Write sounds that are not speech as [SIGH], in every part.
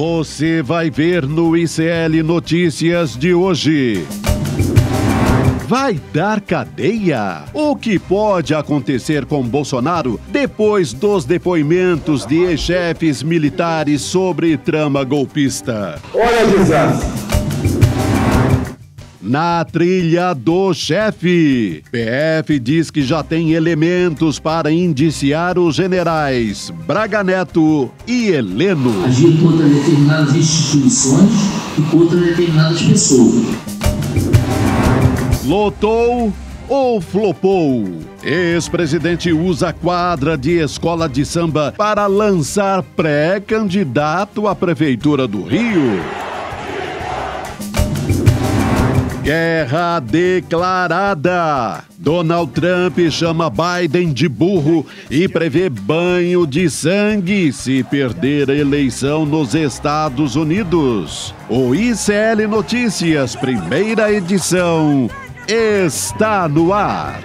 Você vai ver no ICL Notícias de hoje. Vai dar cadeia? O que pode acontecer com Bolsonaro depois dos depoimentos de chefes militares sobre trama golpista? Olha, desastre na trilha do chefe. PF diz que já tem elementos para indiciar os generais Braga Neto e Heleno. Agir contra determinadas instituições e contra determinadas pessoas. Lotou ou flopou? Ex-presidente usa quadra de escola de samba para lançar pré-candidato à Prefeitura do Rio. Guerra declarada. Donald Trump chama Biden de burro e prevê banho de sangue se perder a eleição nos Estados Unidos. O ICL Notícias, primeira edição, está no ar.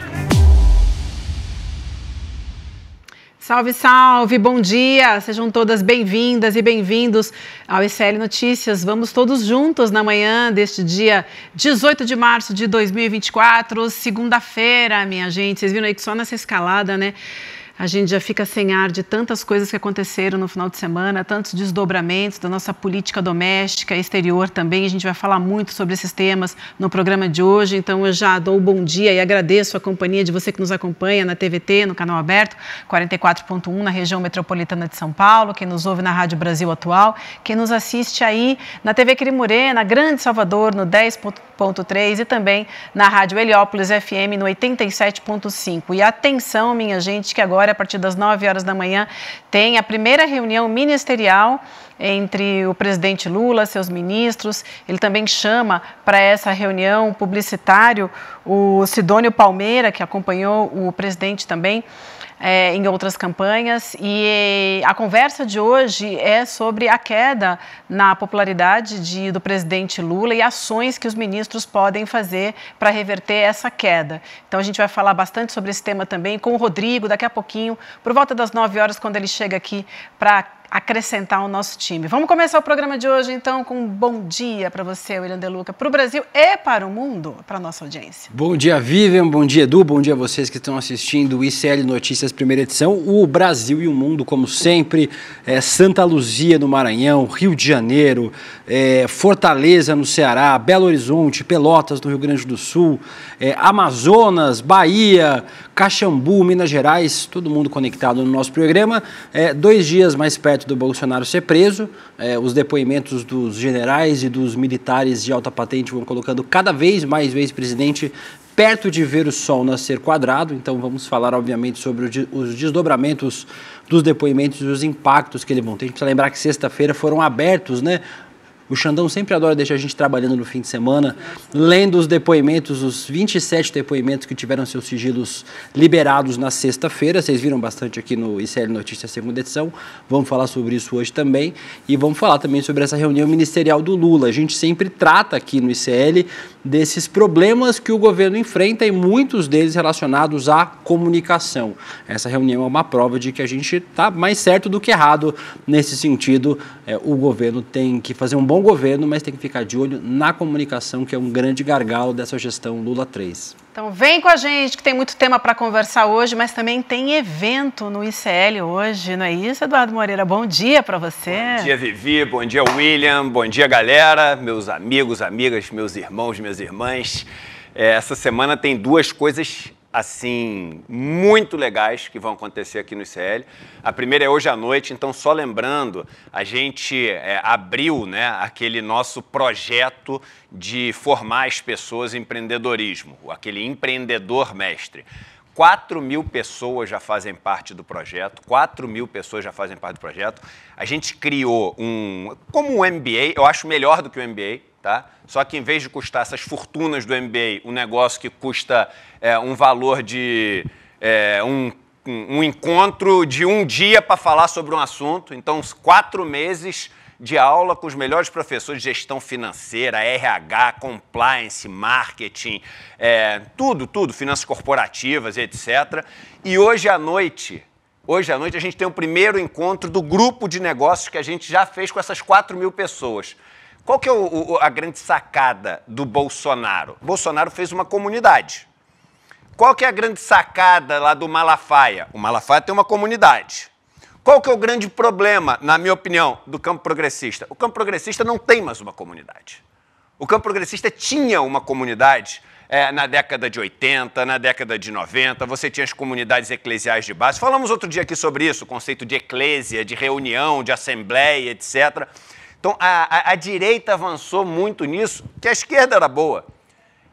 Salve, salve, bom dia! Sejam todas bem-vindas e bem-vindos ao ICL Notícias. Vamos todos juntos na manhã deste dia 18 de março de 2024, segunda-feira, minha gente. Vocês viram aí que só nessa escalada, né? a gente já fica sem ar de tantas coisas que aconteceram no final de semana, tantos desdobramentos da nossa política doméstica, exterior também. A gente vai falar muito sobre esses temas no programa de hoje. Então, eu já dou o um bom dia e agradeço a companhia de você que nos acompanha na TVT, no canal aberto, 44.1 na região metropolitana de São Paulo, quem nos ouve na Rádio Brasil Atual, quem nos assiste aí na TV Quirimurê, na Grande Salvador, no 10.3 e também na Rádio Heliópolis FM, no 87.5. E atenção, minha gente, que agora Vitória, a partir das 9 horas da manhã, tem a primeira reunião ministerial entre o presidente Lula, seus ministros. Ele também chama para essa reunião publicitário o Sidônio Palmeira, que acompanhou o presidente também é, em outras campanhas. E a conversa de hoje é sobre a queda na popularidade de, do presidente Lula e ações que os ministros podem fazer para reverter essa queda. Então a gente vai falar bastante sobre esse tema também com o Rodrigo daqui a pouquinho, por volta das 9 horas, quando ele chega aqui para acrescentar ao nosso time. Vamos começar o programa de hoje, então, com um bom dia para você, William Deluca, para o Brasil e para o mundo, para a nossa audiência. Bom dia, Vivian, bom dia, Edu, bom dia a vocês que estão assistindo o ICL Notícias, primeira edição, o Brasil e o mundo, como sempre, é Santa Luzia, no Maranhão, Rio de Janeiro, é Fortaleza, no Ceará, Belo Horizonte, Pelotas, no Rio Grande do Sul, é Amazonas, Bahia, Caxambu, Minas Gerais, todo mundo conectado no nosso programa, é, dois dias mais perto do Bolsonaro ser preso. É, os depoimentos dos generais e dos militares de alta patente vão colocando cada vez mais o presidente perto de ver o sol nascer quadrado. Então vamos falar, obviamente, sobre os desdobramentos dos depoimentos e os impactos que ele vão ter. A gente precisa lembrar que sexta-feira foram abertos né, o Xandão sempre adora deixar a gente trabalhando no fim de semana, lendo os depoimentos, os 27 depoimentos que tiveram seus sigilos liberados na sexta-feira. Vocês viram bastante aqui no ICL Notícias segunda edição. Vamos falar sobre isso hoje também. E vamos falar também sobre essa reunião ministerial do Lula. A gente sempre trata aqui no ICL desses problemas que o governo enfrenta e muitos deles relacionados à comunicação. Essa reunião é uma prova de que a gente está mais certo do que errado nesse sentido. É, o governo tem que fazer um bom bom governo, mas tem que ficar de olho na comunicação, que é um grande gargalo dessa gestão Lula 3. Então vem com a gente, que tem muito tema para conversar hoje, mas também tem evento no ICL hoje, não é isso, Eduardo Moreira? Bom dia para você. Bom dia, Vivi. Bom dia, William. Bom dia, galera, meus amigos, amigas, meus irmãos, minhas irmãs. É, essa semana tem duas coisas assim muito legais que vão acontecer aqui no ICL. A primeira é hoje à noite, então só lembrando, a gente é, abriu né, aquele nosso projeto de formar as pessoas em empreendedorismo, aquele empreendedor mestre. 4 mil pessoas já fazem parte do projeto, 4 mil pessoas já fazem parte do projeto. A gente criou um, como um MBA, eu acho melhor do que o um MBA, Tá? Só que em vez de custar essas fortunas do MBA, um negócio que custa é, um valor de é, um, um encontro de um dia para falar sobre um assunto, então quatro meses de aula com os melhores professores de gestão financeira, RH, compliance, marketing, é, tudo, tudo, finanças corporativas, etc. E hoje à noite, hoje à noite a gente tem o primeiro encontro do grupo de negócios que a gente já fez com essas quatro mil pessoas. Qual que é o, o, a grande sacada do Bolsonaro? Bolsonaro fez uma comunidade. Qual que é a grande sacada lá do Malafaia? O Malafaia tem uma comunidade. Qual que é o grande problema, na minha opinião, do campo progressista? O campo progressista não tem mais uma comunidade. O campo progressista tinha uma comunidade é, na década de 80, na década de 90, você tinha as comunidades eclesiais de base. Falamos outro dia aqui sobre isso, o conceito de eclésia, de reunião, de assembleia, etc. Então, a, a, a direita avançou muito nisso, que a esquerda era boa.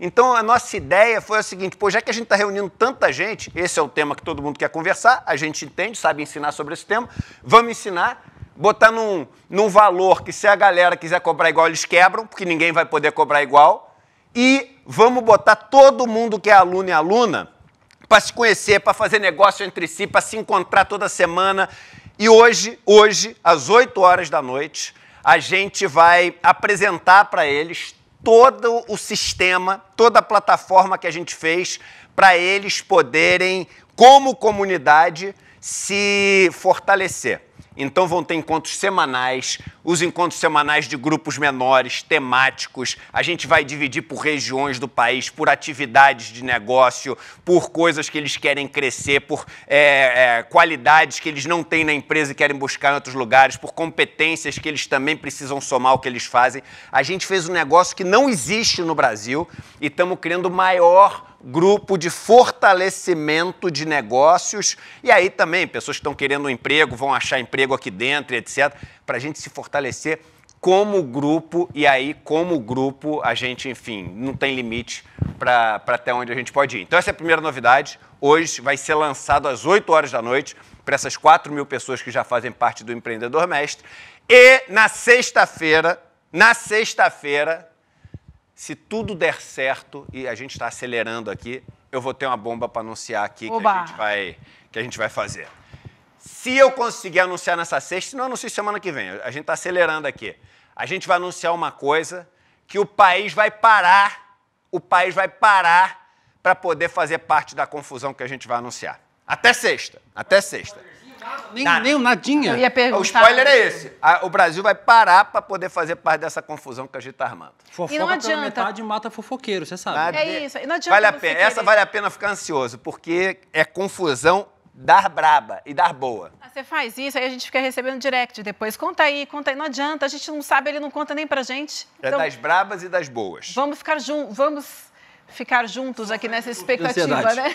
Então, a nossa ideia foi a seguinte: pô, já que a gente está reunindo tanta gente, esse é o tema que todo mundo quer conversar, a gente entende, sabe ensinar sobre esse tema, vamos ensinar, botar num, num valor que se a galera quiser cobrar igual, eles quebram, porque ninguém vai poder cobrar igual, e vamos botar todo mundo que é aluno e aluna para se conhecer, para fazer negócio entre si, para se encontrar toda semana. E hoje, hoje, às 8 horas da noite, a gente vai apresentar para eles todo o sistema, toda a plataforma que a gente fez para eles poderem, como comunidade, se fortalecer. Então vão ter encontros semanais, os encontros semanais de grupos menores, temáticos. A gente vai dividir por regiões do país, por atividades de negócio, por coisas que eles querem crescer, por é, é, qualidades que eles não têm na empresa e querem buscar em outros lugares, por competências que eles também precisam somar o que eles fazem. A gente fez um negócio que não existe no Brasil e estamos criando o maior grupo de fortalecimento de negócios. E aí também, pessoas que estão querendo um emprego, vão achar emprego aqui dentro, etc., para a gente se fortalecer como grupo. E aí, como grupo, a gente, enfim, não tem limite para até onde a gente pode ir. Então, essa é a primeira novidade. Hoje vai ser lançado às 8 horas da noite para essas 4 mil pessoas que já fazem parte do Empreendedor Mestre. E na sexta-feira, na sexta-feira, se tudo der certo, e a gente está acelerando aqui, eu vou ter uma bomba para anunciar aqui que a, gente vai, que a gente vai fazer. Se eu conseguir anunciar nessa sexta, não anuncio semana que vem, a gente está acelerando aqui. A gente vai anunciar uma coisa que o país vai parar, o país vai parar para poder fazer parte da confusão que a gente vai anunciar. Até sexta, até sexta. Nem, nada. nem um nadinha. Eu ia ah, perguntar. O spoiler é esse. A, o Brasil vai parar para poder fazer parte dessa confusão que a gente está armando. Fofoca e não adianta. metade mata fofoqueiro, você sabe. Nada. É isso. E não adianta vale a pena. Essa vale a pena ficar ansioso, porque é confusão dar braba e dar boa. Ah, você faz isso, aí a gente fica recebendo direct depois. Conta aí, conta aí. Não adianta, a gente não sabe, ele não conta nem pra gente. É então, é das brabas e das boas. Vamos ficar juntos, vamos ficar juntos aqui nessa expectativa, né?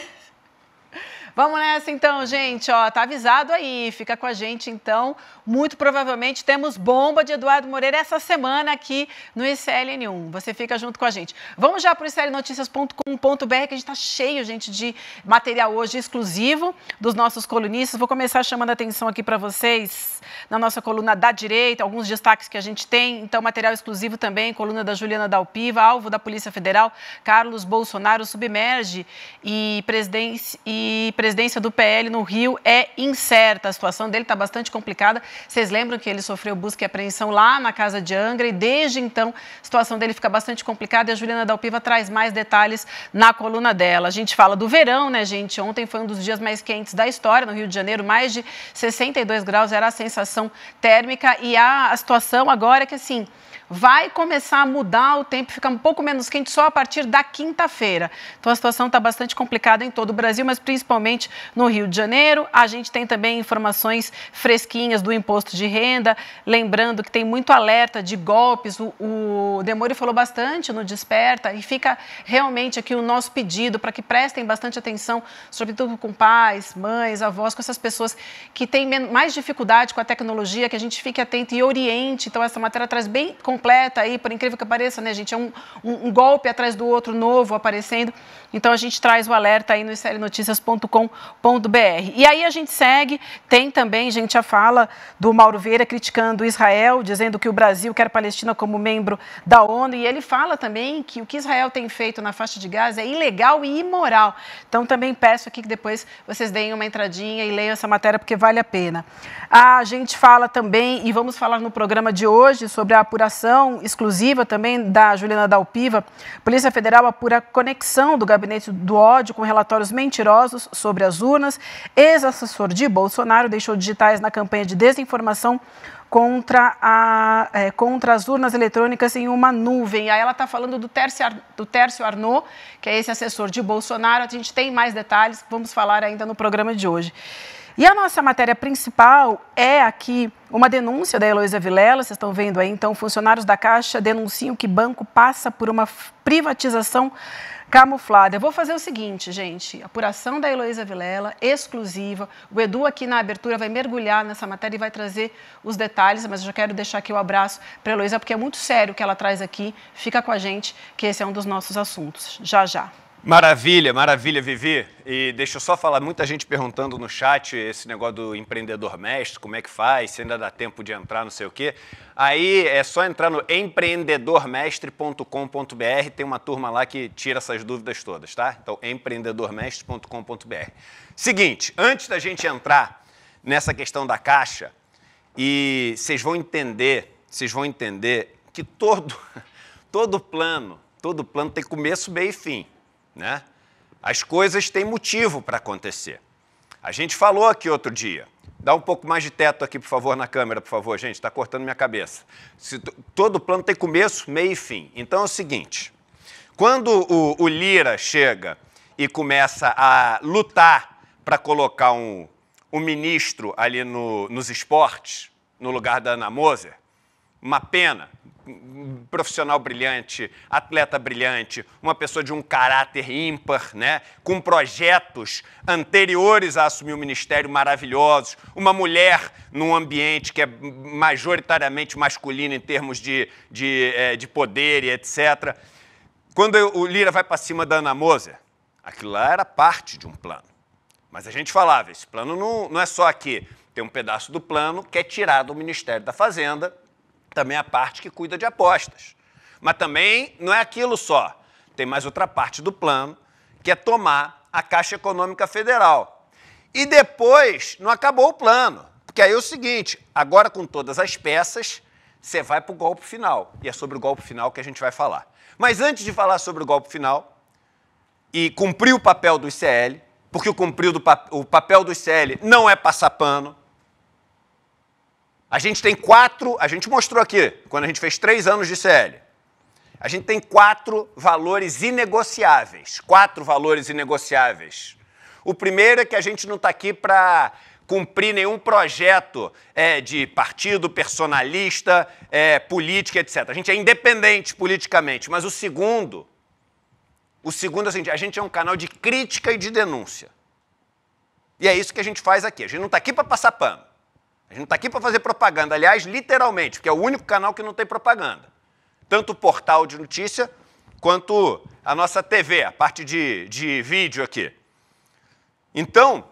Vamos nessa então, gente. Ó, tá avisado aí. Fica com a gente então. Muito provavelmente temos bomba de Eduardo Moreira essa semana aqui no ICLN1. Você fica junto com a gente. Vamos já para o iclnoticias.com.br que a gente está cheio, gente, de material hoje exclusivo dos nossos colunistas. Vou começar chamando a atenção aqui para vocês na nossa coluna da direita, alguns destaques que a gente tem. Então, material exclusivo também, coluna da Juliana Dalpiva, alvo da Polícia Federal, Carlos Bolsonaro submerge e presidente e presidente presidência do PL no Rio é incerta. A situação dele está bastante complicada. Vocês lembram que ele sofreu busca e apreensão lá na casa de Angra e desde então a situação dele fica bastante complicada. E a Juliana Dalpiva traz mais detalhes na coluna dela. A gente fala do verão, né, gente? Ontem foi um dos dias mais quentes da história no Rio de Janeiro, mais de 62 graus era a sensação térmica e a, a situação agora é que assim vai começar a mudar o tempo, fica um pouco menos quente só a partir da quinta-feira. Então a situação está bastante complicada em todo o Brasil, mas principalmente no Rio de Janeiro. A gente tem também informações fresquinhas do imposto de renda, lembrando que tem muito alerta de golpes. O, o falou bastante no Desperta e fica realmente aqui o nosso pedido para que prestem bastante atenção, sobretudo com pais, mães, avós, com essas pessoas que têm mais dificuldade com a tecnologia, que a gente fique atento e oriente. Então essa matéria traz bem com completa aí, por incrível que pareça, né, gente? É um, um, um golpe atrás do outro novo aparecendo. Então a gente traz o alerta aí no srnoticias.com.br. E aí a gente segue, tem também, gente, a fala do Mauro Vieira criticando Israel, dizendo que o Brasil quer a Palestina como membro da ONU. E ele fala também que o que Israel tem feito na faixa de Gaza é ilegal e imoral. Então também peço aqui que depois vocês deem uma entradinha e leiam essa matéria porque vale a pena. A gente fala também, e vamos falar no programa de hoje, sobre a apuração investigação exclusiva também da Juliana Dalpiva, Polícia Federal apura conexão do gabinete do ódio com relatórios mentirosos sobre as urnas. Ex-assessor de Bolsonaro deixou digitais na campanha de desinformação contra, a, é, contra as urnas eletrônicas em uma nuvem. Aí ela está falando do Tércio, Ar, do Tércio que é esse assessor de Bolsonaro. A gente tem mais detalhes, vamos falar ainda no programa de hoje. E a nossa matéria principal é aqui uma denúncia da Heloísa Vilela, vocês estão vendo aí, então, funcionários da Caixa denunciam que banco passa por uma privatização camuflada. Eu vou fazer o seguinte, gente, apuração da Heloísa Vilela, exclusiva. O Edu aqui na abertura vai mergulhar nessa matéria e vai trazer os detalhes, mas eu já quero deixar aqui o um abraço para a Heloísa, porque é muito sério o que ela traz aqui. Fica com a gente, que esse é um dos nossos assuntos. Já, já. Maravilha, maravilha, Vivi. E deixa eu só falar, muita gente perguntando no chat esse negócio do empreendedor mestre, como é que faz, se ainda dá tempo de entrar, não sei o quê. Aí é só entrar no empreendedormestre.com.br, tem uma turma lá que tira essas dúvidas todas, tá? Então, empreendedormestre.com.br. Seguinte, antes da gente entrar nessa questão da caixa, e vocês vão entender, vocês vão entender que todo, [LAUGHS] todo plano, todo plano tem começo, meio e fim. Né? As coisas têm motivo para acontecer. A gente falou aqui outro dia. Dá um pouco mais de teto aqui, por favor, na câmera, por favor, gente. Está cortando minha cabeça. Se, todo plano tem começo, meio e fim. Então é o seguinte: quando o, o Lira chega e começa a lutar para colocar um, um ministro ali no, nos esportes, no lugar da Ana Moser, uma pena, profissional brilhante, atleta brilhante, uma pessoa de um caráter ímpar, né? com projetos anteriores a assumir o ministério maravilhosos, uma mulher num ambiente que é majoritariamente masculino em termos de, de, é, de poder e etc. Quando o Lira vai para cima da Ana Moser, aquilo lá era parte de um plano. Mas a gente falava, esse plano não, não é só aqui. Tem um pedaço do plano que é tirado do Ministério da Fazenda também a parte que cuida de apostas. Mas também não é aquilo só. Tem mais outra parte do plano, que é tomar a Caixa Econômica Federal. E depois não acabou o plano. Porque aí é o seguinte: agora com todas as peças, você vai para o golpe final. E é sobre o golpe final que a gente vai falar. Mas antes de falar sobre o golpe final e cumprir o papel do ICL, porque o, o papel do ICL não é passar pano, a gente tem quatro, a gente mostrou aqui, quando a gente fez três anos de CL. A gente tem quatro valores inegociáveis. Quatro valores inegociáveis. O primeiro é que a gente não está aqui para cumprir nenhum projeto é, de partido, personalista, é, política, etc. A gente é independente politicamente. Mas o segundo, o segundo é assim, a gente é um canal de crítica e de denúncia. E é isso que a gente faz aqui. A gente não está aqui para passar pano. A gente não está aqui para fazer propaganda, aliás, literalmente, porque é o único canal que não tem propaganda. Tanto o portal de notícia quanto a nossa TV, a parte de, de vídeo aqui. Então,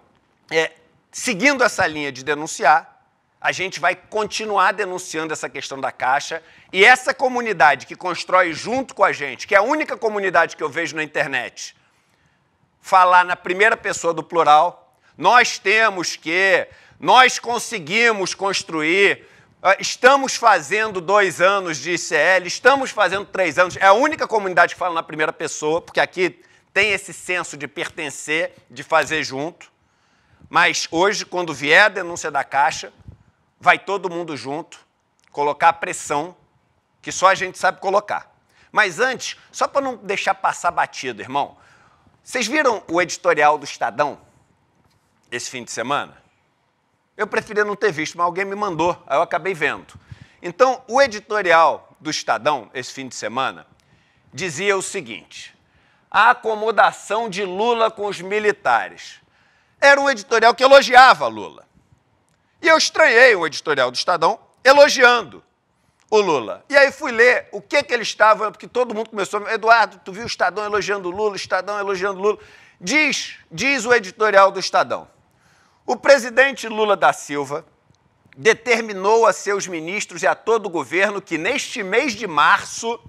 é, seguindo essa linha de denunciar, a gente vai continuar denunciando essa questão da Caixa e essa comunidade que constrói junto com a gente, que é a única comunidade que eu vejo na internet, falar na primeira pessoa do plural, nós temos que, nós conseguimos construir, ah, estamos fazendo dois anos de ICL, estamos fazendo três anos. É a única comunidade que fala na primeira pessoa, porque aqui tem esse senso de pertencer, de fazer junto. Mas hoje, quando vier a denúncia da Caixa, vai todo mundo junto colocar a pressão que só a gente sabe colocar. Mas antes, só para não deixar passar batido, irmão, vocês viram o editorial do Estadão esse fim de semana? Eu preferia não ter visto, mas alguém me mandou, aí eu acabei vendo. Então, o editorial do Estadão, esse fim de semana, dizia o seguinte: a acomodação de Lula com os militares. Era um editorial que elogiava Lula. E eu estranhei o editorial do Estadão elogiando o Lula. E aí fui ler o que, que ele estava, porque todo mundo começou. Eduardo, tu viu o Estadão elogiando o Lula, o Estadão elogiando o Lula. Diz, diz o editorial do Estadão. O presidente Lula da Silva determinou a seus ministros e a todo o governo que neste mês de março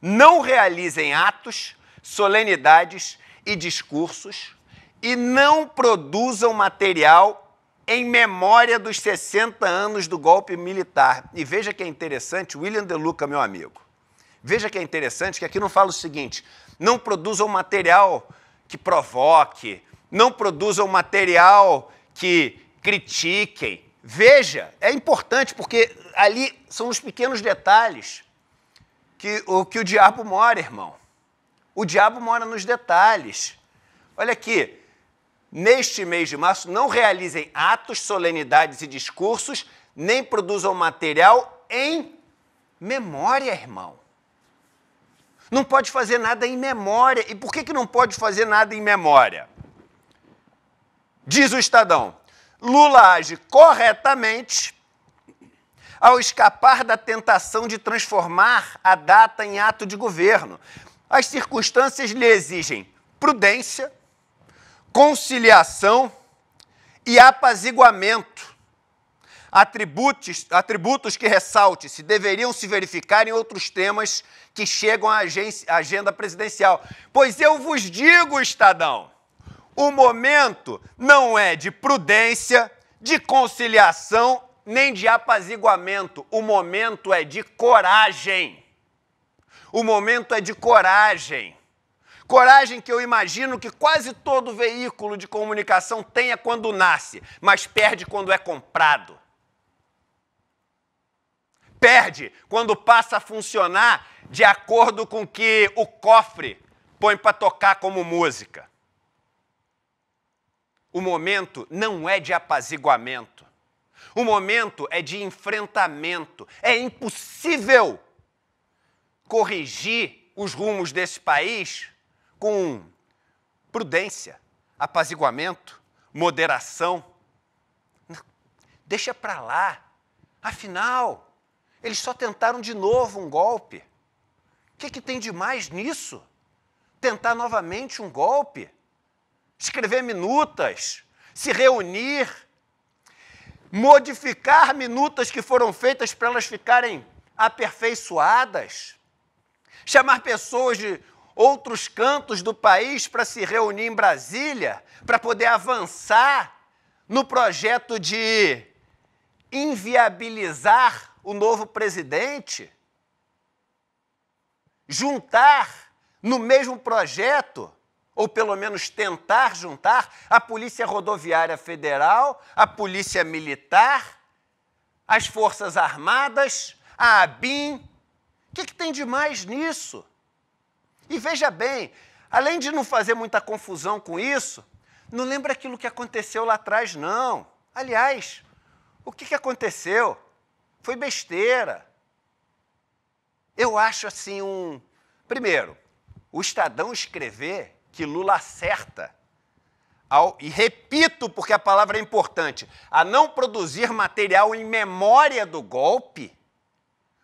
não realizem atos, solenidades e discursos e não produzam material em memória dos 60 anos do golpe militar. E veja que é interessante, William De Luca, meu amigo. Veja que é interessante que aqui não fala o seguinte: não produzam material que provoque, não produzam material que critiquem. Veja, é importante porque ali são os pequenos detalhes que o, que o diabo mora, irmão. O diabo mora nos detalhes. Olha aqui, neste mês de março, não realizem atos, solenidades e discursos, nem produzam material em memória, irmão. Não pode fazer nada em memória. E por que, que não pode fazer nada em memória? Diz o Estadão: Lula age corretamente ao escapar da tentação de transformar a data em ato de governo. As circunstâncias lhe exigem prudência, conciliação e apaziguamento. Atributos, atributos que, ressalte-se, deveriam se verificar em outros temas que chegam à agenda presidencial. Pois eu vos digo, Estadão, o momento não é de prudência, de conciliação, nem de apaziguamento. O momento é de coragem. O momento é de coragem. Coragem que eu imagino que quase todo veículo de comunicação tenha quando nasce, mas perde quando é comprado. Perde quando passa a funcionar de acordo com o que o cofre põe para tocar como música. O momento não é de apaziguamento. O momento é de enfrentamento. É impossível corrigir os rumos desse país com prudência, apaziguamento, moderação. Deixa para lá. Afinal, eles só tentaram de novo um golpe. O que, que tem de mais nisso? Tentar novamente um golpe? escrever minutas, se reunir, modificar minutas que foram feitas para elas ficarem aperfeiçoadas, chamar pessoas de outros cantos do país para se reunir em Brasília, para poder avançar no projeto de inviabilizar o novo presidente, juntar no mesmo projeto ou pelo menos tentar juntar, a Polícia Rodoviária Federal, a Polícia Militar, as Forças Armadas, a ABIN. O que, que tem de mais nisso? E veja bem, além de não fazer muita confusão com isso, não lembra aquilo que aconteceu lá atrás, não. Aliás, o que, que aconteceu? Foi besteira. Eu acho assim um. Primeiro, o Estadão escrever que Lula acerta. Ao, e repito, porque a palavra é importante, a não produzir material em memória do golpe.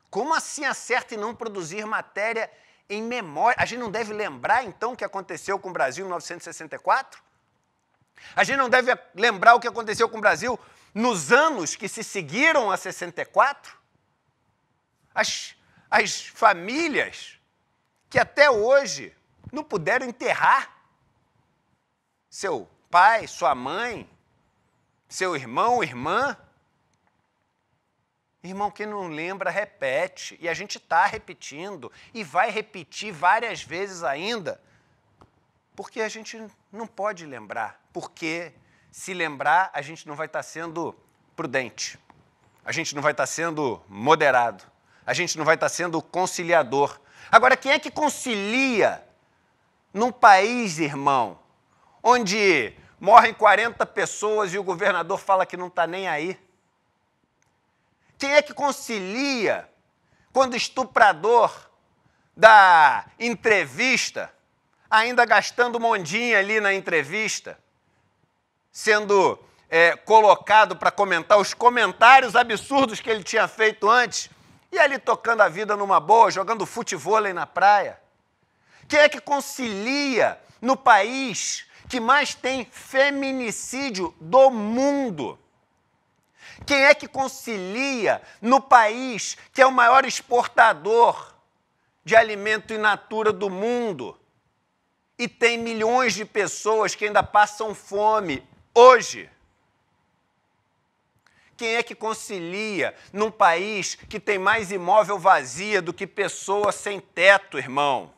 Como assim acerta e não produzir matéria em memória? A gente não deve lembrar, então, o que aconteceu com o Brasil em 1964? A gente não deve lembrar o que aconteceu com o Brasil nos anos que se seguiram a 64? As, as famílias que até hoje não puderam enterrar seu pai, sua mãe, seu irmão, irmã. Irmão, quem não lembra, repete. E a gente está repetindo e vai repetir várias vezes ainda, porque a gente não pode lembrar. Porque se lembrar, a gente não vai estar tá sendo prudente, a gente não vai estar tá sendo moderado, a gente não vai estar tá sendo conciliador. Agora, quem é que concilia num país, irmão, onde morrem 40 pessoas e o governador fala que não está nem aí? Quem é que concilia quando o estuprador da entrevista, ainda gastando mondinha ali na entrevista, sendo é, colocado para comentar os comentários absurdos que ele tinha feito antes, e ali tocando a vida numa boa, jogando futevôlei na praia? Quem é que concilia no país que mais tem feminicídio do mundo? Quem é que concilia no país que é o maior exportador de alimento in natura do mundo? E tem milhões de pessoas que ainda passam fome hoje. Quem é que concilia num país que tem mais imóvel vazio do que pessoa sem teto, irmão?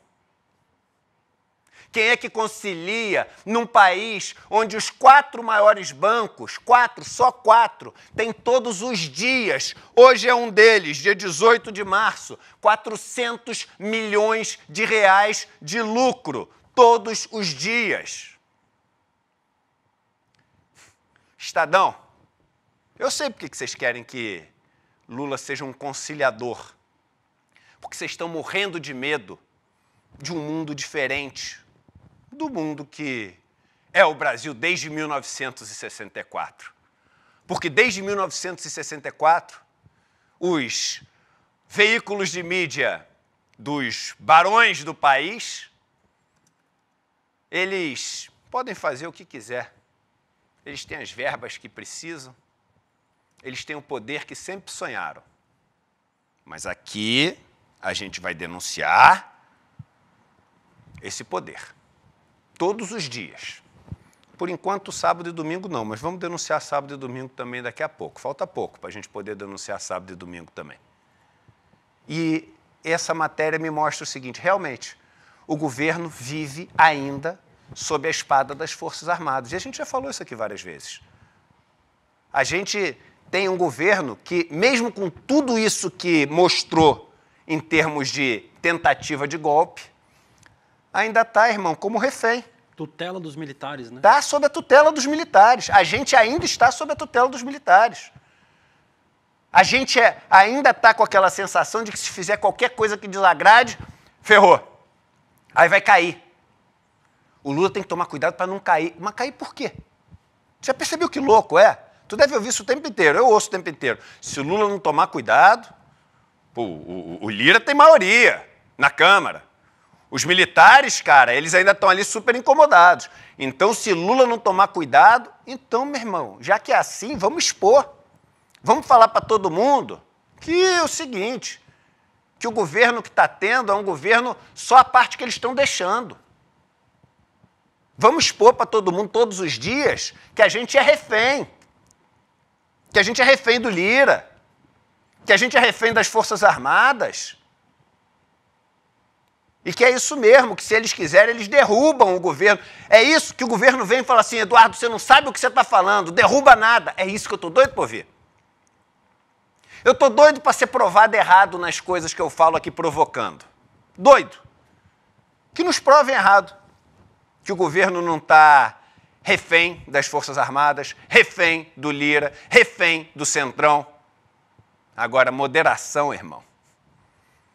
Quem é que concilia num país onde os quatro maiores bancos, quatro, só quatro, tem todos os dias, hoje é um deles, dia 18 de março, 400 milhões de reais de lucro, todos os dias. Estadão, eu sei porque vocês querem que Lula seja um conciliador. Porque vocês estão morrendo de medo de um mundo diferente, do mundo que é o Brasil desde 1964. Porque desde 1964, os veículos de mídia dos barões do país, eles podem fazer o que quiser. Eles têm as verbas que precisam, eles têm o poder que sempre sonharam. Mas aqui a gente vai denunciar esse poder todos os dias. Por enquanto, sábado e domingo não, mas vamos denunciar sábado e domingo também daqui a pouco. Falta pouco para a gente poder denunciar sábado e domingo também. E essa matéria me mostra o seguinte: realmente, o governo vive ainda sob a espada das Forças Armadas. E a gente já falou isso aqui várias vezes. A gente tem um governo que, mesmo com tudo isso que mostrou em termos de tentativa de golpe, ainda está, irmão, como refém. Tutela dos militares, né? Está sob a tutela dos militares. A gente ainda está sob a tutela dos militares. A gente é, ainda está com aquela sensação de que se fizer qualquer coisa que desagrade, ferrou. Aí vai cair. O Lula tem que tomar cuidado para não cair. Mas cair por quê? Já percebeu que louco é? Tu deve ouvir isso o tempo inteiro, eu ouço o tempo inteiro. Se o Lula não tomar cuidado, pô, o, o, o Lira tem maioria na Câmara. Os militares, cara, eles ainda estão ali super incomodados. Então, se Lula não tomar cuidado, então, meu irmão, já que é assim, vamos expor. Vamos falar para todo mundo que é o seguinte, que o governo que está tendo é um governo só a parte que eles estão deixando. Vamos expor para todo mundo todos os dias que a gente é refém. Que a gente é refém do Lira. Que a gente é refém das Forças Armadas. E que é isso mesmo, que se eles quiserem, eles derrubam o governo. É isso que o governo vem e fala assim: Eduardo, você não sabe o que você está falando, derruba nada. É isso que eu estou doido para ver. Eu estou doido para ser provado errado nas coisas que eu falo aqui provocando. Doido. Que nos provem errado. Que o governo não está refém das Forças Armadas, refém do Lira, refém do Centrão. Agora, moderação, irmão.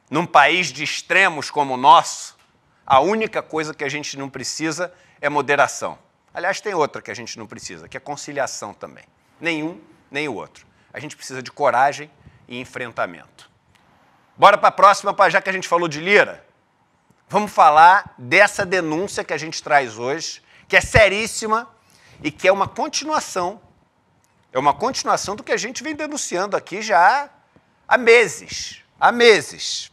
Num país de extremos como o nosso, a única coisa que a gente não precisa é moderação. Aliás, tem outra que a gente não precisa, que é conciliação também. Nenhum, nem o outro. A gente precisa de coragem e enfrentamento. Bora para a próxima, já que a gente falou de Lira. Vamos falar dessa denúncia que a gente traz hoje, que é seríssima e que é uma continuação. É uma continuação do que a gente vem denunciando aqui já há meses. Há meses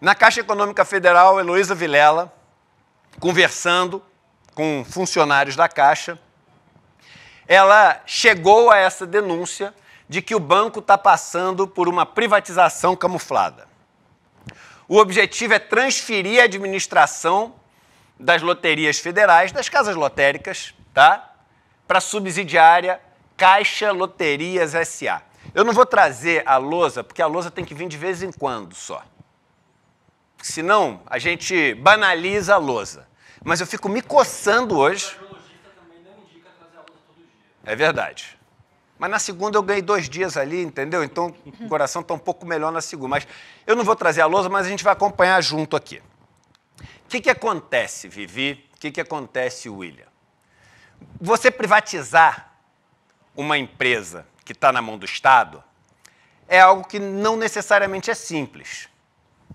na Caixa Econômica Federal, Heloísa Vilela, conversando com funcionários da Caixa, ela chegou a essa denúncia de que o banco está passando por uma privatização camuflada. O objetivo é transferir a administração das loterias federais, das casas lotéricas, tá? para a subsidiária Caixa Loterias SA. Eu não vou trazer a lousa, porque a lousa tem que vir de vez em quando só senão a gente banaliza a lousa. Mas eu fico me coçando hoje. É verdade. Mas na segunda eu ganhei dois dias ali, entendeu? Então o coração está um pouco melhor na segunda. Mas eu não vou trazer a lousa, mas a gente vai acompanhar junto aqui. O que, que acontece, Vivi? O que, que acontece, William? Você privatizar uma empresa que está na mão do Estado é algo que não necessariamente é simples.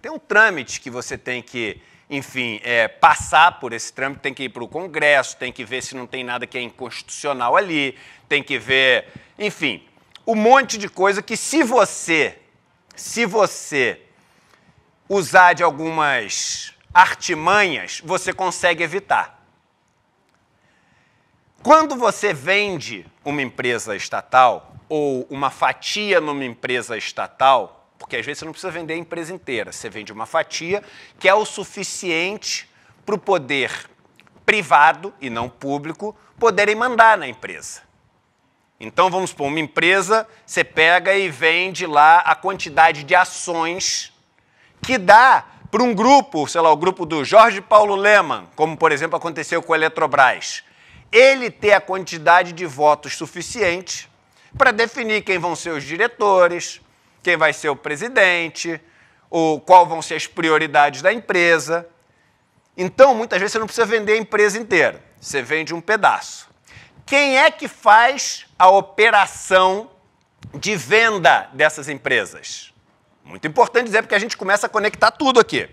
Tem um trâmite que você tem que, enfim, é, passar por esse trâmite, tem que ir para o Congresso, tem que ver se não tem nada que é inconstitucional ali, tem que ver, enfim, um monte de coisa que se você, se você usar de algumas artimanhas, você consegue evitar. Quando você vende uma empresa estatal ou uma fatia numa empresa estatal, porque às vezes você não precisa vender a empresa inteira, você vende uma fatia que é o suficiente para o poder privado e não público poderem mandar na empresa. Então, vamos supor, uma empresa, você pega e vende lá a quantidade de ações que dá para um grupo, sei lá, o grupo do Jorge Paulo Leman, como por exemplo aconteceu com a Eletrobras. Ele ter a quantidade de votos suficiente para definir quem vão ser os diretores, quem vai ser o presidente, o, qual vão ser as prioridades da empresa. Então, muitas vezes, você não precisa vender a empresa inteira, você vende um pedaço. Quem é que faz a operação de venda dessas empresas? Muito importante dizer, porque a gente começa a conectar tudo aqui.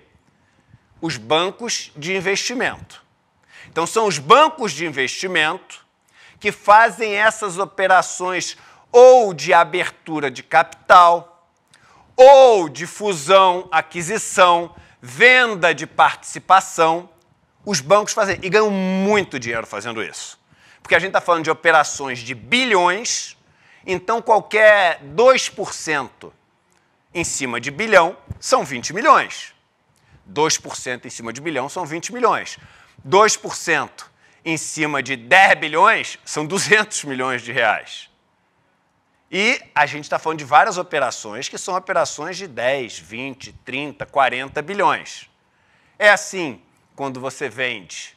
Os bancos de investimento. Então, são os bancos de investimento que fazem essas operações ou de abertura de capital, ou de fusão, aquisição, venda de participação, os bancos fazem e ganham muito dinheiro fazendo isso. Porque a gente está falando de operações de bilhões, então qualquer 2% em cima de bilhão são 20 milhões. 2% em cima de bilhão são 20 milhões. 2% em cima de 10 bilhões são 200 milhões de reais. E a gente está falando de várias operações que são operações de 10, 20, 30, 40 bilhões. É assim quando você vende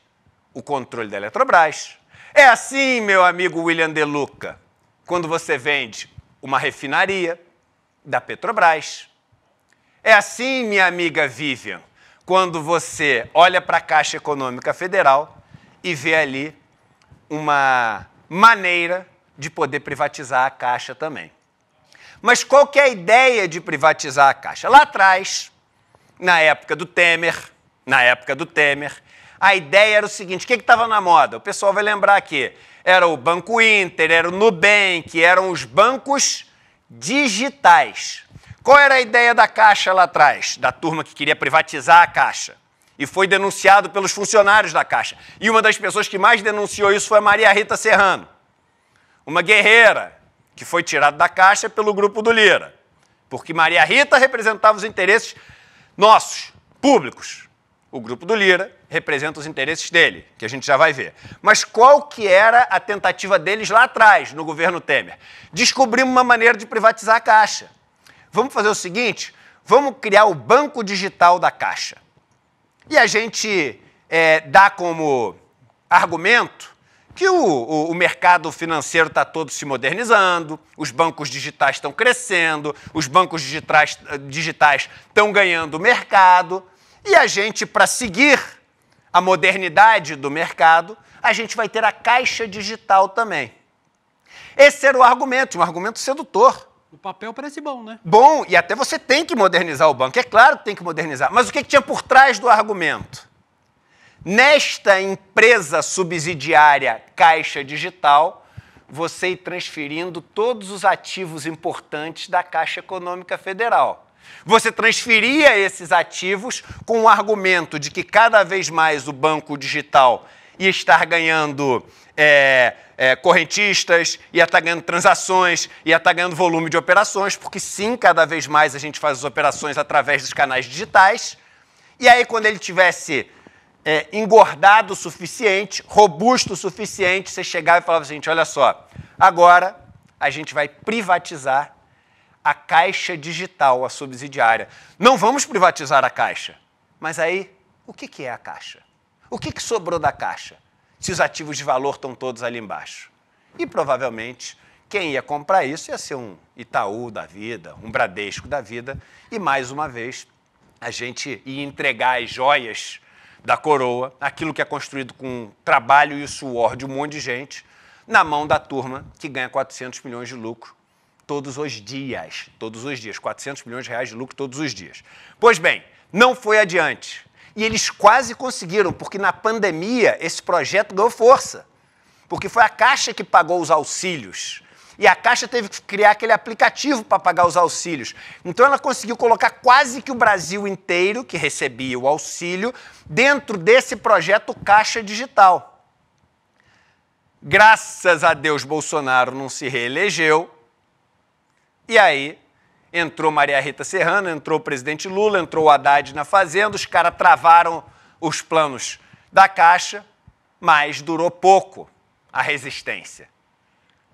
o controle da Eletrobras. É assim, meu amigo William Deluca, quando você vende uma refinaria da Petrobras. É assim, minha amiga Vivian, quando você olha para a Caixa Econômica Federal e vê ali uma maneira de poder privatizar a Caixa também. Mas qual que é a ideia de privatizar a Caixa? Lá atrás, na época do Temer, na época do Temer, a ideia era o seguinte: o que estava na moda? O pessoal vai lembrar aqui. Era o Banco Inter, era o Nubank, eram os bancos digitais. Qual era a ideia da Caixa lá atrás, da turma que queria privatizar a Caixa? E foi denunciado pelos funcionários da Caixa. E uma das pessoas que mais denunciou isso foi a Maria Rita Serrano uma guerreira que foi tirada da caixa pelo grupo do Lira, porque Maria Rita representava os interesses nossos, públicos. O grupo do Lira representa os interesses dele, que a gente já vai ver. Mas qual que era a tentativa deles lá atrás, no governo Temer? Descobrimos uma maneira de privatizar a Caixa. Vamos fazer o seguinte, vamos criar o banco digital da Caixa. E a gente é, dá como argumento que o, o, o, mercado financeiro está todo se modernizando, os bancos digitais estão crescendo, os bancos digitais, eh, digitais estão ganhando mercado, e a gente, para seguir a modernidade do mercado, a gente vai ter a caixa digital também. Esse era o argumento, um argumento sedutor. O papel parece bom, né? Bom, e até você tem que modernizar o banco. É claro que tem que modernizar. Mas o que, que tinha por trás do argumento? Nesta empresa subsidiária Caixa Digital, você ir transferindo todos os ativos importantes da Caixa Econômica Federal. Você transferia esses ativos com o argumento de que cada vez mais o banco digital ia estar ganhando é, é, correntistas, ia estar ganhando transações, ia estar ganhando volume de operações, porque sim, cada vez mais a gente faz as operações através dos canais digitais. E aí, quando ele tivesse é, engordado o suficiente, robusto o suficiente, você chegava e falava assim, olha só, agora a gente vai privatizar a Caixa Digital, a subsidiária. Não vamos privatizar a Caixa. Mas aí, o que, que é a Caixa? O que, que sobrou da Caixa? Se os ativos de valor estão todos ali embaixo. E provavelmente quem ia comprar isso ia ser um Itaú da vida, um Bradesco da vida, e mais uma vez a gente ia entregar as joias da coroa, aquilo que é construído com o trabalho e o suor de um monte de gente, na mão da turma que ganha 400 milhões de lucro todos os dias. Todos os dias. 400 milhões de reais de lucro todos os dias. Pois bem, não foi adiante. E eles quase conseguiram, porque na pandemia esse projeto ganhou força. Porque foi a Caixa que pagou os auxílios e a Caixa teve que criar aquele aplicativo para pagar os auxílios. Então ela conseguiu colocar quase que o Brasil inteiro, que recebia o auxílio, dentro desse projeto Caixa Digital. Graças a Deus Bolsonaro não se reelegeu. E aí entrou Maria Rita Serrano, entrou o presidente Lula, entrou o Haddad na Fazenda, os caras travaram os planos da Caixa, mas durou pouco a resistência.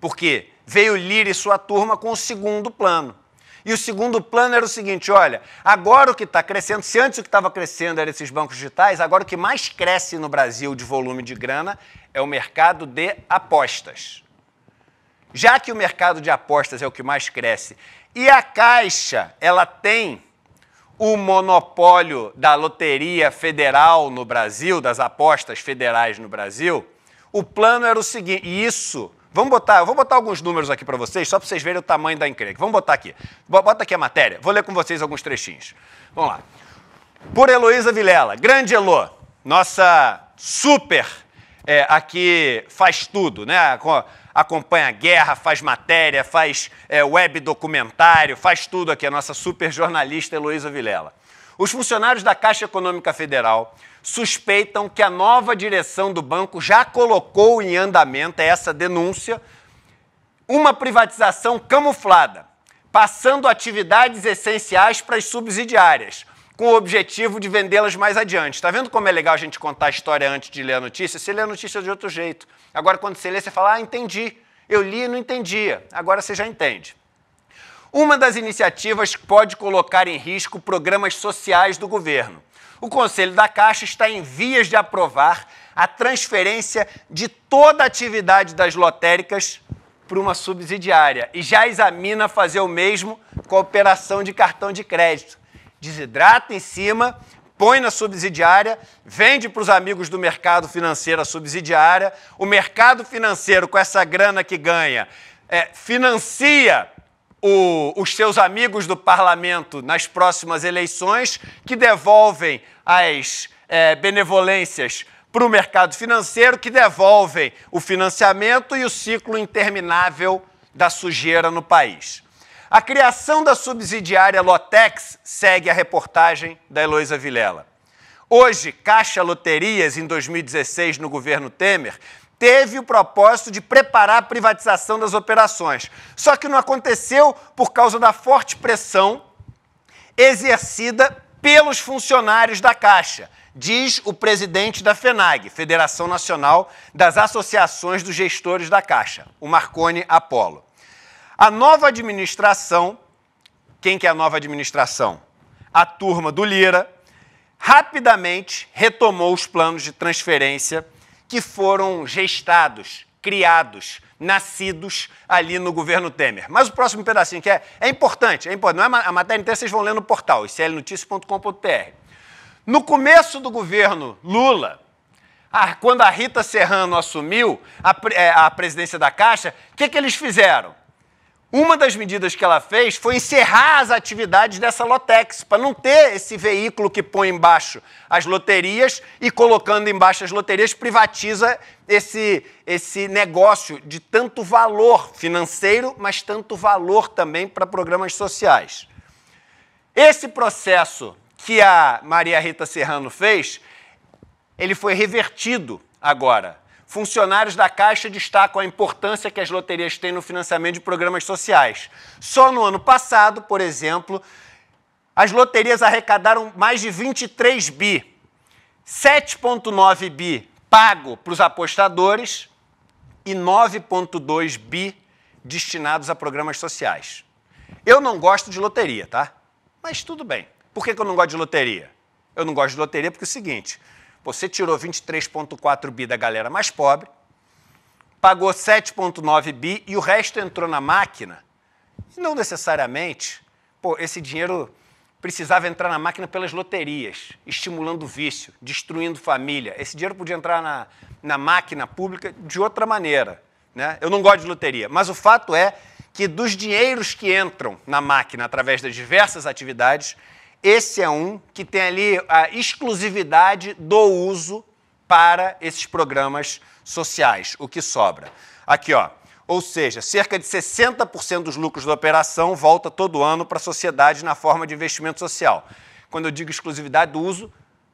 Porque veio Lira e sua turma com o segundo plano. E o segundo plano era o seguinte: olha, agora o que está crescendo, se antes o que estava crescendo eram esses bancos digitais, agora o que mais cresce no Brasil de volume de grana é o mercado de apostas. Já que o mercado de apostas é o que mais cresce e a Caixa, ela tem o monopólio da loteria federal no Brasil, das apostas federais no Brasil, o plano era o seguinte, e isso Vamos botar, eu vou botar alguns números aqui para vocês, só para vocês verem o tamanho da encrenca. Vamos botar aqui. Bota aqui a matéria. Vou ler com vocês alguns trechinhos. Vamos lá. Por Heloísa Vilela, grande Elô, nossa super é, aqui faz tudo, né? Acompanha a guerra, faz matéria, faz é, web documentário, faz tudo aqui, a nossa super jornalista Heloísa Vilela. Os funcionários da Caixa Econômica Federal suspeitam que a nova direção do banco já colocou em andamento, essa denúncia, uma privatização camuflada, passando atividades essenciais para as subsidiárias, com o objetivo de vendê-las mais adiante. Está vendo como é legal a gente contar a história antes de ler a notícia? Você lê a notícia de outro jeito. Agora, quando você lê, você fala, ah, entendi. Eu li e não entendia. Agora você já entende. Uma das iniciativas pode colocar em risco programas sociais do governo o Conselho da Caixa está em vias de aprovar a transferência de toda a atividade das lotéricas para uma subsidiária e já examina fazer o mesmo com a operação de cartão de crédito. Desidrata em cima, põe na subsidiária, vende para os amigos do mercado financeiro a subsidiária, o mercado financeiro, com essa grana que ganha, é, financia o, os seus amigos do parlamento nas próximas eleições, que devolvem as é, benevolências para o mercado financeiro, que devolvem o financiamento e o ciclo interminável da sujeira no país. A criação da subsidiária Lotex segue a reportagem da Heloísa Vilela. Hoje, Caixa Loterias, em 2016, no governo Temer, teve o propósito de preparar a privatização das operações. Só que não aconteceu por causa da forte pressão exercida pelos funcionários da Caixa, diz o presidente da FENAG, Federação Nacional das Associações dos Gestores da Caixa, o Marconi Apollo. A nova administração, quem que é a nova administração? A turma do Lira, rapidamente retomou os planos de transferência que foram gestados, criados, nascidos ali no governo Temer. Mas o próximo pedacinho que é, é importante, é importante, não é a matéria inteira, vocês vão ler no portal, slnoticia.com.br. No começo do governo Lula, a, quando a Rita Serrano assumiu a, é, a presidência da Caixa, o que, que eles fizeram? Uma das medidas que ela fez foi encerrar as atividades dessa Lotex, para não ter esse veículo que põe embaixo as loterias e colocando embaixo as loterias privatiza esse, esse negócio de tanto valor financeiro, mas tanto valor também para programas sociais. Esse processo que a Maria Rita Serrano fez, ele foi revertido agora. Funcionários da Caixa destacam a importância que as loterias têm no financiamento de programas sociais. Só no ano passado, por exemplo, as loterias arrecadaram mais de 23 bi. 7,9 bi pago para os apostadores e 9,2 bi destinados a programas sociais. Eu não gosto de loteria, tá? Mas tudo bem. Por que, eu não gosto de loteria? Eu não gosto de loteria porque é o seguinte: você tirou 23,4 bi da galera mais pobre, pagou 7,9 bi e o resto entrou na máquina. não necessariamente, pô, esse dinheiro precisava entrar na máquina pelas loterias, estimulando o vício, destruindo família. Esse dinheiro podia entrar na, na máquina pública de outra maneira. Né? Eu não gosto de loteria, mas o fato é que dos dinheiros que entram na máquina através das diversas atividades, esse é um que tem ali a exclusividade do uso para esses programas sociais, o que sobra. Aqui, ó. Ou seja, cerca de 60% dos lucros da operação volta todo ano para a sociedade na forma de investimento social. Quando eu digo exclusividade do uso,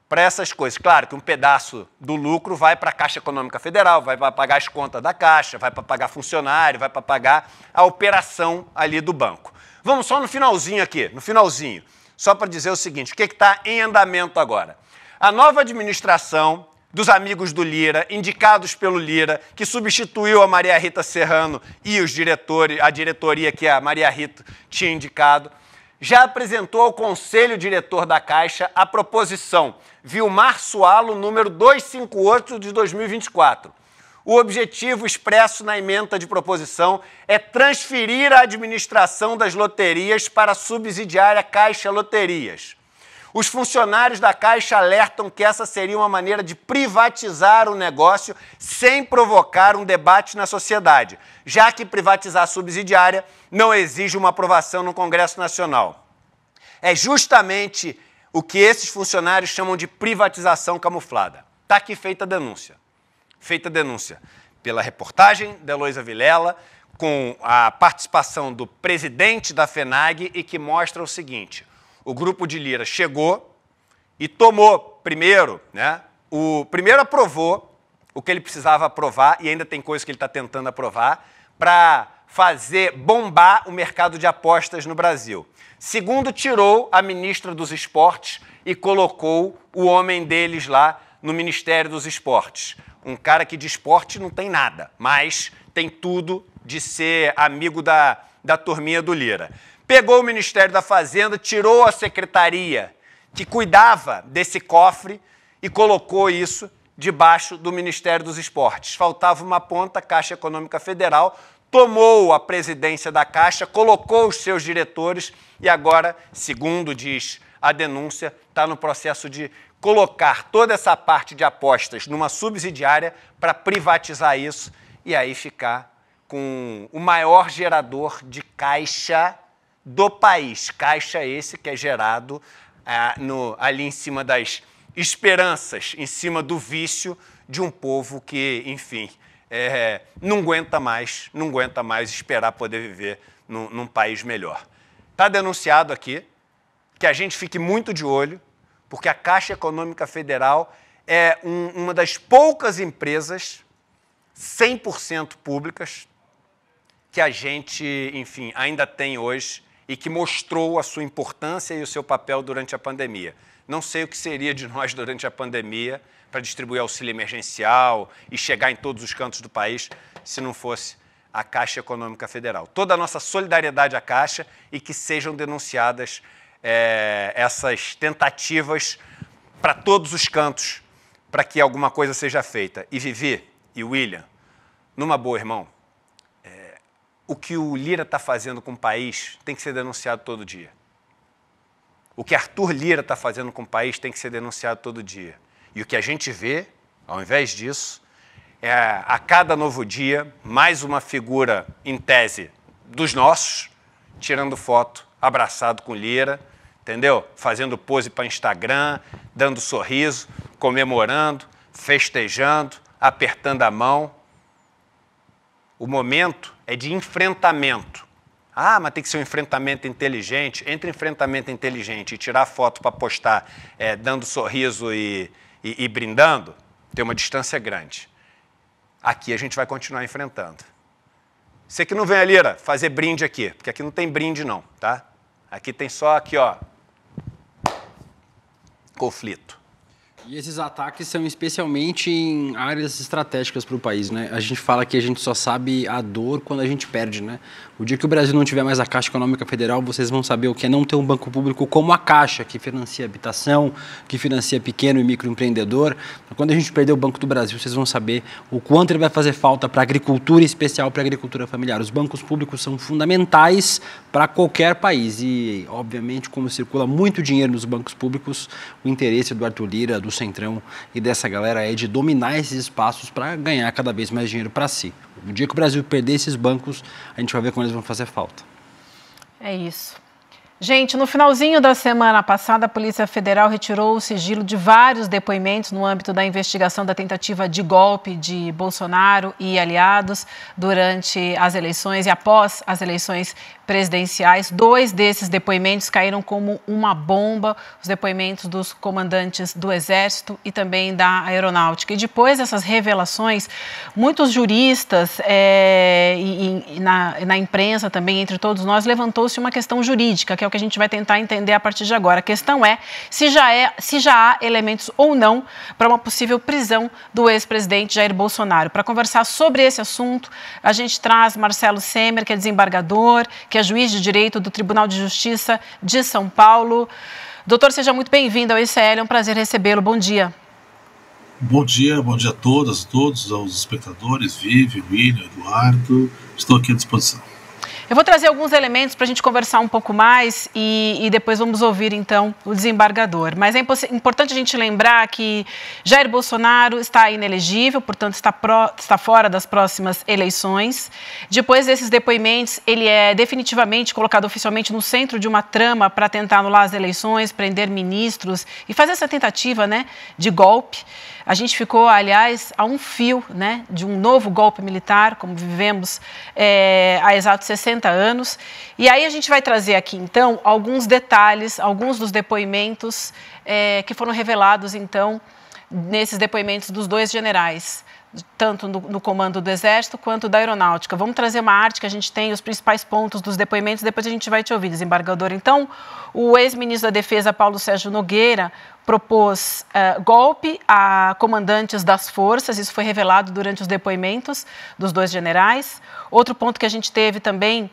para essas coisas. Claro que um pedaço do lucro vai para a Caixa Econômica Federal, vai para pagar as contas da Caixa, vai para pagar funcionário, vai para pagar a operação ali do banco. Vamos só no finalzinho aqui, no finalzinho só para dizer o seguinte: o que é está em andamento agora? A nova administração dos amigos do Lira, indicados pelo Lira, que substituiu a Maria Rita Serrano e os diretores, a diretoria que a Maria Rita tinha indicado, já apresentou ao Conselho Diretor da Caixa a proposição Vilmar Soalo número 258 de 2024 o objetivo expresso na emenda de proposição é transferir a administração das loterias para a subsidiária Caixa Loterias. Os funcionários da Caixa alertam que essa seria uma maneira de privatizar o negócio sem provocar um debate na sociedade, já que privatizar a subsidiária não exige uma aprovação no Congresso Nacional. É justamente o que esses funcionários chamam de privatização camuflada. Está aqui feita a denúncia feita a denúncia pela reportagem da Heloísa Vilela, com a participação do presidente da FENAG e que mostra o seguinte: o grupo de Lira chegou e tomou primeiro, né? O primeiro aprovou o que ele precisava aprovar e ainda tem coisa que ele está tentando aprovar para fazer bombar o mercado de apostas no Brasil. Segundo, tirou a ministra dos Esportes e colocou o homem deles lá no Ministério dos Esportes um cara que de esporte não tem nada, mas tem tudo de ser amigo da, da turminha do Lira. Pegou o Ministério da Fazenda, tirou a secretaria que cuidava desse cofre e colocou isso debaixo do Ministério dos Esportes. Faltava uma ponta, Caixa Econômica Federal tomou a presidência da Caixa, colocou os seus diretores e agora, segundo diz a denúncia, está no processo de colocar toda essa parte de apostas numa subsidiária para privatizar isso e aí ficar com o maior gerador de caixa do país. Caixa esse que é gerado ah, no, ali em cima das esperanças, em cima do vício de um povo que, enfim, é, não aguenta mais, não aguenta mais esperar poder viver num, num país melhor. Está denunciado aqui que a gente fique muito de olho porque a Caixa Econômica Federal é um, uma das poucas empresas 100% públicas que a gente, enfim, ainda tem hoje e que mostrou a sua importância e o seu papel durante a pandemia. Não sei o que seria de nós [LAUGHS] durante a pandemia para distribuir auxílio emergencial e chegar em todos os cantos do país se não fosse a Caixa Econômica Federal. Toda a nossa solidariedade à Caixa e que sejam denunciadas é, essas tentativas para todos os cantos para que alguma coisa seja feita. E Vivi e William, numa boa, irmão, é, o que o Lira está fazendo com o país tem que ser denunciado todo dia. O que Arthur Lira está fazendo com o país tem que ser denunciado todo dia. E o que a gente vê, ao invés disso, é a cada novo dia mais uma figura em tese dos nossos tirando foto, abraçado com Lira entendeu? Fazendo pose para Instagram, dando sorriso, comemorando, festejando, apertando a mão. O momento é de enfrentamento. Ah, mas tem que ser um enfrentamento inteligente. Entre enfrentamento inteligente e tirar foto para postar é, dando sorriso e, e, e brindando, tem uma distância grande. Aqui a gente vai continuar enfrentando. Você que não vem ali, fazer brinde aqui, porque aqui não tem brinde não, tá? Aqui tem só aqui, ó, conflito. E esses ataques são especialmente em áreas estratégicas para o país, né? A gente fala que a gente só sabe a dor quando a gente perde, né? O dia que o Brasil não tiver mais a Caixa Econômica Federal, vocês vão saber o que é não ter um banco público como a Caixa, que financia habitação, que financia pequeno e microempreendedor. Então, quando a gente perder o Banco do Brasil, vocês vão saber o quanto ele vai fazer falta para a agricultura, em especial para a agricultura familiar. Os bancos públicos são fundamentais para qualquer país e, obviamente, como circula muito dinheiro nos bancos públicos, o interesse do Arthur Lira, do Centrão e dessa galera é de dominar esses espaços para ganhar cada vez mais dinheiro para si. O dia que o Brasil perder esses bancos, a gente vai ver como eles vão fazer falta. É isso. Gente, no finalzinho da semana passada, a Polícia Federal retirou o sigilo de vários depoimentos no âmbito da investigação da tentativa de golpe de Bolsonaro e aliados durante as eleições e após as eleições presidenciais. Dois desses depoimentos caíram como uma bomba, os depoimentos dos comandantes do Exército e também da Aeronáutica. E depois dessas revelações, muitos juristas é, e, e na, na, imprensa também, entre todos nós, levantou-se uma questão jurídica, que é o que a gente vai tentar entender a partir de agora. A questão é se já, é, se já há elementos ou não para uma possível prisão do ex-presidente Jair Bolsonaro. Para conversar sobre esse assunto, a gente traz Marcelo Semer, que é desembargador, que é juiz de direito do Tribunal de Justiça de São Paulo. Doutor, seja muito bem-vindo ao ICL, é um prazer recebê-lo. Bom dia. Bom dia, bom dia a todas, todos, aos espectadores, Vivi, William, Eduardo. Estou aqui à disposição. Eu vou trazer alguns elementos para a gente conversar um pouco mais e, e, depois vamos ouvir então o desembargador. Mas é importante a gente lembrar que Jair Bolsonaro está inelegível, portanto está, pro, está fora das próximas eleições. Depois desses depoimentos, ele é definitivamente colocado oficialmente no centro de uma trama para tentar anular as eleições, prender ministros e fazer essa tentativa né, de golpe. A gente ficou, aliás, a um fio né, de um novo golpe militar, como vivemos é, há exatos 60 anos. E aí a gente vai trazer aqui, então, alguns detalhes, alguns dos depoimentos é, que foram revelados, então, nesses depoimentos dos dois generais tanto no, no, comando do Exército quanto da Aeronáutica. Vamos trazer uma arte que a gente tem, os principais pontos dos depoimentos, depois a gente vai te ouvir, desembargador. Então, o ex-ministro da Defesa, Paulo Sérgio Nogueira, propôs uh, golpe a comandantes das forças, isso foi revelado durante os depoimentos dos dois generais. Outro ponto que a gente teve também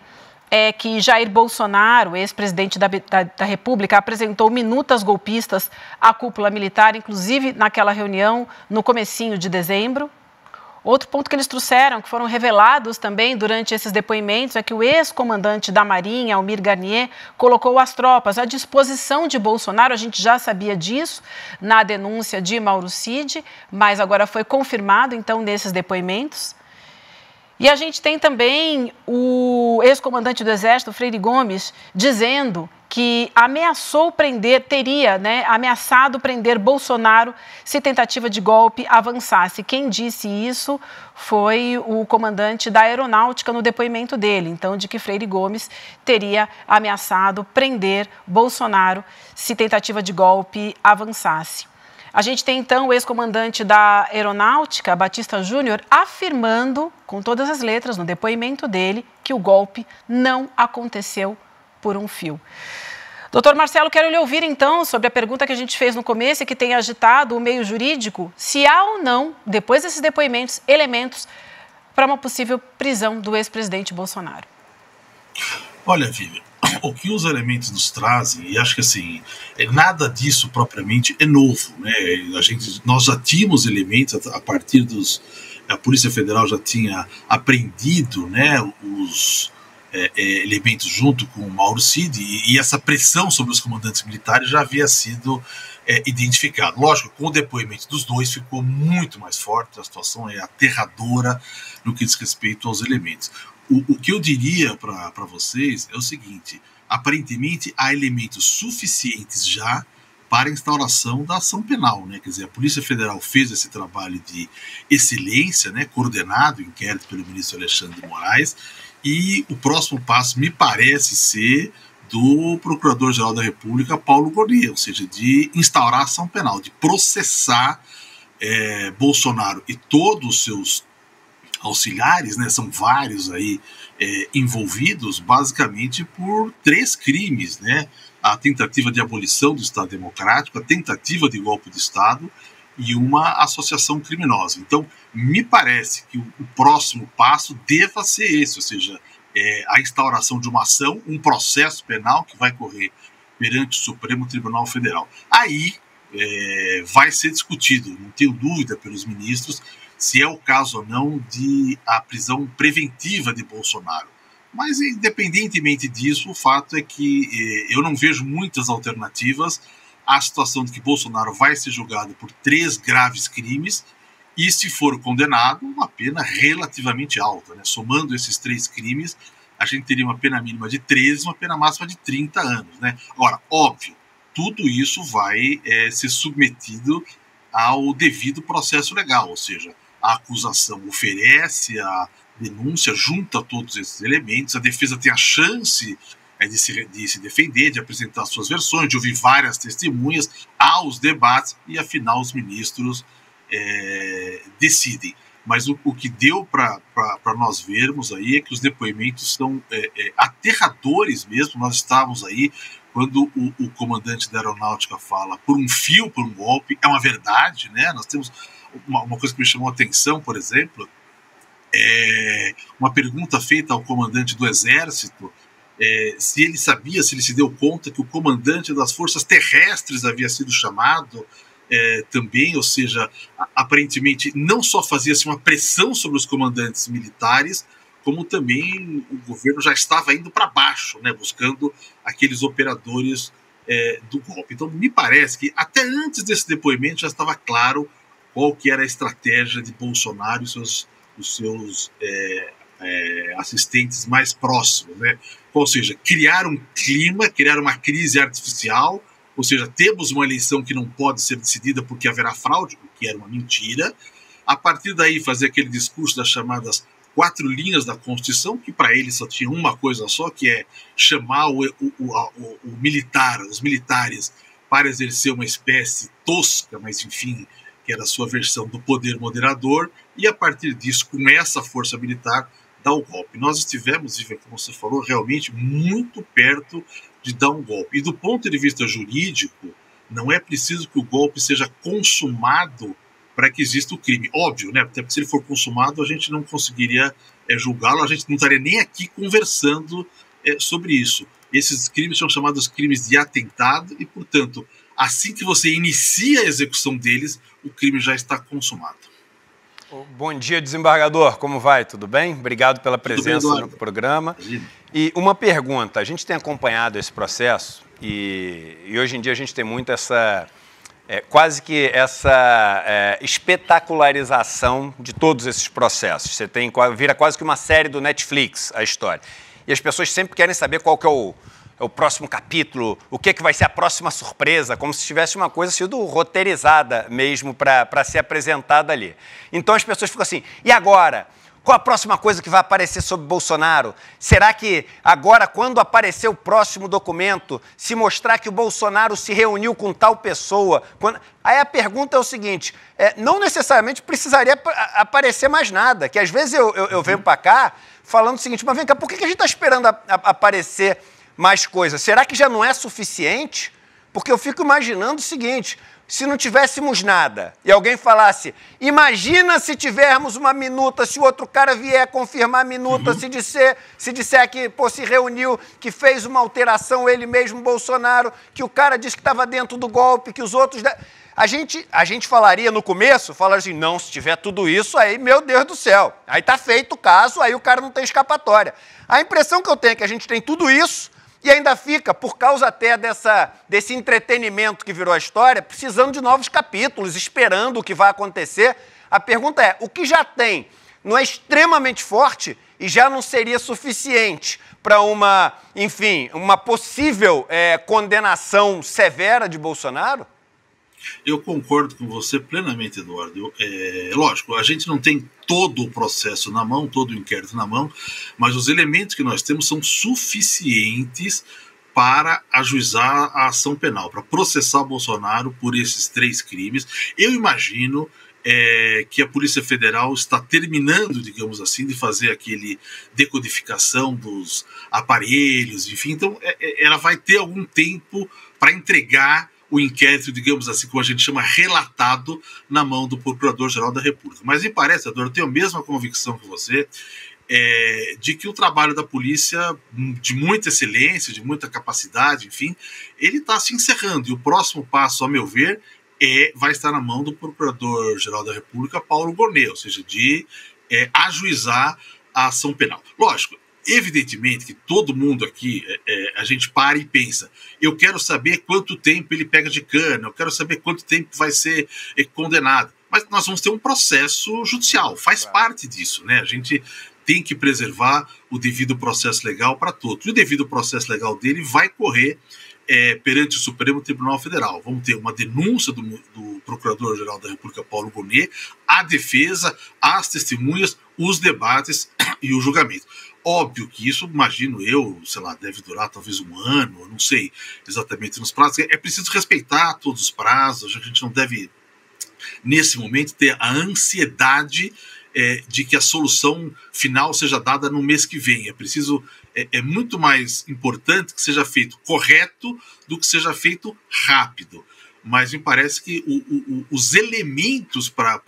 é que Jair Bolsonaro, ex-presidente da, da, da, República, apresentou minutas golpistas à cúpula militar, inclusive naquela reunião no comecinho de dezembro. Outro ponto que eles trouxeram, que foram revelados também durante esses depoimentos, é que o ex-comandante da Marinha, Almir Garnier, colocou as tropas à disposição de Bolsonaro. A gente já sabia disso na denúncia de Mauro Cid, mas agora foi confirmado, então, nesses depoimentos. E a gente tem também o ex-comandante do Exército, Freire Gomes, dizendo que ameaçou prender, teria né, ameaçado prender Bolsonaro se tentativa de golpe avançasse. Quem disse isso foi o comandante da aeronáutica no depoimento dele, então, de que Freire Gomes teria ameaçado prender Bolsonaro se tentativa de golpe avançasse. A gente tem então o ex-comandante da Aeronáutica, Batista Júnior, afirmando com todas as letras no depoimento dele que o golpe não aconteceu por um fio. Doutor Marcelo, quero lhe ouvir então sobre a pergunta que a gente fez no começo e que tem agitado o meio jurídico, se há ou não, depois desses depoimentos, elementos para uma possível prisão do ex-presidente Bolsonaro. Olha, Vivi, o que os elementos nos trazem, e acho que assim, é nada disso propriamente é novo, né? A gente, nós já tínhamos elementos a partir dos. A Polícia Federal já tinha apreendido né, os, é, é, elementos junto com o Mauro Cid, e, e, essa pressão sobre os comandantes militares já havia sido é, identificada. Lógico, com o depoimento dos dois ficou muito mais forte, a situação é aterradora no que diz respeito aos elementos. O, o que eu diria para vocês é o seguinte: aparentemente há elementos suficientes já para a instauração da ação penal, né? Quer dizer, a Polícia Federal fez esse trabalho de excelência, né? Coordenado, inquérito pelo ministro Alexandre Moraes, e o próximo passo me parece ser do Procurador-Geral da República, Paulo Gonet, ou seja, de instaurar ação penal, de processar é, Bolsonaro e todos os seus auxiliares, né, são vários aí é, envolvidos, basicamente por três crimes, né, a tentativa de abolição do Estado Democrático, a tentativa de golpe de Estado e uma associação criminosa. Então, me parece que o próximo passo deva ser esse, ou seja, é, a instauração de uma ação, um processo penal que vai correr perante o Supremo Tribunal Federal. Aí é, vai ser discutido, não tenho dúvida pelos ministros, se é o caso ou não de a prisão preventiva de Bolsonaro. Mas, independentemente disso, o fato é que é, eu não vejo muitas alternativas a situação de que Bolsonaro vai ser julgado por três graves crimes e, se for condenado, uma pena relativamente alta. Né? Somando esses três crimes, a gente teria uma pena mínima de 13, uma pena máxima de 30 anos. Né? Agora, óbvio, tudo isso vai é, ser submetido ao devido processo legal, ou seja, a acusação oferece a denúncia, junta todos esses elementos, a defesa tem a chance é de, se, de se defender, de apresentar suas versões, de ouvir várias testemunhas, há os debates e, afinal, os ministros é, decidem. Mas o, o que deu para nós vermos aí é que os depoimentos são é, é, aterradores mesmo. Nós estávamos aí quando o, o, comandante da aeronáutica fala por um fio, por um golpe, é uma verdade, né? Nós temos uma, uma coisa que me chamou a atenção, por exemplo, é uma pergunta feita ao comandante do exército é, se ele sabia, se ele se deu conta que o comandante das forças terrestres havia sido chamado é, também, ou seja, aparentemente não só fazia-se uma pressão sobre os comandantes militares, como também o governo já estava indo para baixo, né, buscando aqueles operadores é, do golpe. Então, me parece que até antes desse depoimento já estava claro qual que era a estratégia de Bolsonaro e seus, os seus é, é, assistentes mais próximos, né? Ou seja, criar um clima, criar uma crise artificial, ou seja, temos uma eleição que não pode ser decidida porque haverá fraude, o que era uma mentira. A partir daí, fazer aquele discurso das chamadas quatro linhas da Constituição, que para ele só tinha uma coisa só, que é chamar o, o, o, o militar, os militares, para exercer uma espécie tosca, mas enfim, que era a sua versão do poder moderador, e a partir disso, com essa força militar, dar o golpe. Nós estivemos, como você falou, realmente muito perto de dar um golpe. E do ponto de vista jurídico, não é preciso que o golpe seja consumado para que exista o crime. Óbvio, né? Até porque se ele for consumado, a gente não conseguiria é, julgá-lo, a gente não estaria nem aqui conversando é, sobre isso. Esses crimes são chamados crimes de atentado e, portanto, assim que você inicia a execução deles, o crime já está consumado. Bom dia, desembargador. Como vai? Tudo bem? Obrigado pela presença bem, no programa. E uma pergunta: a gente tem acompanhado esse processo e, e hoje em dia a gente tem muito essa. É, quase que essa é, espetacularização de todos esses processos. Você tem vira quase que uma série do Netflix a história. E as pessoas sempre querem saber qual que é o, o próximo capítulo, o que, é que vai ser a próxima surpresa, como se tivesse uma coisa sido roteirizada mesmo para ser apresentada ali. Então as pessoas ficam assim, e agora? Qual a próxima coisa que vai aparecer sobre Bolsonaro? Será que agora, quando aparecer o próximo documento, se mostrar que o Bolsonaro se reuniu com tal pessoa? Quando... Aí a pergunta é o seguinte: é, não necessariamente precisaria aparecer mais nada, que às vezes eu, eu, eu venho para cá falando o seguinte, mas vem cá, por que a gente está esperando a, a, aparecer mais coisas. Será que já não é suficiente? Porque eu fico imaginando o seguinte: se não tivéssemos nada e alguém falasse, imagina se tivermos uma minuta, se o outro cara vier confirmar a minuta, uhum. se, disser, se disser que pô, se reuniu, que fez uma alteração ele mesmo, Bolsonaro, que o cara disse que estava dentro do golpe, que os outros. A, gente, a gente falaria no começo, falaria assim: não, se tiver tudo isso, aí, meu Deus do céu, aí está feito o caso, aí o cara não tem escapatória. A impressão que eu tenho é que a gente tem tudo isso e ainda fica, por causa até dessa, desse entretenimento que virou a história, precisando de novos capítulos, esperando o que vai acontecer. A pergunta é: o que já tem não é extremamente forte e já não seria suficiente para uma, enfim, uma possível é, condenação severa de Bolsonaro? Eu concordo com você plenamente, Eduardo. É, lógico, a gente não tem todo o processo na mão, todo o inquérito na mão, mas os elementos que nós temos são suficientes para ajuizar a ação penal, para processar Bolsonaro por esses três crimes. Eu imagino é, que a Polícia Federal está terminando, digamos assim, de fazer aquele decodificação dos aparelhos, enfim. Então, é, é ela vai ter algum tempo para entregar o inquérito, digamos assim, como a gente chama, relatado na mão do Procurador-Geral da República. Mas me parece, Adoro, eu tenho a mesma convicção que você, é, de que o trabalho da polícia, de muita excelência, de muita capacidade, enfim, ele está se encerrando. E o próximo passo, a meu ver, é, vai estar na mão do Procurador-Geral da República, Paulo Gourmet, ou seja, de é, ajuizar a ação penal. Lógico, Evidentemente que todo mundo aqui, é, é, a gente para e pensa. Eu quero saber quanto tempo ele pega de cana, eu quero saber quanto tempo vai ser é, condenado. Mas nós vamos ter um processo judicial, faz claro. parte disso, né? A gente tem que preservar o devido processo legal para todos. E o devido processo legal dele vai correr é, perante o Supremo Tribunal Federal. Vamos ter uma denúncia do, do Procurador-Geral da República, Paulo Bonet, a defesa, as testemunhas, os debates [COUGHS] e o julgamento. Óbvio que isso, imagino eu, sei lá, deve durar talvez um ano, não sei exatamente nos prazos. É, é preciso respeitar todos os prazos, a gente não deve, nesse momento, ter a ansiedade é, de que a solução final seja dada no mês que vem. É preciso, é, é muito mais importante que seja feito correto do que seja feito rápido. Mas me parece que o, o, os elementos para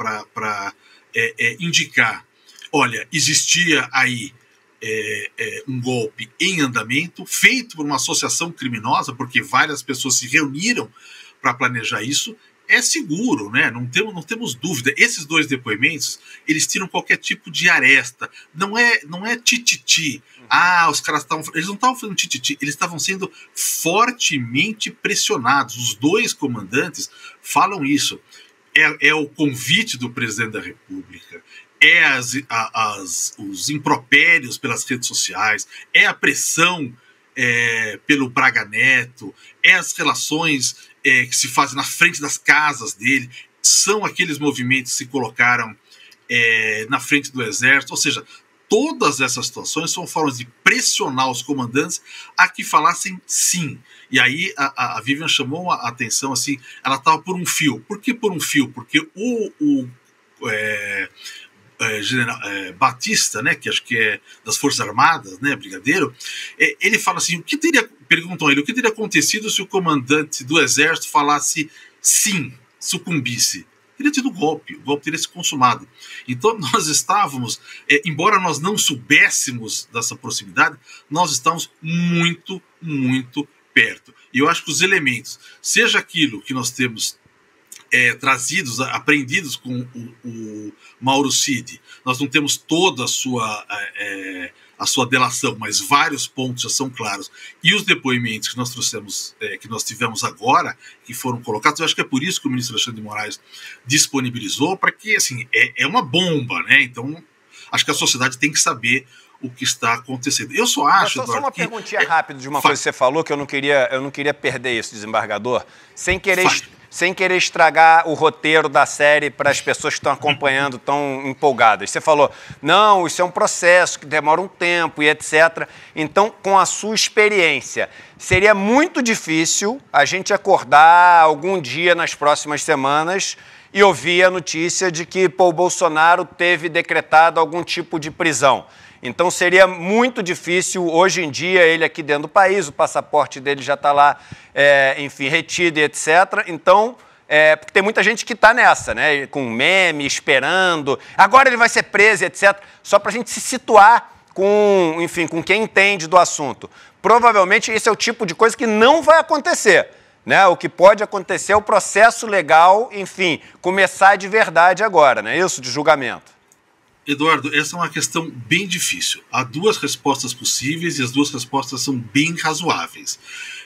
é, é, indicar, olha, existia aí é, é, um golpe em andamento, feito por uma associação criminosa, porque várias pessoas se reuniram para planejar isso, é seguro, né? Não temos, não temos dúvida. Esses dois depoimentos, eles tiram qualquer tipo de aresta. Não é, não é tititi. Uhum. Ah, os caras estavam, eles não estavam fazendo tititi, eles estavam sendo fortemente pressionados. Os dois comandantes falam isso. É, é o convite do presidente da República é as, a, as, os impropérios pelas redes sociais, é a pressão é, pelo Braga Neto, é as relações é, que se fazem na frente das casas dele, são aqueles movimentos que se colocaram é, na frente do exército, ou seja, todas essas situações são formas de pressionar os comandantes a que falassem sim. E aí a, a Vivian chamou a atenção assim, ela estava por um fio. Por que por um fio? Porque o, o é, é, general, é, Batista, né, que acho que é das Forças Armadas, né, brigadeiro, é, ele fala assim: o que teria, perguntam a ele, o que teria acontecido se o comandante do exército falasse sim, sucumbisse? Teria tido golpe, o golpe teria se consumado. Então [LAUGHS] nós estávamos, é, embora nós não soubéssemos dessa proximidade, nós estávamos muito, muito perto. E eu acho que os elementos, seja aquilo que nós temos é, trazidos, aprendidos com o, o, Mauro Cid. Nós não temos toda a sua, é, é, a sua delação, mas vários pontos já são claros. E os depoimentos que nós trouxemos, é, que nós tivemos agora, que foram colocados, eu acho que é por isso que o ministro Alexandre de Moraes disponibilizou, para que, assim, é, é uma bomba, né? Então, acho que a sociedade tem que saber o que está acontecendo. Eu só acho. Mas só, só uma perguntinha é rápida de uma fa... coisa que você falou, que eu não queria, eu não queria perder isso, desembargador, sem querer. Fa sem querer estragar o roteiro da série para as pessoas que estão acompanhando, tão empolgadas. Você falou, não, isso é um processo que demora um tempo e etc. Então, com a sua experiência, seria muito difícil a gente acordar algum dia nas próximas semanas e ouvir a notícia de que Paul Bolsonaro teve decretado algum tipo de prisão. Então seria muito difícil hoje em dia ele aqui dentro do país, o passaporte dele já está lá, é, enfim, retido e etc. Então. É, porque tem muita gente que está nessa, né? Com meme, esperando. Agora ele vai ser preso, etc. Só para a gente se situar com, enfim, com quem entende do assunto. Provavelmente esse é o tipo de coisa que não vai acontecer. Né? O que pode acontecer é o processo legal, enfim, começar de verdade agora, não é isso? De julgamento. Eduardo, essa é uma questão bem difícil. Há duas respostas possíveis e as duas respostas são bem razoáveis.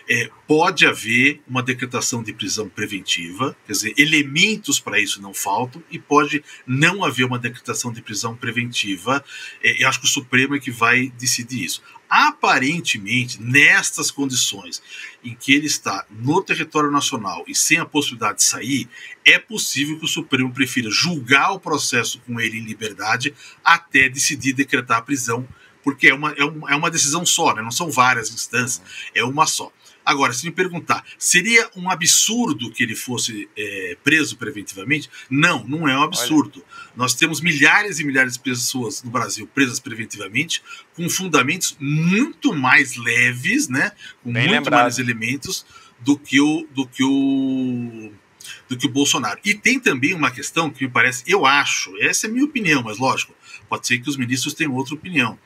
É, pode haver uma decretação de prisão preventiva, quer dizer, elementos para isso não faltam, e pode não haver uma decretação de prisão preventiva. É, eu acho que o Supremo é que vai decidir isso aparentemente, nestas condições em que ele está no território nacional e sem a possibilidade de sair, é possível que o Supremo prefira julgar o processo com ele em liberdade até decidir decretar a prisão, porque é uma, é uma, é uma decisão só, né? não são várias instâncias, é uma só. Agora, se me perguntar, seria um absurdo que ele fosse é, preso preventivamente? Não, não é um absurdo. Olha nós temos milhares e milhares de pessoas no Brasil presas preventivamente, com fundamentos muito mais leves, né? com Bem muito lembrado. mais elementos do que o. Do que o do que o Bolsonaro. E tem também uma questão que me parece, eu acho, essa é a minha opinião, mas lógico, pode ser que os ministros tenham outra opinião,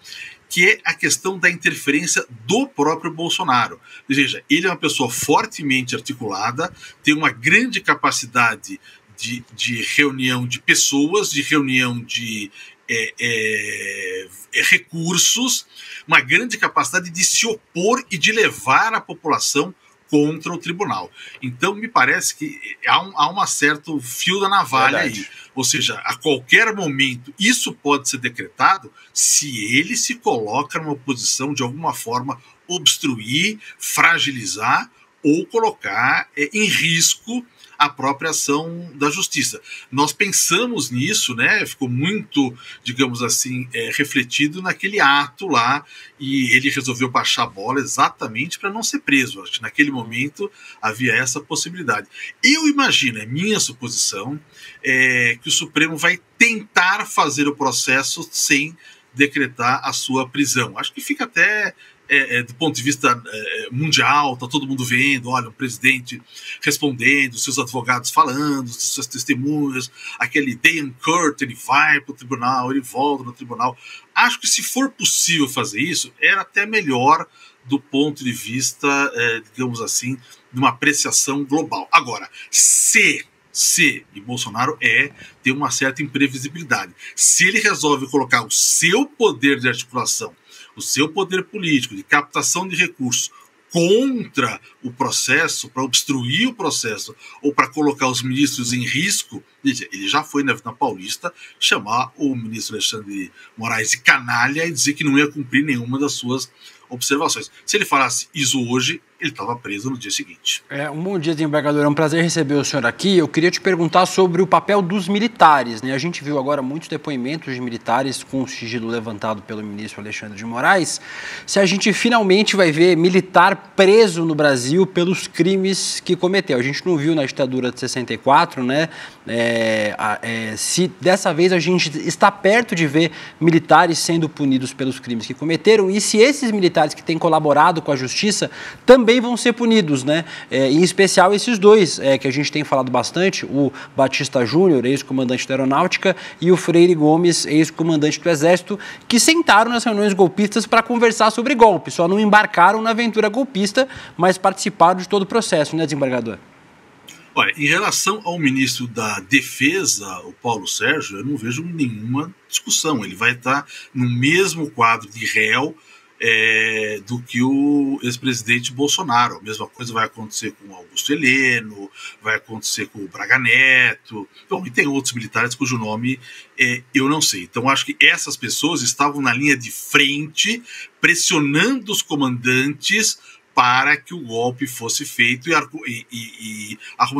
que é a questão da interferência do próprio Bolsonaro. Ou seja, ele é uma pessoa fortemente articulada, tem uma grande capacidade de, de reunião de pessoas, de reunião de é, é, é, recursos, uma grande capacidade de se opor e de levar a população contra o tribunal. Então, me parece que há um, há um certo fio da navalha Verdade. aí. Ou seja, a qualquer momento isso pode ser decretado se ele se coloca numa posição de alguma forma obstruir, fragilizar ou colocar é, em risco a própria ação da justiça. Nós pensamos nisso, né? Ficou muito, digamos assim, é, refletido naquele ato lá e ele resolveu baixar a bola exatamente para não ser preso. Acho que naquele momento havia essa possibilidade. Eu imagino, é minha suposição, é, que o Supremo vai tentar fazer o processo sem decretar a sua prisão. Acho que fica até é, é, do ponto de vista é, é, mundial, está todo mundo vendo, olha, o presidente respondendo, seus advogados falando, suas testemunhas, aquele day and ele vai para o tribunal, ele volta no tribunal. Acho que se for possível fazer isso, era até melhor do ponto de vista, é, digamos assim, de uma apreciação global. Agora, se se, e Bolsonaro é, tem uma certa imprevisibilidade. Se ele resolve colocar o seu poder de articulação seu poder político de captação de recursos contra o processo, para obstruir o processo ou para colocar os ministros em risco, ele já foi na, na Paulista chamar o ministro Alexandre Moraes de canalha e dizer que não ia cumprir nenhuma das suas observações. Se ele falasse isso hoje, ele estava preso no dia seguinte. É, um bom dia, desembargador. É um prazer receber o senhor aqui. Eu queria te perguntar sobre o papel dos militares. Né? A gente viu agora muitos depoimentos de militares com o sigilo levantado pelo ministro Alexandre de Moraes. Se a gente finalmente vai ver militar preso no Brasil pelos crimes que cometeu. A gente não viu na ditadura de 64, né? É, é, se dessa vez a gente está perto de ver militares sendo punidos pelos crimes que cometeram e se esses militares que têm colaborado com a justiça também também vão ser punidos, né? É, em especial esses dois, é, que a gente tem falado bastante, o Batista Júnior, ex-comandante da Aeronáutica, e o Freire Gomes, ex-comandante do Exército, que sentaram nas reuniões golpistas para conversar sobre golpe, só não embarcaram na aventura golpista, mas participaram de todo o processo, né, desembargador? Olha, em relação ao ministro da Defesa, o Paulo Sérgio, eu não vejo nenhuma discussão. Ele vai estar no mesmo quadro de réu é, do que o ex-presidente Bolsonaro. A mesma coisa vai acontecer com Augusto Heleno, vai acontecer com o Braga Neto, e tem outros militares cujo nome é, eu não sei. Então acho que essas pessoas estavam na linha de frente, pressionando os comandantes para que o golpe fosse feito e, e, e, e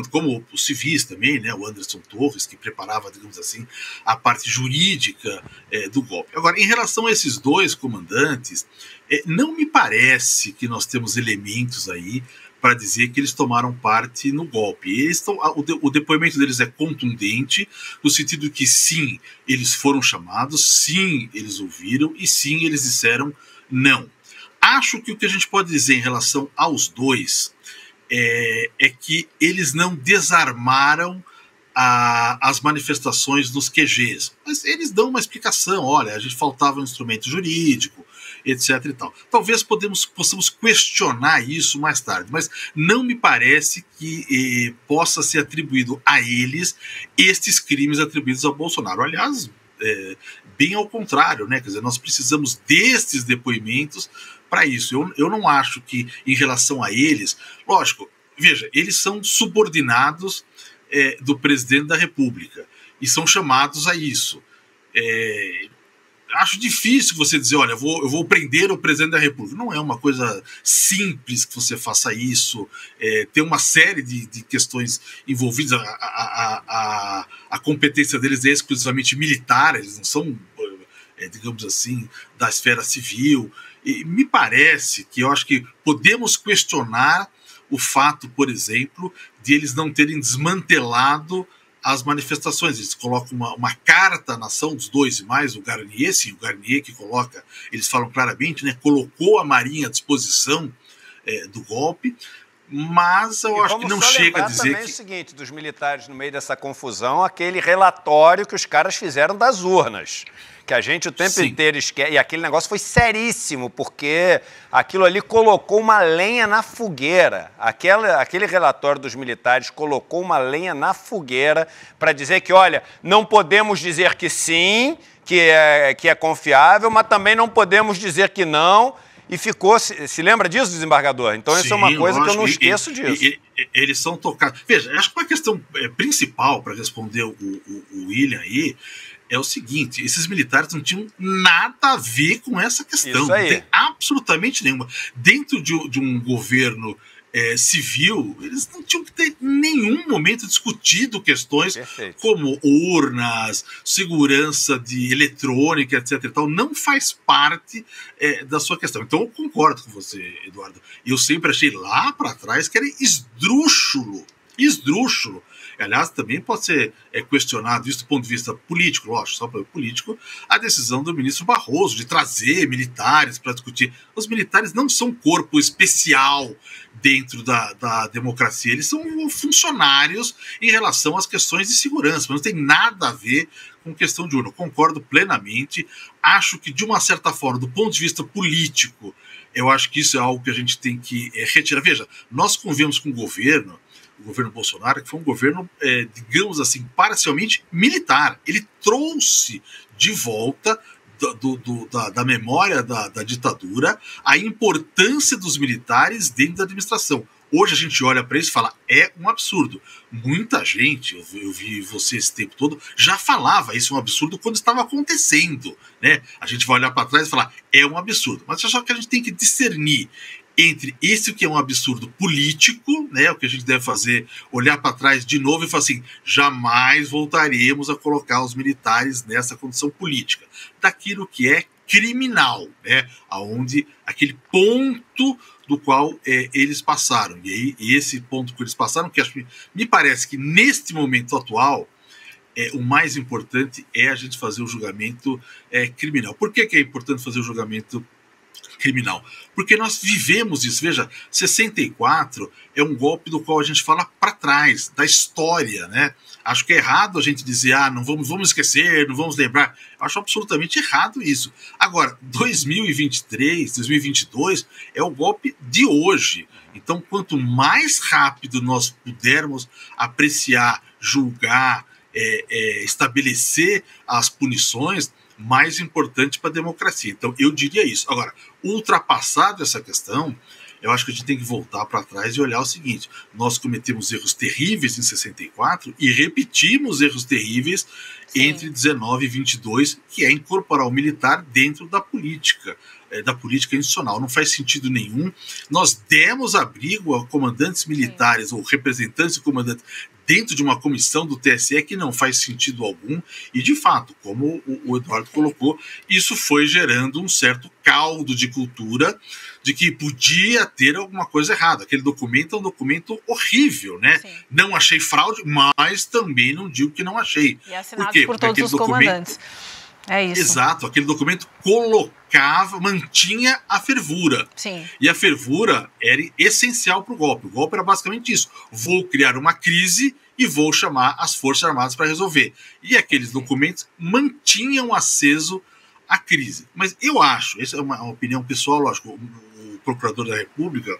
como os civis também, né, o Anderson Torres, que preparava, digamos assim, a parte jurídica é, do golpe. Agora, em relação a esses dois comandantes, é, não me parece que nós temos elementos aí para dizer que eles tomaram parte no golpe. Eles tão, o, depoimento deles é contundente, no sentido que sim, eles foram chamados, sim, eles ouviram e sim, eles disseram não. Acho que o que a gente pode dizer em relação aos dois é, é que eles não desarmaram a, as manifestações dos QGs, mas eles dão uma explicação. Olha, a gente faltava um instrumento jurídico, etc. E tal. Talvez podemos, possamos questionar isso mais tarde, mas não me parece que eh, possa ser atribuído a eles estes crimes atribuídos a Bolsonaro. Aliás, é, bem ao contrário, né? Quer dizer, nós precisamos destes depoimentos para isso. Eu, eu não acho que, em relação a eles, lógico, veja, eles são subordinados é, do presidente da República e são chamados a isso. É, acho difícil você dizer, olha, eu vou, eu vou prender o presidente da República. Não é uma coisa simples que você faça isso. É, tem uma série de, de questões envolvidas. A, a, a, a, competência deles é exclusivamente militar, eles não são, é, digamos assim, da esfera civil. E me parece que eu acho que podemos questionar o fato, por exemplo, de eles não terem desmantelado as manifestações. Eles colocam uma, uma carta na ação dos dois e mais, o Garnier, sim, o Garnier que coloca, eles falam claramente, né, colocou a Marinha à disposição é, do golpe, mas eu e acho que não chega a dizer também que... o seguinte, dos militares no meio dessa confusão, aquele relatório que os caras fizeram das urnas que a gente o tempo Sim. inteiro esquece. E aquele negócio foi seríssimo, porque aquilo ali colocou uma lenha na fogueira. Aquela, aquele relatório dos militares colocou uma lenha na fogueira para dizer que, olha, não podemos dizer que sim, que é, que é confiável, mas também não podemos dizer que não e ficou. Se, se, lembra disso, desembargador? Então, Sim, isso é uma coisa lógico. que eu não esqueço e, disso. E, e, eles são tocados. Veja, acho que uma questão é, principal para responder o, o, o William aí é o seguinte: esses militares não tinham nada a ver com essa questão. Não tem absolutamente nenhuma. Dentro de, de um governo é, civil, eles não tinham que ter nenhum momento discutido questões Perfeito. como urnas, segurança de eletrônica, etc. E tal. Não faz parte é, da sua questão. Então eu concordo com você, Eduardo. Eu sempre achei lá para trás que era esdrúxulo, esdrúxulo aliás também pode ser é, questionado isso do ponto de vista político, lógico, só para o político, a decisão do ministro Barroso de trazer militares para discutir. Os militares não são corpo especial dentro da, da, democracia, eles são funcionários em relação às questões de segurança, mas não tem nada a ver com questão de urna. Concordo plenamente, acho que de uma certa forma, do ponto de vista político, eu acho que isso é algo que a gente tem que é, retirar. Veja, nós convivemos com o governo o governo Bolsonaro, que foi um governo, é, digamos assim, parcialmente militar. Ele trouxe de volta do, do, da, da, memória da, da, ditadura a importância dos militares dentro da administração. Hoje a gente olha para isso e fala, é um absurdo. Muita gente, eu, eu vi você esse tempo todo, já falava isso é um absurdo quando estava acontecendo. Né? A gente vai olhar para trás e falar, é um absurdo. Mas é só que a gente tem que discernir entre isso que é um absurdo político, né, o que a gente deve fazer, olhar para trás de novo e falar assim, jamais voltaremos a colocar os militares nessa condição política, daquilo que é criminal, né, aonde aquele ponto do qual é, eles passaram e aí esse ponto que eles passaram, que acho, me parece que neste momento atual é, o mais importante é a gente fazer o julgamento é, criminal. Por que, que é importante fazer o julgamento criminal? criminal. Porque nós vivemos isso. Veja, 64 é um golpe do qual a gente fala para trás, da história, né? Acho que é errado a gente dizer, ah, não vamos, vamos esquecer, não vamos lembrar. Acho absolutamente errado isso. Agora, 2023, 2022 é o golpe de hoje. Então, quanto mais rápido nós pudermos apreciar, julgar, é, é, estabelecer as punições, mais importante para a democracia. Então, eu diria isso. Agora, ultrapassado essa questão, eu acho que a gente tem que voltar para trás e olhar o seguinte: nós cometemos erros terríveis em 64 e repetimos erros terríveis Sim. entre 19 e 22, que é incorporar o militar dentro da política, eh, da política institucional. Não faz sentido nenhum. Nós demos abrigo a comandantes militares Sim. ou representantes de comandantes dentro de uma comissão do TSE que não faz sentido algum, e de fato, como o, Eduardo colocou, isso foi gerando um certo caldo de cultura de que podia ter alguma coisa errada. Aquele documento é um documento horrível, né? Sim. Não achei fraude, mas também não digo que não achei. E é assinado por, por todos os documento... comandantes. É isso. Exato, aquele documento colocava, mantinha a fervura. Sim. E a fervura era essencial para o golpe. O golpe era basicamente isso: vou criar uma crise e vou chamar as Forças Armadas para resolver. E aqueles documentos mantinham aceso a crise. Mas eu acho, essa é uma, uma opinião pessoal, lógico, o procurador da República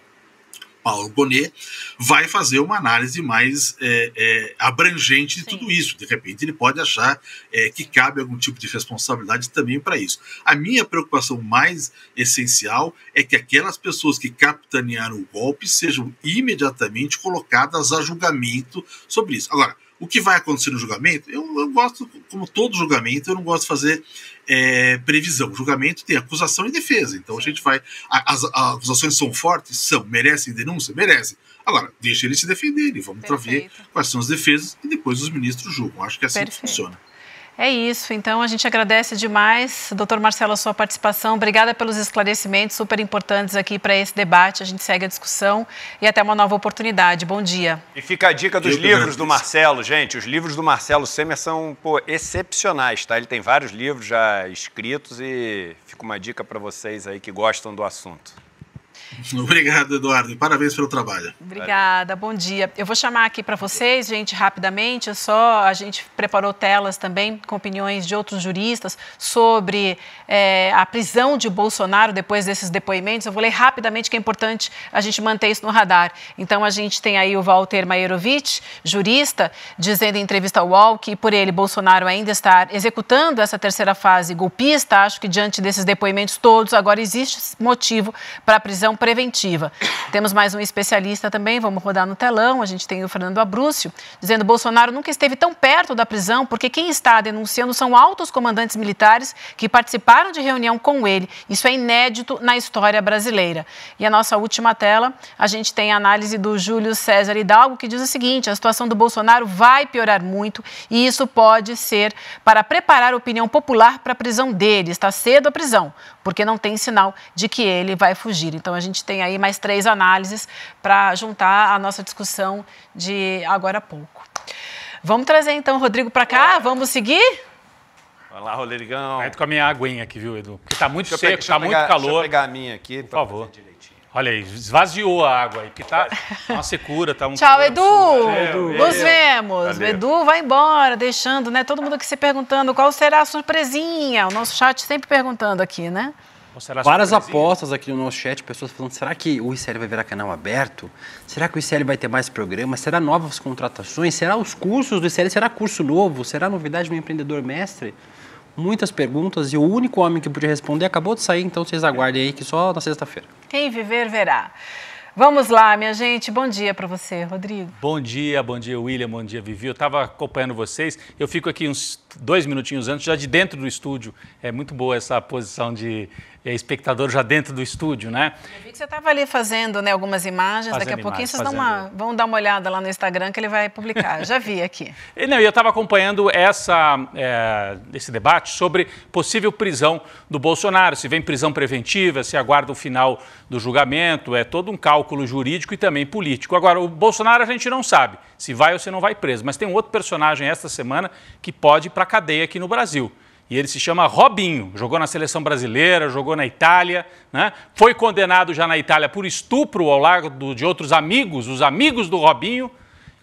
Paulo Bonet, vai fazer uma análise mais é, é, abrangente de Sim. tudo isso. De repente, ele pode achar é, que cabe algum tipo de responsabilidade também para isso. A minha preocupação mais essencial é que aquelas pessoas que capitanearam o golpe sejam imediatamente colocadas a julgamento sobre isso. Agora, o que vai acontecer no julgamento, eu, eu gosto, como todo julgamento, eu não gosto de fazer é, previsão. O julgamento tem acusação e defesa. Então a gente vai. As, as, acusações são fortes? São. Merecem denúncia? Merecem. Agora, deixa eles se defenderem, vamos ver quais são as defesas e depois os ministros julgam. Acho que é assim que funciona. É isso. Então, a gente agradece demais, doutor Marcelo, a sua participação. Obrigada pelos esclarecimentos super importantes aqui para esse debate. A gente segue a discussão e até uma nova oportunidade. Bom dia. E fica a dica dos Eu livros do Marcelo, gente. Os livros do Marcelo Semer são pô, excepcionais, tá? Ele tem vários livros já escritos e fica uma dica para vocês aí que gostam do assunto. [LAUGHS] Obrigado, Eduardo, e parabéns pelo trabalho. Obrigada, bom dia. Eu vou chamar aqui para vocês, gente, rapidamente, é só a gente preparou telas também com opiniões de outros juristas sobre é, a prisão de Bolsonaro depois desses depoimentos. Eu vou ler rapidamente que é importante a gente manter isso no radar. Então, a gente tem aí o Walter Maierovitch, jurista, dizendo em entrevista ao UOL que, por ele, Bolsonaro ainda está executando essa terceira fase golpista. Acho que, diante desses depoimentos todos, agora existe motivo para a prisão preventiva. Temos mais um especialista também, vamos rodar no telão. A gente tem o Fernando Abrúcio dizendo: Bolsonaro nunca esteve tão perto da prisão, porque quem está denunciando são altos comandantes militares que participaram de reunião com ele. Isso é inédito na história brasileira. E a nossa última tela, a gente tem a análise do Júlio César Hidalgo, que diz o seguinte: a situação do Bolsonaro vai piorar muito e isso pode ser para preparar a opinião popular para a prisão dele. Está cedo a prisão, porque não tem sinal de que ele vai fugir. Então a gente gente tem aí mais três análises para juntar a nossa discussão de agora há pouco. Vamos trazer então o Rodrigo para cá? Vamos seguir? Olá, Rolerigão. Entra com a minha aguinha aqui, viu, Edu? Porque tá muito deixa seco, tá pegar, muito calor. Deixa eu pegar a minha aqui, por favor. Olha aí, esvaziou a água aí, porque tá, tá uma secura, tá um. Tchau, Edu! Valeu, Nos vemos! Valeu. Edu vai embora, deixando, né? Todo mundo aqui se perguntando qual será a surpresinha. O nosso chat sempre perguntando aqui, né? Várias assim. apostas aqui no nosso chat, pessoas falando, será que o ICL vai virar canal aberto? Será que o ICL vai ter mais programas? Será novas contratações? Será os cursos do ICL? Será curso novo? Será novidade no empreendedor mestre? Muitas perguntas e o único homem que podia responder acabou de sair, então vocês aguardem aí que só na sexta-feira. Quem viver, verá. Vamos lá, minha gente. Bom dia para você, Rodrigo. Bom dia, bom dia, William, bom dia, Vivi. Eu estava acompanhando vocês. Eu fico aqui uns dois minutinhos antes, já de dentro do estúdio. É muito boa essa posição de eh, espectador já dentro do estúdio, né? Eu vi que você estava ali fazendo né, algumas imagens, fazendo daqui a pouquinho imagens, vocês uma, vão dar uma olhada lá no Instagram que ele vai publicar, já vi aqui. [LAUGHS] E, não, eu estava acompanhando essa, é, esse debate sobre possível prisão do Bolsonaro, se vem prisão preventiva, se aguarda o final do julgamento, é todo um cálculo jurídico e também político. Agora, o Bolsonaro a gente não sabe se vai ou se não vai preso, mas tem um outro personagem esta semana que pode ir para para a cadeia aqui no Brasil. E ele se chama Robinho, jogou na seleção brasileira, jogou na Itália, né? foi condenado já na Itália por estupro ao largo de outros amigos, os amigos do Robinho,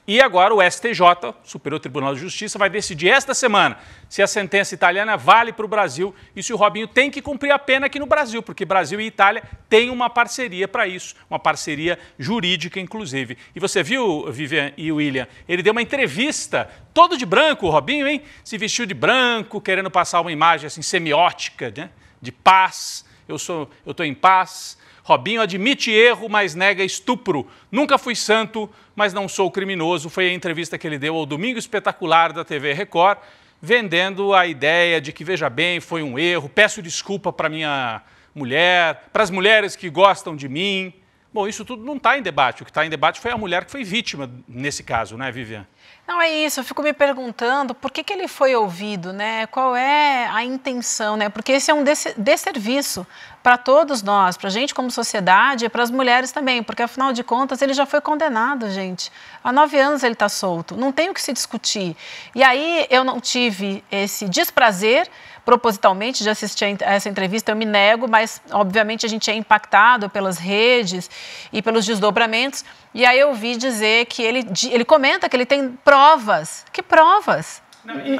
e agora o STJ, Superior Tribunal de Justiça, vai decidir esta semana se a sentença italiana vale para o Brasil e se o Robinho tem que cumprir a pena aqui no Brasil, porque Brasil e Itália têm uma parceria para isso, uma parceria jurídica, inclusive. E você viu, Vivian e William, ele deu uma entrevista todo de branco, o Robinho, hein? Se vestiu de branco, querendo passar uma imagem assim semiótica, né? De paz. Eu sou, eu estou em paz Robinho admite erro, mas nega estupro. Nunca fui santo, mas não sou criminoso. Foi a entrevista que ele deu ao Domingo Espetacular da TV Record, vendendo a ideia de que, veja bem, foi um erro, peço desculpa para minha mulher, para as mulheres que gostam de mim. Bom, isso tudo não está em debate. O que está em debate foi a mulher que foi vítima nesse caso, né, Vivian? Não, é isso. Eu fico me perguntando por que, que ele foi ouvido, né? Qual é a intenção, né? Porque esse é um desserviço para todos nós, para a gente como sociedade e para as mulheres também, porque afinal de contas ele já foi condenado, gente. Há nove anos ele está solto. Não tem o que se discutir. E aí eu não tive esse desprazer propositalmente de assistir a essa entrevista, eu me nego, mas obviamente a gente é impactado pelas redes e pelos desdobramentos. E aí eu vi dizer que ele, ele comenta que ele tem provas. Que provas?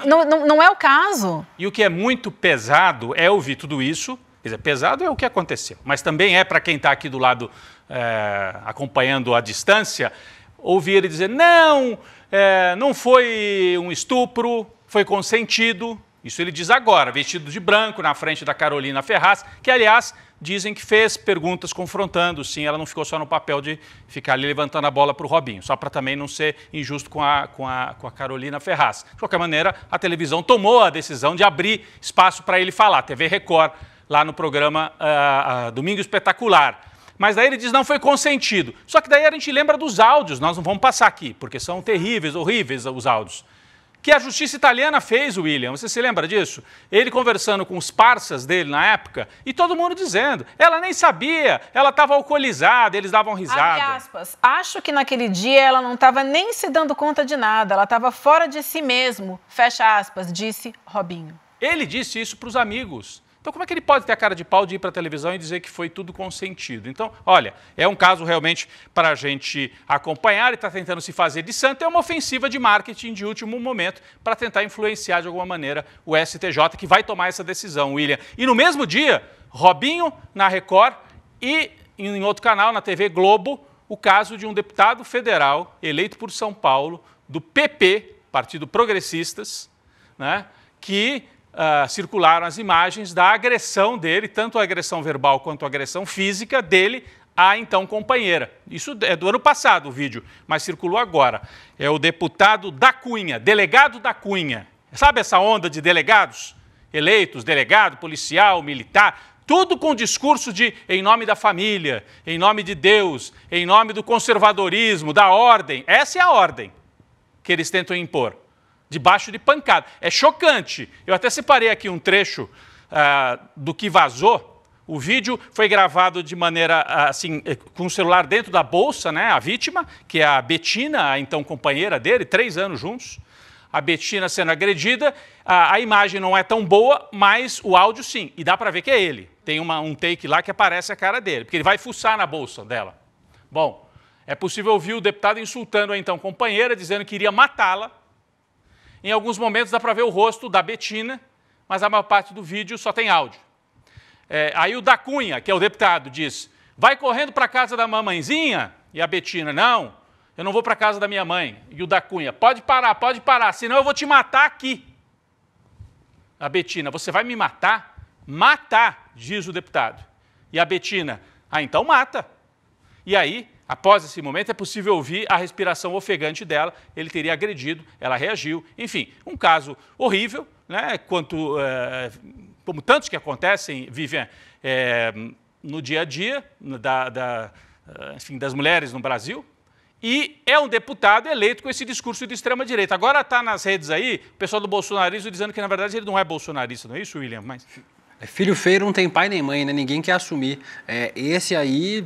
Não, não, não, é o caso. E o que é muito pesado é ouvir tudo isso. Quer dizer, pesado é o que aconteceu, mas também é para quem está aqui do lado é, acompanhando à distância, ouvir ele dizer: não, é, não foi um estupro, foi consentido. Isso ele diz agora, vestido de branco, na frente da Carolina Ferraz, que, aliás, dizem que fez perguntas confrontando, sim, ela não ficou só no papel de ficar ali levantando a bola para o Robinho, só para também não ser injusto com a, com, a, com a Carolina Ferraz. De qualquer maneira, a televisão tomou a decisão de abrir espaço para ele falar, TV Record, lá no programa uh, uh, Domingo Espetacular. Mas daí ele diz não foi consentido. Só que daí a gente lembra dos áudios, nós não vamos passar aqui, porque são terríveis, horríveis os áudios que a justiça italiana fez, William. Você se lembra disso? Ele conversando com os parceiros dele na época e todo mundo dizendo, ela nem sabia, ela estava alcoolizada, eles davam risada. Abre aspas, acho que naquele dia ela não estava nem se dando conta de nada, ela estava fora de si mesmo, fecha aspas, disse Robinho. Ele disse isso para os amigos. Então, como é que ele pode ter a cara de pau de ir para a televisão e dizer que foi tudo consentido? Então, olha, é um caso realmente para a gente acompanhar. Ele está tentando se fazer de santo. É uma ofensiva de marketing de último momento para tentar influenciar de alguma maneira o STJ, que vai tomar essa decisão, William. E no mesmo dia, Robinho na Record e em outro canal, na TV Globo, o caso de um deputado federal eleito por São Paulo, do PP, Partido Progressistas, né, que Uh, circularam as imagens da agressão dele, tanto a agressão verbal quanto a agressão física dele à então companheira. Isso é do ano passado o vídeo, mas circulou agora. É o deputado da Cunha, delegado da Cunha. Sabe essa onda de delegados? Eleitos, delegado, policial, militar, tudo com discurso de em nome da família, em nome de Deus, em nome do conservadorismo, da ordem. Essa é a ordem que eles tentam impor debaixo de pancada. É chocante. Eu até separei aqui um trecho ah, do que vazou. O vídeo foi gravado de maneira ah, assim, eh, com o celular dentro da bolsa, né? A vítima, que é a Betina, a então companheira dele, três anos juntos. A Betina sendo agredida. A, a imagem não é tão boa, mas o áudio sim. E dá para ver que é ele. Tem uma, um take lá que aparece a cara dele, porque ele vai fuçar na bolsa dela. Bom, é possível ouvir o deputado insultando a então companheira, dizendo que iria matá-la em alguns momentos dá para ver o rosto da Betina, mas a maior parte do vídeo só tem áudio. É, aí o da Cunha, que é o deputado, diz: vai correndo para a casa da mamãezinha? E a Betina: não, eu não vou para a casa da minha mãe. E o da Cunha: pode parar, pode parar, senão eu vou te matar aqui. A Betina: você vai me matar? Matar, diz o deputado. E a Betina: ah, então mata. E aí Após esse momento, é possível ouvir a respiração ofegante dela. Ele teria agredido, ela reagiu. Enfim, um caso horrível, né? Quanto, é, como tantos que acontecem, Vivian, é, no dia a dia da, da, eh, enfim, das mulheres no Brasil. E é um deputado eleito com esse discurso de extrema-direita. Agora está nas redes aí o pessoal do bolsonarismo dizendo que, na verdade, ele não é bolsonarista, não é isso, William? Mas... É, filho feio não tem pai nem mãe, né? Ninguém quer assumir. É, esse aí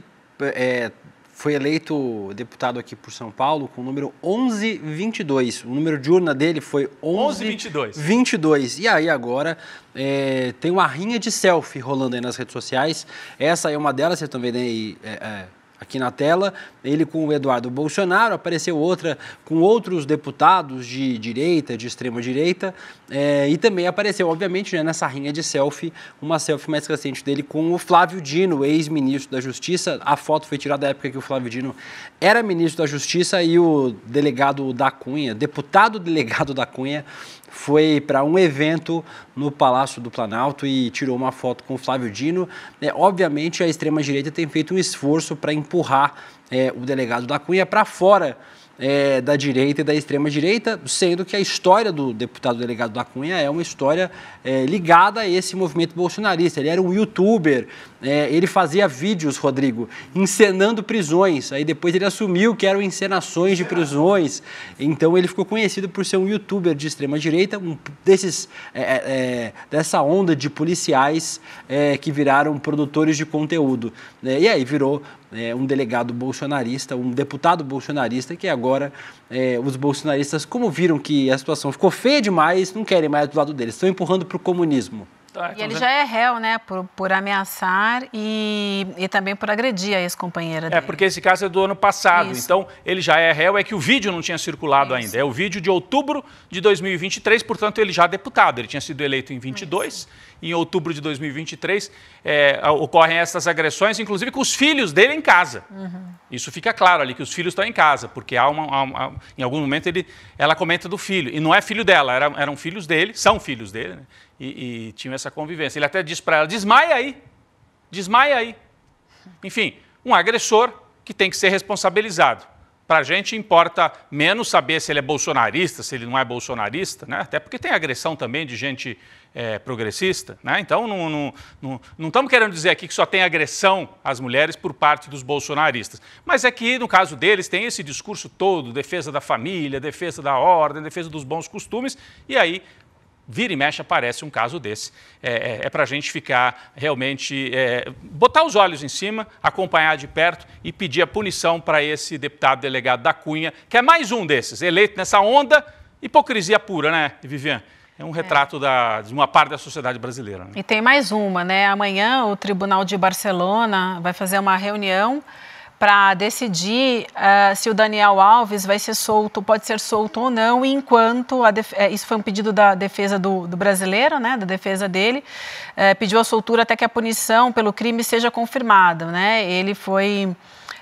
é, foi eleito deputado aqui por São Paulo com o número 1122. O número de urna dele foi 1122. 22. E aí agora é, tem uma rinha de selfie rolando aí nas redes sociais. Essa é uma delas, você também tem aí... é, é aqui na tela, ele com o Eduardo Bolsonaro, apareceu outra com outros deputados de direita, de extrema direita, é, e também apareceu, obviamente, né, nessa rinha de selfie, uma selfie mais recente dele com o Flávio Dino, ex-ministro da Justiça. A foto foi tirada da época que o Flávio Dino era ministro da Justiça e o delegado da Cunha, deputado delegado da Cunha, foi para um evento no Palácio do Planalto e tirou uma foto com o Flávio Dino. É, obviamente, a extrema-direita tem feito um esforço para empurrar é, o delegado da Cunha para fora é, da direita e da extrema-direita, sendo que a história do deputado delegado da Cunha é uma história é, ligada a esse movimento bolsonarista. Ele era um youtuber, é, ele fazia vídeos, Rodrigo, encenando prisões. Aí depois ele assumiu que eram encenações de prisões. Então ele ficou conhecido por ser um youtuber de extrema-direita, um desses, é, é, é, dessa onda de policiais que viraram produtores de conteúdo. Né? E aí virou é, um delegado bolsonarista, um deputado bolsonarista, que agora é, os bolsonaristas, como viram que a situação ficou feia demais, não querem mais do lado deles, estão empurrando para o comunismo. Ah, e então ele já... é réu, né, por, por ameaçar e, e também por agredir a ex-companheira é, dele. É, porque esse caso é do ano passado, Isso. então ele já é réu, é que o vídeo não tinha circulado Isso. ainda. É o vídeo de outubro de 2023, portanto, ele já é deputado. Ele tinha sido eleito em 22 Isso. e em outubro de 2023 é, ocorrem essas agressões, inclusive com os filhos dele em casa. Uhum. Isso fica claro ali, que os filhos estão em casa, porque há uma, há uma, em algum momento ele, ela comenta do filho. E não é filho dela, eram, eram filhos dele, são filhos dele, né? e, e tinham essa convivência. Ele até disse para ela: desmaia aí, desmaia aí. Enfim, um agressor que tem que ser responsabilizado. Para a gente importa menos saber se ele é bolsonarista, se ele não é bolsonarista, né? até porque tem agressão também de gente é, progressista. Né? Então, não estamos não, não, não querendo dizer aqui que só tem agressão às mulheres por parte dos bolsonaristas. Mas é que, no caso deles, tem esse discurso todo: defesa da família, defesa da ordem, defesa dos bons costumes, e aí Vira e mexe aparece um caso desse. É, é, é para a gente ficar realmente. É, botar os olhos em cima, acompanhar de perto e pedir a punição para esse deputado delegado da Cunha, que é mais um desses, eleito nessa onda. Hipocrisia pura, né, Vivian? É um é. retrato é. Da, de uma parte da sociedade brasileira. Né? E tem mais uma, né? Amanhã o Tribunal de Barcelona vai fazer uma reunião para decidir uh, se o Daniel Alves vai ser solto, pode ser solto ou não, enquanto eh, isso foi um pedido da defesa do, do brasileiro, né, da defesa dele, uh, pediu a soltura até que a punição pelo crime seja confirmada, né? Ele foi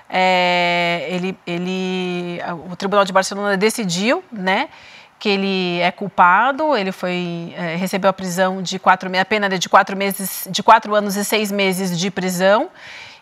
é, ele, ele, o Tribunal de Barcelona decidiu, né? que ele é culpado, ele foi é, recebeu a prisão de quatro a pena de quatro meses, de quatro anos e seis meses de prisão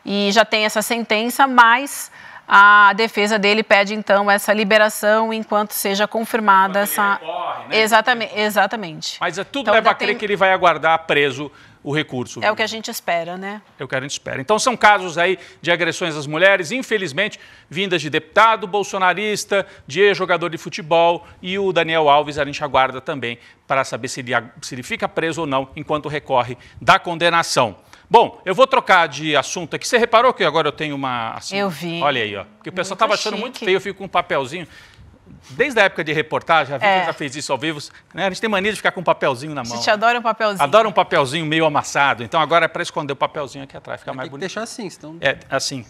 e já tem essa sentença, mas a defesa dele pede então essa liberação enquanto seja confirmada enquanto essa. Recorre, né? Exatamente, exatamente. Mas é tudo então, leva a crer tem... que ele vai aguardar preso o recurso. É o que a gente espera, né? É o que a gente espera. Então são casos aí de agressões às mulheres, infelizmente, vindas de deputado bolsonarista, de jogador de futebol e o Daniel Alves a gente aguarda também para saber se ele, se ele fica preso ou não enquanto recorre da condenação. Bom, eu vou trocar de assunto aqui. Você reparou que agora eu tenho uma. Assim, eu vi. Olha aí, ó. Porque o pessoal estava achando chique. muito feio, eu fico com um papelzinho. Desde a época de reportagem, a gente é. já fez isso ao vivo. Né? A gente tem mania de ficar com um papelzinho na mão. A gente adora um papelzinho. Adora um papelzinho meio amassado. Então agora é para esconder o papelzinho aqui atrás, ficar mais tem bonito. Tem que deixar assim, senão. É, assim.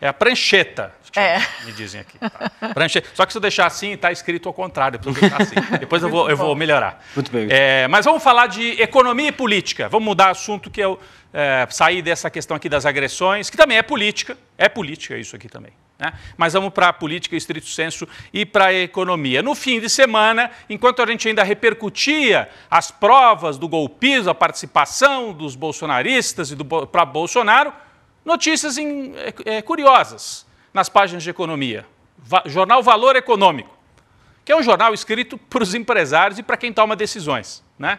É, a prancheta, é. me dizem aqui. Tá? Prancheta. Só que se eu deixar assim, está escrito ao contrário. Tá assim. Depois eu vou, eu vou melhorar. Muito bem. É, mas vamos falar de economia e política. Vamos mudar assunto que eu é, saí dessa questão aqui das agressões, que também é política. É política isso aqui também. Né? Mas vamos para a política, estrito senso e para a economia. No fim de semana, enquanto a gente ainda repercutia as provas do golpismo, a participação dos bolsonaristas e do para Bolsonaro, notícias em, é, é, curiosas nas páginas de economia. Va jornal Valor Econômico, que é um jornal escrito para os empresários e para quem toma decisões. Né?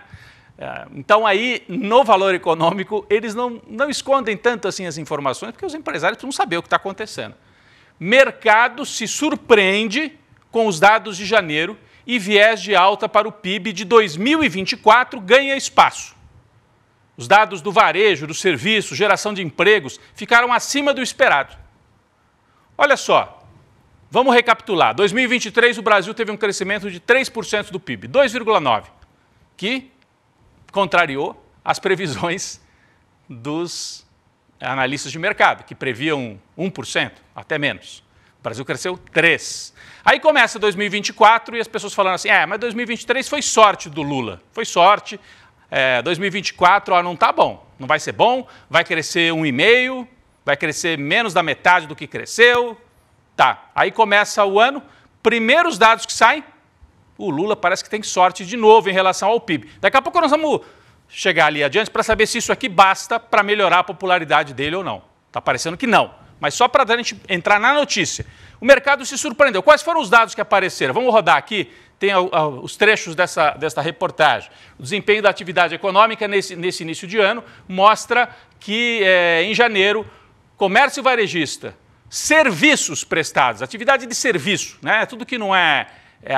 É, então, aí, no valor econômico, eles não, não escondem tanto assim as informações, porque os empresários precisam saber o que está acontecendo. Mercado se surpreende com os dados de janeiro e viés de alta para o PIB de 2024 ganha espaço. Os dados do varejo, do serviço, geração de empregos ficaram acima do esperado. Olha só, vamos recapitular. 2023 o Brasil teve um crescimento de 3% do PIB, 2,9, que contrariou as previsões dos analistas de mercado, que previam 1%, até menos. O Brasil cresceu 3. Aí começa 2024 e as pessoas falando assim: "É, mas 2023 foi sorte do Lula. Foi sorte, é, 2024, ó, não está bom, não vai ser bom, vai crescer 1,5%, vai crescer menos da metade do que cresceu. Tá, aí começa o ano, primeiros dados que saem, o Lula parece que tem sorte de novo em relação ao PIB. Daqui a pouco nós vamos chegar ali adiante para saber se isso aqui basta para melhorar a popularidade dele ou não. Está parecendo que não, mas só para a gente entrar na notícia. O mercado se surpreendeu. Quais foram os dados que apareceram? Vamos rodar aqui tem os trechos dessa, dessa reportagem. O desempenho da atividade econômica nesse, nesse início de ano mostra que, é, em janeiro, comércio varejista, serviços prestados, atividade de serviço, né? tudo que não é, é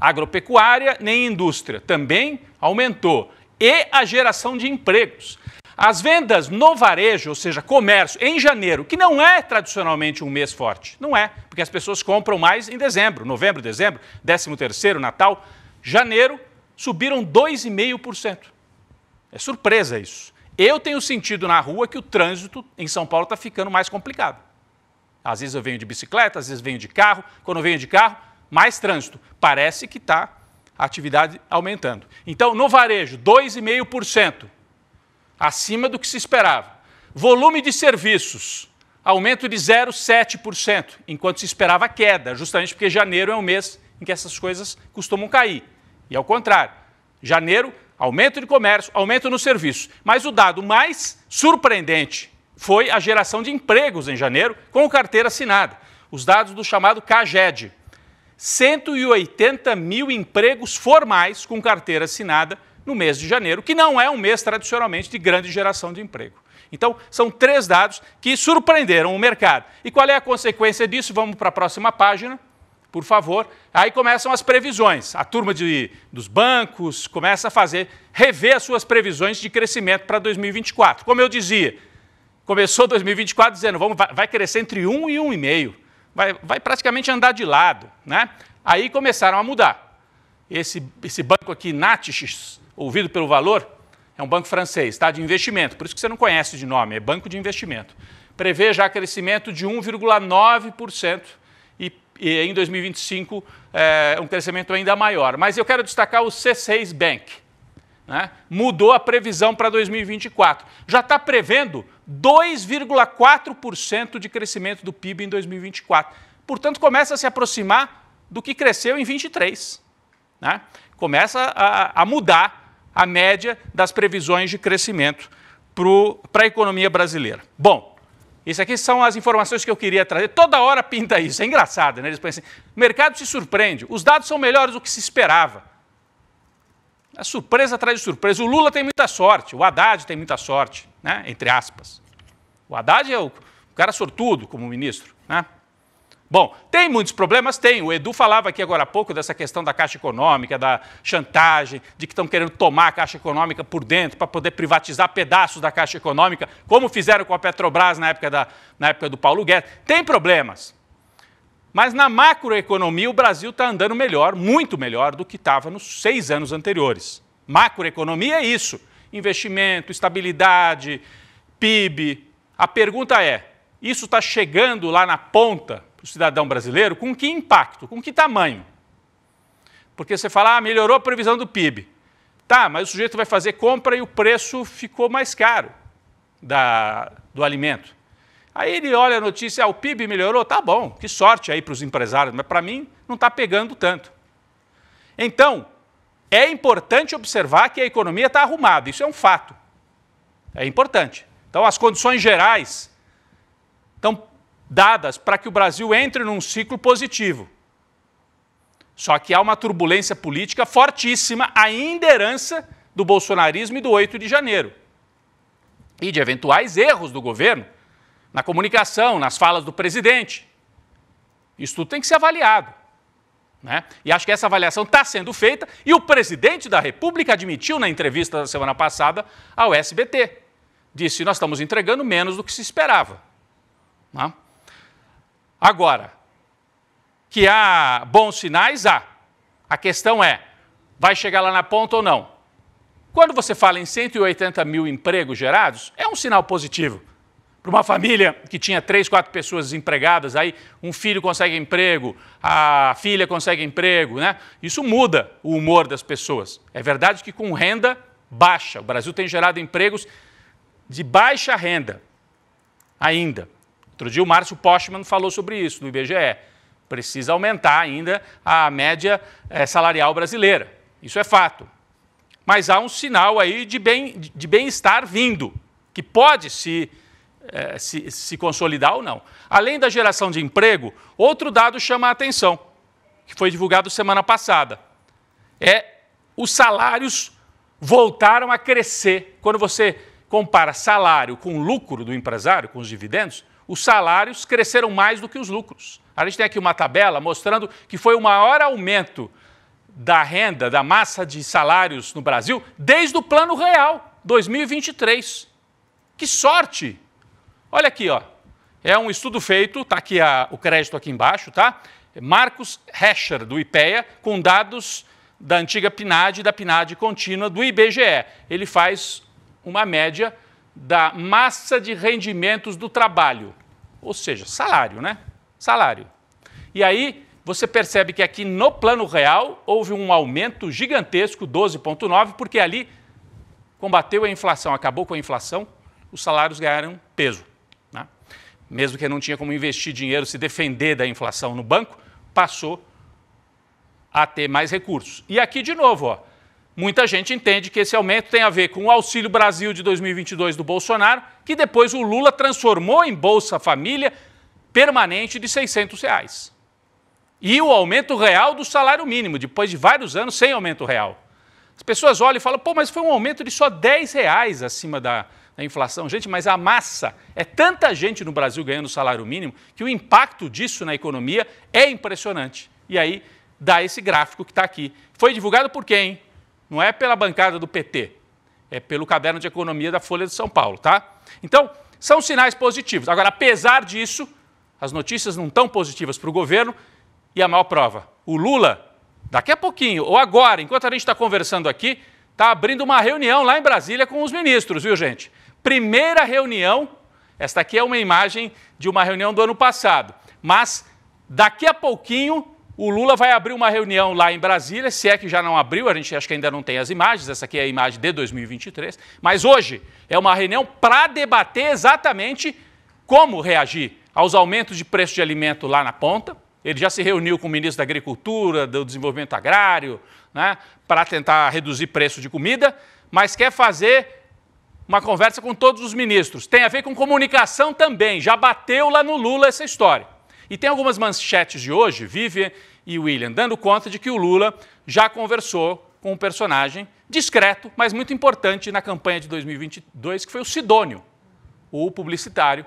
agropecuária nem indústria, também aumentou. E a geração de empregos. As vendas no varejo, ou seja, comércio, em janeiro, que não é tradicionalmente um mês forte, não é, porque as pessoas compram mais em dezembro, novembro, dezembro, 13 terceiro, Natal, janeiro, subiram 2,5%. É surpresa isso. Eu tenho sentido na rua que o trânsito em São Paulo está ficando mais complicado. Às vezes eu venho de bicicleta, às vezes venho de carro. Quando eu venho de carro, mais trânsito. Parece que está a atividade aumentando. Então, no varejo, 2,5% acima do que se esperava. Volume de serviços, aumento de 0,7%, enquanto se esperava queda, justamente porque janeiro é o mês em que essas coisas costumam cair. E ao contrário, janeiro, aumento de comércio, aumento nos serviços. Mas o dado mais surpreendente foi a geração de empregos em janeiro com carteira assinada. Os dados do chamado CAGED. 180 mil empregos formais com carteira assinada no mês de janeiro, que não é um mês tradicionalmente de grande geração de emprego. Então, são três dados que surpreenderam o mercado. E qual é a consequência disso? Vamos para a próxima página, por favor. Aí começam as previsões. A turma de, dos bancos começa a fazer, rever as suas previsões de crescimento para 2024. Como eu dizia, começou 2024 dizendo, vamos, vai crescer entre 1 e 1,5. Vai, vai praticamente andar de lado. Né? Aí começaram a mudar. Esse, esse banco aqui, Natixis, ouvido pelo valor, é um banco francês, está De investimento, por isso que você não conhece de nome, é banco de investimento. Prevê já crescimento de 1,9% e, e, em 2025 é, um crescimento ainda maior. Mas eu quero destacar o C6 Bank. Né? Mudou a previsão para 2024. Já está prevendo 2,4% de crescimento do PIB em 2024. Portanto, começa a se aproximar do que cresceu em 23. Né? Começa a, a mudar a média das previsões de crescimento para a economia brasileira. Bom, isso aqui são as informações que eu queria trazer. Toda hora pinta isso, é engraçado, né? Eles pensam assim, o mercado se surpreende, os dados são melhores do que se esperava. A surpresa traz surpresa. O Lula tem muita sorte, o Haddad tem muita sorte, né? entre aspas. O Haddad é o cara sortudo como ministro. Né? Bom, tem muitos problemas? Tem. O Edu falava aqui agora há pouco dessa questão da Caixa Econômica, da chantagem, de que estão querendo tomar a Caixa Econômica por dentro para poder privatizar pedaços da Caixa Econômica, como fizeram com a Petrobras na época, da, na época do Paulo Guedes. Tem problemas. Mas na macroeconomia, o Brasil está andando melhor, muito melhor do que estava nos seis anos anteriores. Macroeconomia é isso: investimento, estabilidade, PIB. A pergunta é: isso está chegando lá na ponta? para o cidadão brasileiro, com que impacto, com que tamanho? Porque você fala, ah, melhorou a previsão do PIB. Tá, mas o sujeito vai fazer compra e o preço ficou mais caro da, do alimento. Aí ele olha a notícia, ah, o PIB melhorou, tá bom, que sorte aí para os empresários, mas para mim não está pegando tanto. Então, é importante observar que a economia está arrumada, isso é um fato. É importante. Então, as condições gerais estão dadas para que o Brasil entre num ciclo positivo. Só que há uma turbulência política fortíssima, ainda herança do bolsonarismo e do 8 de janeiro. E de eventuais erros do governo na comunicação, nas falas do presidente. Isso tudo tem que ser avaliado. Né? E acho que essa avaliação está sendo feita e o presidente da República admitiu na entrevista da semana passada ao SBT. Disse: Nós estamos entregando menos do que se esperava. Não? Né? Agora, que há bons sinais, há. A questão é, vai chegar lá na ponta ou não? Quando você fala em 180 mil empregos gerados, é um sinal positivo. Para uma família que tinha três, quatro pessoas empregadas, aí um filho consegue emprego, a filha consegue emprego, né? Isso muda o humor das pessoas. É verdade que com renda baixa, o Brasil tem gerado empregos de baixa renda ainda. Outro dia o Márcio Postman falou sobre isso no IBGE. Precisa aumentar ainda a média é, salarial brasileira. Isso é fato. Mas há um sinal aí de bem-estar de bem vindo, que pode se, é, se, se consolidar ou não. Além da geração de emprego, outro dado chama a atenção, que foi divulgado semana passada. É os salários voltaram a crescer. Quando você compara salário com lucro do empresário, com os dividendos, os salários cresceram mais do que os lucros. A gente tem aqui uma tabela mostrando que foi o maior aumento da renda, da massa de salários no Brasil, desde o Plano Real, 2023. Que sorte! Olha aqui, ó. É um estudo feito, está aqui a, o crédito aqui embaixo, tá? Marcos Hescher, do IPEA, com dados da antiga PNAD e da PNAD contínua do IBGE. Ele faz uma média da massa de rendimentos do trabalho, ou seja, salário, né? Salário. E aí você percebe que aqui no plano real houve um aumento gigantesco, 12,9, porque ali combateu a inflação, acabou com a inflação, os salários ganharam peso. Né? Mesmo que não tinha como investir dinheiro, se defender da inflação no banco, passou a ter mais recursos. E aqui de novo, ó Muita gente entende que esse aumento tem a ver com o Auxílio Brasil de 2022 do Bolsonaro, que depois o Lula transformou em Bolsa Família permanente de 600 reais. E o aumento real do salário mínimo, depois de vários anos sem aumento real. As pessoas olham e falam, pô, mas foi um aumento de só 10 reais acima da, da inflação. Gente, mas a massa, é tanta gente no Brasil ganhando salário mínimo que o impacto disso na economia é impressionante. E aí dá esse gráfico que está aqui. Foi divulgado por quem? Não é pela bancada do PT, é pelo caderno de economia da Folha de São Paulo, tá? Então, são sinais positivos. Agora, apesar disso, as notícias não estão positivas para o governo e a maior prova, o Lula, daqui a pouquinho, ou agora, enquanto a gente está conversando aqui, está abrindo uma reunião lá em Brasília com os ministros, viu, gente? Primeira reunião, esta aqui é uma imagem de uma reunião do ano passado, mas daqui a pouquinho o Lula vai abrir uma reunião lá em Brasília, se é que já não abriu, a gente acho que ainda não tem as imagens, essa aqui é a imagem de 2023, mas hoje é uma reunião para debater exatamente como reagir aos aumentos de preço de alimento lá na ponta. Ele já se reuniu com o ministro da Agricultura, do Desenvolvimento Agrário, né, para tentar reduzir preço de comida, mas quer fazer uma conversa com todos os ministros. Tem a ver com comunicação também, já bateu lá no Lula essa história. E tem algumas manchetes de hoje, Vivian e William, dando conta de que o Lula já conversou com um personagem discreto, mas muito importante na campanha de 2022, que foi o Sidônio, o publicitário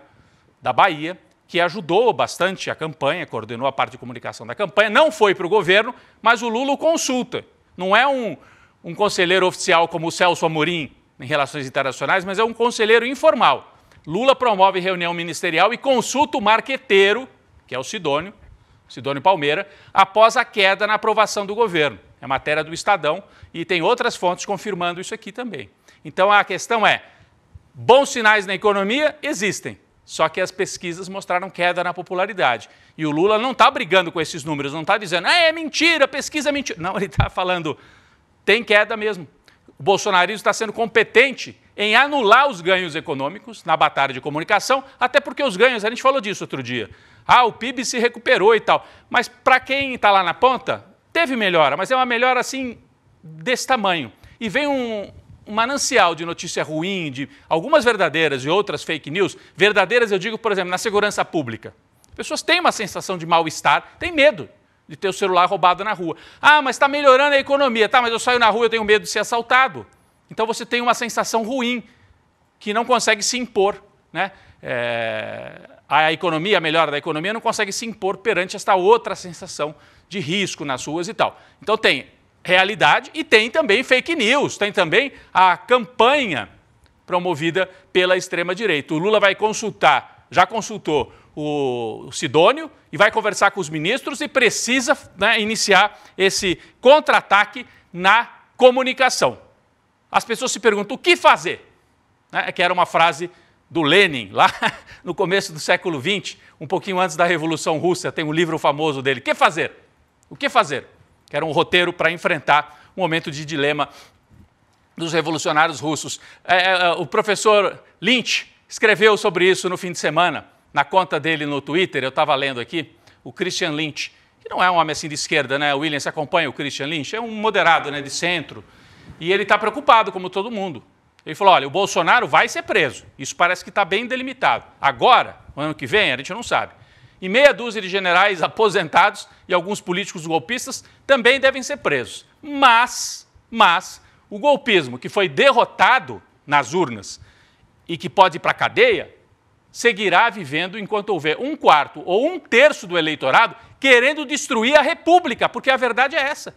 da Bahia, que ajudou bastante a campanha, coordenou a parte de comunicação da campanha, não foi para o governo, mas o Lula o consulta. Não é um, um conselheiro oficial como o Celso Amorim em relações internacionais, mas é um conselheiro informal. Lula promove reunião ministerial e consulta o marqueteiro que é o Sidônio, Sidônio Palmeira, após a queda na aprovação do governo. É matéria do Estadão e tem outras fontes confirmando isso aqui também. Então a questão é: bons sinais na economia existem, só que as pesquisas mostraram queda na popularidade. E o Lula não está brigando com esses números, não está dizendo, ah, é mentira, pesquisa é mentira. Não, [LAUGHS] ele está falando, tem queda mesmo. O bolsonarismo está sendo competente em anular os ganhos econômicos na batalha de comunicação, até porque os ganhos, a gente falou disso outro dia. Ah, o PIB se recuperou e tal. Mas para quem está lá na ponta, teve melhora, mas é uma melhora assim desse tamanho. E vem um, um manancial de notícia ruim, de algumas verdadeiras e outras fake news. Verdadeiras, eu digo, por exemplo, na segurança pública. Pessoas têm uma sensação de mal-estar, têm medo de ter o celular roubado na rua. Ah, mas está melhorando a economia. Tá, mas eu saio na rua, eu tenho medo de ser assaltado. Então você tem uma sensação ruim que não consegue se impor, né? É, a economia, a melhora da economia, não consegue se impor perante esta outra sensação de risco nas ruas e tal. Então tem realidade e tem também fake news, tem também a campanha promovida pela extrema-direita. O Lula vai consultar, já consultou o Sidônio e vai conversar com os ministros e precisa né, iniciar esse contra-ataque na comunicação as pessoas se perguntam o que fazer? Né? É que era uma frase do Lenin, lá [LAUGHS] no começo do século XX, um pouquinho antes da Revolução Russa, tem um livro famoso dele, O que fazer? O que fazer? Que era um roteiro para enfrentar um momento de dilema dos revolucionários russos. É, é, é, o professor Lynch escreveu sobre isso no fim de semana, na conta dele no Twitter, eu estava lendo aqui, o Christian Lynch, que não é um homem assim de esquerda, né? William, você acompanha o Christian Lynch? É um moderado, né? De centro, e ele está preocupado, como todo mundo. Ele falou: olha, o Bolsonaro vai ser preso. Isso parece que está bem delimitado. Agora, no ano que vem, a gente não sabe. E meia dúzia de generais [LAUGHS] aposentados e alguns políticos golpistas também devem ser presos. Mas, mas, o golpismo que foi derrotado nas urnas e que pode ir para a cadeia, seguirá vivendo enquanto houver um quarto ou um terço do eleitorado querendo destruir a República, porque a verdade é essa.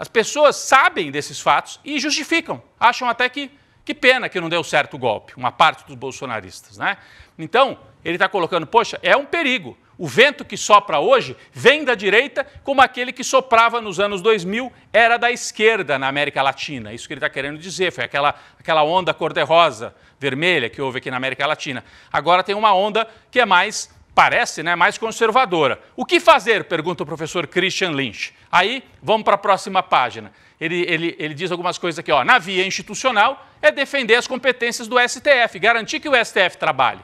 As pessoas sabem desses fatos e justificam, acham até que que pena que não deu certo o golpe, uma parte dos bolsonaristas. Né? Então, ele está colocando, poxa, é um perigo. O vento que sopra hoje vem da direita, como aquele que soprava nos anos 2000 era da esquerda na América Latina. Isso que ele está querendo dizer, foi aquela, aquela onda cor-de-rosa, vermelha, que houve aqui na América Latina. Agora tem uma onda que é mais parece né, mais conservadora. O que fazer? pergunta o professor Christian Lynch. Aí, vamos para a próxima página. Ele, ele, ele diz algumas coisas aqui. Ó. Na via institucional, é defender as competências do STF, garantir que o STF trabalhe,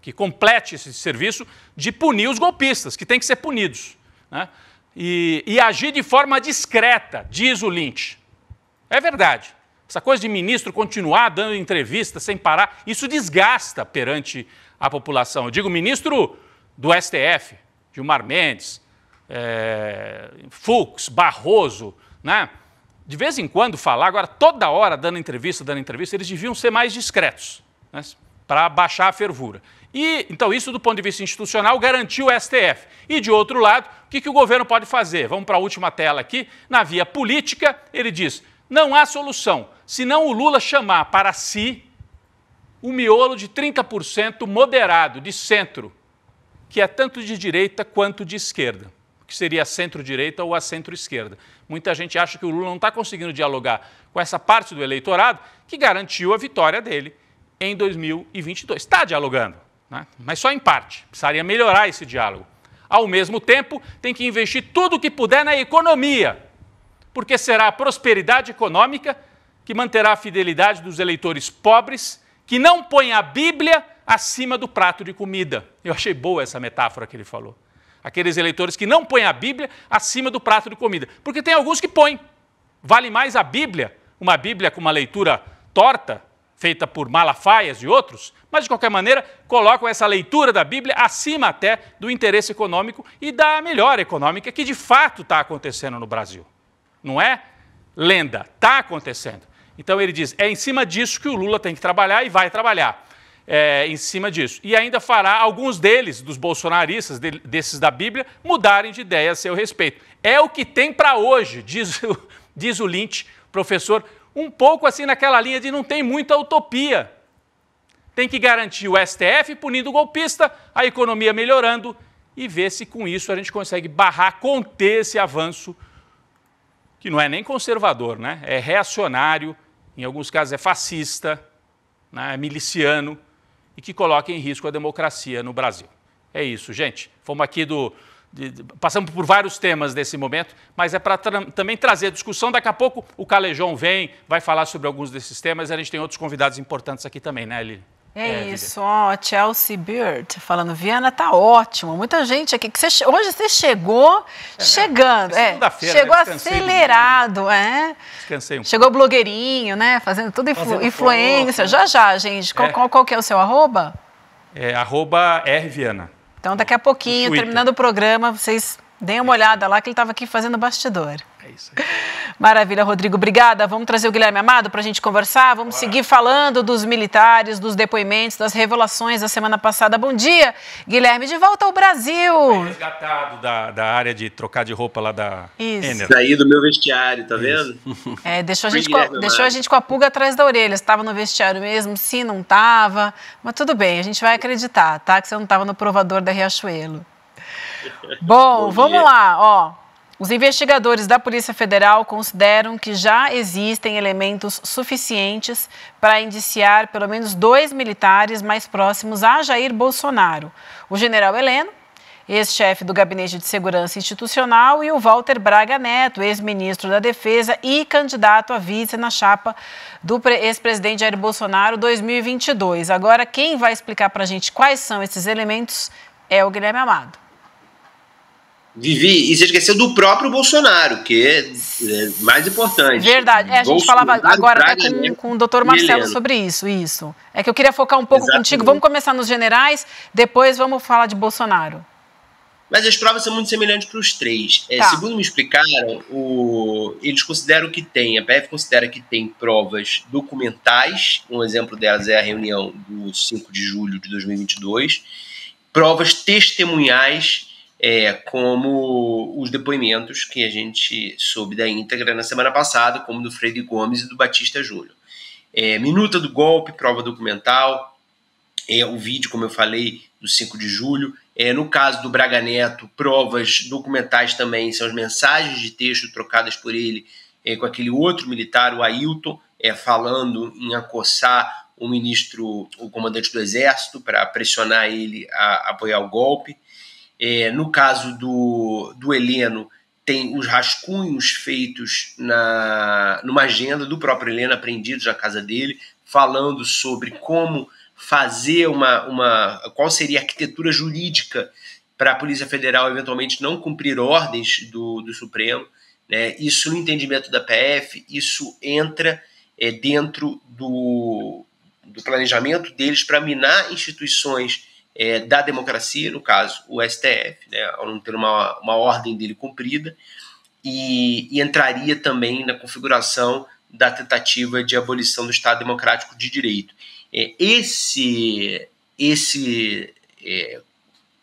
que complete esse serviço de punir os golpistas, que têm que ser punidos. Né? E, e agir de forma discreta, diz o Lynch. É verdade. Essa coisa de ministro continuar dando entrevista sem parar, isso desgasta perante a população. Eu digo ministro do STF, Gilmar Mendes, é, Fux, Barroso, né? de vez em quando falar, agora toda hora dando entrevista, dando entrevista, eles deviam ser mais discretos né? para baixar a fervura. E então isso do ponto de vista institucional garantiu o STF. E de outro lado, o que, que o governo pode fazer? Vamos para a última tela aqui. Na via política, ele diz: não há solução, senão o Lula chamar para si o miolo de 30% moderado de centro que é tanto de direita quanto de esquerda, que seria a centro-direita ou a centro-esquerda. Muita gente acha que o Lula não está conseguindo dialogar com essa parte do eleitorado que garantiu a vitória dele em 2022. Está dialogando, né? mas só em parte. Precisaria melhorar esse diálogo. Ao mesmo tempo, tem que investir tudo o que puder na economia, porque será a prosperidade econômica que manterá a fidelidade dos eleitores pobres, que não põem a Bíblia acima do prato de comida. Eu achei boa essa metáfora que ele falou. Aqueles eleitores que não põem a Bíblia acima do prato de comida. Porque tem alguns que põem. Vale mais a Bíblia, uma Bíblia com uma leitura torta, feita por Malafaias e outros, mas de qualquer maneira colocam essa leitura da Bíblia acima até do interesse econômico e da melhora econômica que de fato está acontecendo no Brasil. Não é lenda, está acontecendo. Então ele diz: é em cima disso que o Lula tem que trabalhar e vai trabalhar é, em cima disso. E ainda fará alguns deles, dos bolsonaristas, de, desses da Bíblia, mudarem de ideia a seu respeito. É o que tem para hoje, [LAUGHS] diz o, diz o Lynch, professor, um pouco assim naquela linha de não tem muita utopia. Tem que garantir o STF punindo o golpista, a economia melhorando e ver se com isso a gente consegue barrar, conter esse avanço, que não é nem conservador, né? é reacionário, em alguns casos é fascista, né? é miliciano e que coloca em risco a democracia no Brasil. É isso, gente. Fomos aqui do. De, de, passamos por vários temas nesse momento, mas é para tra também trazer discussão. Daqui a pouco o Calejão vem, vai falar sobre alguns desses temas e a gente tem outros convidados importantes aqui também, né, Lili? É, é isso, ó, Chelsea Beard falando, Viana tá ótimo, muita gente aqui. Você, hoje você chegou é, né? chegando, é, é chegou né? acelerado, é. Descansei um Chegou blogueirinho, né, fazendo tudo influ fazendo influência. Já, já, gente, qual, é. qual, qual, que é o seu arroba? É, arroba Rviana. Então, daqui a pouquinho, terminando o programa, vocês Dê uma é olhada lá que ele estava aqui fazendo bastidor. É isso aí. [LAUGHS] Maravilha, Rodrigo. Obrigada. Vamos trazer o Guilherme Amado para a gente conversar. Vamos seguir falando dos militares, dos depoimentos, das revelações da semana passada. Bom dia, Guilherme. De volta ao Brasil. É resgatado da, da área de trocar de roupa lá da Isso. Saí do meu vestiário, tá isso. vendo? [LAUGHS] É, deixou, a gente com a, deixou a gente com a pulga atrás da orelha. Estava no vestiário mesmo? Sim, não estava. Mas tudo bem, a gente vai acreditar, tá? Que você não estava no provador da Riachuelo. Bom, Bom vamos lá, ó. Os investigadores da Polícia Federal consideram que já existem elementos suficientes para indiciar pelo menos dois militares mais próximos a Jair Bolsonaro: o general Heleno, ex-chefe do Gabinete de Segurança Institucional, e o Walter Braga Neto, ex-ministro da Defesa e candidato a vice na chapa do ex-presidente Jair Bolsonaro 2022. Agora, quem vai explicar para a gente quais são esses elementos é o Guilherme Amado. Vivi, e você esqueceu do próprio Bolsonaro, que é, é mais importante. Verdade. É, a gente falava agora até com, com o doutor Marcelo sobre isso, isso. É que eu queria focar um pouco Exatamente. contigo. Vamos começar nos generais, depois vamos falar de Bolsonaro. Mas as provas são muito semelhantes para os três. É, tá. Segundo me explicaram, o, eles consideram que tem, a PF considera que tem provas documentais, um exemplo delas é a reunião do 5 de julho de 2022, provas testemunhais é, como os depoimentos que a gente soube da íntegra na semana passada, como do Freire Gomes e do Batista Júnior. É, minuta do golpe, prova documental, é, o vídeo, como eu falei, do 5 de julho. É, no caso do Braga Neto, provas documentais também são as mensagens de texto trocadas por ele é, com aquele outro militar, o Ailton, é, falando em acossar o ministro, o comandante do exército, para pressionar ele a apoiar o golpe. É, no caso do, do Heleno, tem os rascunhos feitos na, numa agenda do próprio Heleno, aprendidos na casa dele, falando sobre como fazer uma, uma qual seria a arquitetura jurídica para a Polícia Federal eventualmente não cumprir ordens do, do Supremo. Né? Isso no entendimento da PF, isso entra é, dentro do, do planejamento deles para minar instituições é, da democracia, no caso o STF, né, ao não ter uma, uma ordem dele cumprida, e, e, entraria também na configuração da tentativa de abolição do Estado Democrático de Direito. É, esse esse é,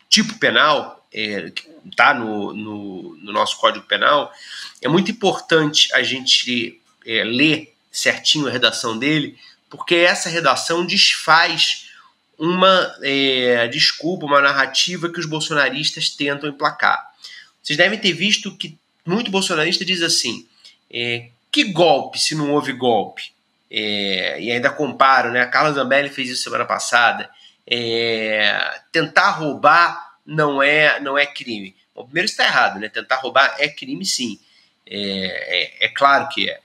tipo penal é, que está no, no, no, nosso Código Penal é muito importante a gente é, ler certinho a redação dele, porque essa redação desfaz uma é, desculpa, uma narrativa que os bolsonaristas tentam emplacar. Vocês devem ter visto que muito bolsonarista diz assim: é, que golpe se não houve golpe? É, e ainda comparo, né? A Carla Zambelli fez isso semana passada. É, tentar roubar não é não é crime. Bom, primeiro está errado, né? Tentar roubar é crime, sim. é, é, é claro que é.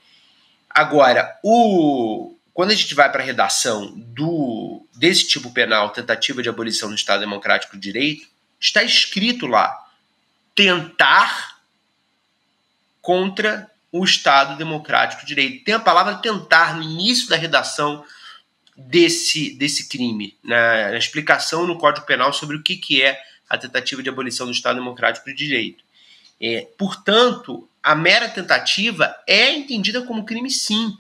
Agora, o, quando a gente vai para a redação do desse tipo penal, tentativa de abolição do Estado Democrático de Direito, está escrito lá: tentar contra o Estado Democrático de Direito. Tem a palavra tentar no início da redação desse, desse crime, na, né? na, explicação no Código Penal sobre o que, que é a tentativa de abolição do Estado Democrático de Direito. É, portanto, a mera tentativa é entendida como crime, sim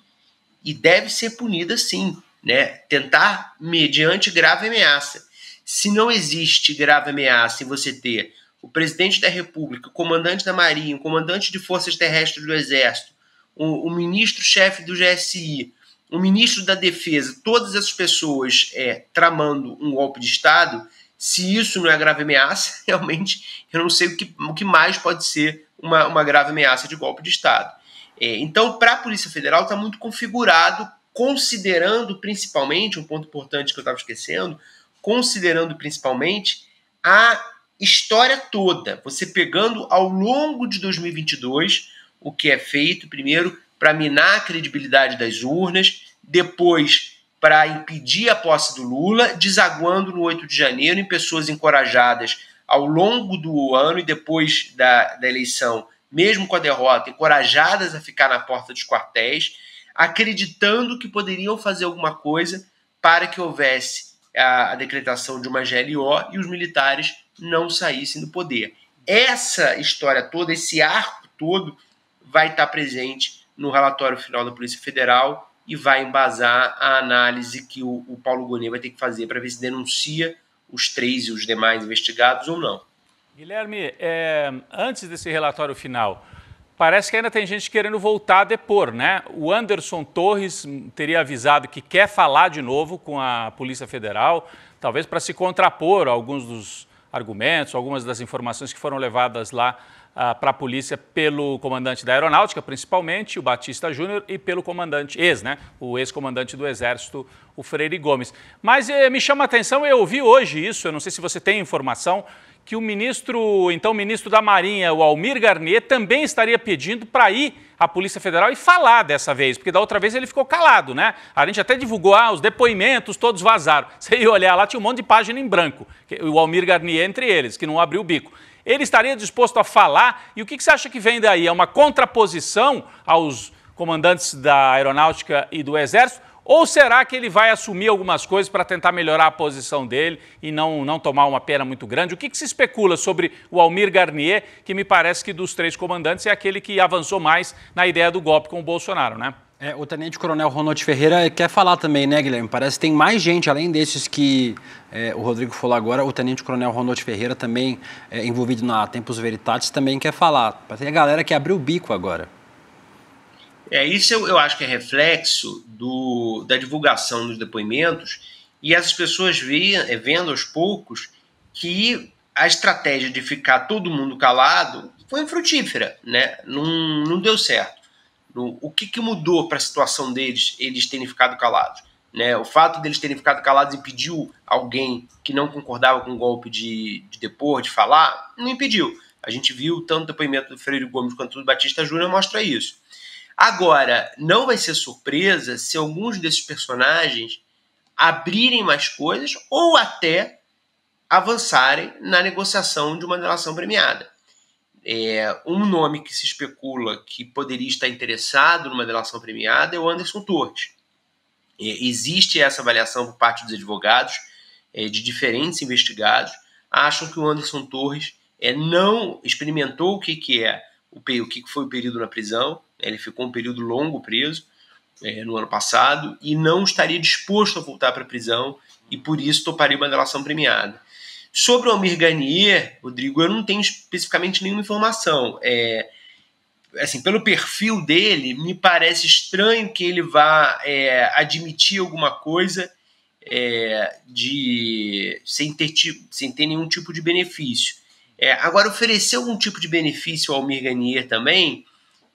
e deve ser punida sim, né? Tentar mediante grave ameaça. Se não existe grave ameaça e você ter o presidente da República, o comandante da Marinha, o comandante de Forças Terrestres do Exército, o, o ministro-chefe do GSI, o ministro da Defesa, todas essas pessoas é, tramando um golpe de Estado, se isso não é grave ameaça, [LAUGHS] realmente eu não sei o que, o que mais pode ser uma, uma grave ameaça de golpe de Estado. É, então, para a Polícia Federal, está muito configurado, considerando principalmente, um ponto importante que eu estava esquecendo, considerando principalmente a história toda. Você pegando ao longo de 2022 o que é feito, primeiro, para minar a credibilidade das urnas, depois para impedir a posse do Lula, desaguando no 8 de janeiro em pessoas encorajadas ao longo do ano e depois da, da eleição mesmo com a derrota, encorajadas a ficar na porta dos quartéis, acreditando que poderiam fazer alguma coisa para que houvesse a, a decretação de uma GLO e os militares não saíssem do poder. Essa história toda, esse arco todo, vai estar presente no relatório final da Polícia Federal e vai embasar a análise que o, o Paulo Gonet vai ter que fazer para ver se denuncia os três e os demais investigados ou não. Guilherme, é, antes desse relatório final, parece que ainda tem gente querendo voltar a depor, né? O Anderson Torres teria avisado que quer falar de novo com a Polícia Federal, talvez para se contrapor a alguns dos argumentos, algumas das informações que foram levadas lá ah, para a polícia pelo comandante da aeronáutica, principalmente, o Batista Júnior, e pelo comandante ex, né? O ex-comandante do Exército, o Freire Gomes. Mas eh, me chama a atenção, eu ouvi hoje isso, eu não sei se você tem informação, que o ministro, então ministro da Marinha, o Almir Garnier, também estaria pedindo para ir à Polícia Federal e falar dessa vez, porque da outra vez ele ficou calado, né? A gente até divulgou, ah, os depoimentos todos vazaram. [LAUGHS] Você ia olhar lá, tinha um monte de página em branco, o Almir Garnier entre eles, que não abriu o bico. Ele estaria disposto a falar, e o que, que você acha que vem daí? É uma contraposição aos comandantes da Aeronáutica e do Exército? Ou será que ele vai assumir algumas coisas para tentar melhorar a posição dele e não, não tomar uma pena muito grande? O que, que, se especula sobre o Almir Garnier, que me parece que dos três comandantes é aquele que avançou mais na ideia do golpe com o Bolsonaro, né? É, o tenente-coronel Ronald Ferreira quer falar também, né, Guilherme? Parece que tem mais gente, além desses que é, o Rodrigo falou agora, o tenente-coronel Ronald Ferreira também, é, envolvido na Tempos Veritatis, também quer falar. Tem a galera que abriu o bico agora. É, isso eu, eu acho que é reflexo do, da divulgação dos depoimentos e essas pessoas via, eh, vendo aos poucos que a estratégia de ficar todo mundo calado foi infrutífera, né? não, não deu certo. O que, que mudou para a situação deles, eles terem ficado calados? Né? O fato deles terem ficado calados impediu alguém que não concordava com o golpe de, de depor, de falar? Não impediu. A gente viu tanto o depoimento do Freire Gomes quanto do Batista Júnior mostra isso. Agora, não vai ser surpresa se alguns desses personagens abrirem mais coisas ou até avançarem na negociação de uma delação premiada. É, um nome que se especula que poderia estar interessado numa delação premiada é o Anderson Torres. É, existe essa avaliação por parte dos advogados é, de diferentes investigados, acham que o Anderson Torres é, não experimentou o que, que é o, o que foi o período na prisão ele ficou um período longo preso é, no ano passado e não estaria disposto a voltar para a prisão e por isso toparia uma delação premiada. Sobre o Almir Garnier, Rodrigo, eu não tenho especificamente nenhuma informação. É, assim, pelo perfil dele, me parece estranho que ele vá é, admitir alguma coisa é, de sem ter, sem ter nenhum tipo de benefício. É, agora, oferecer algum tipo de benefício ao Almir Garnier também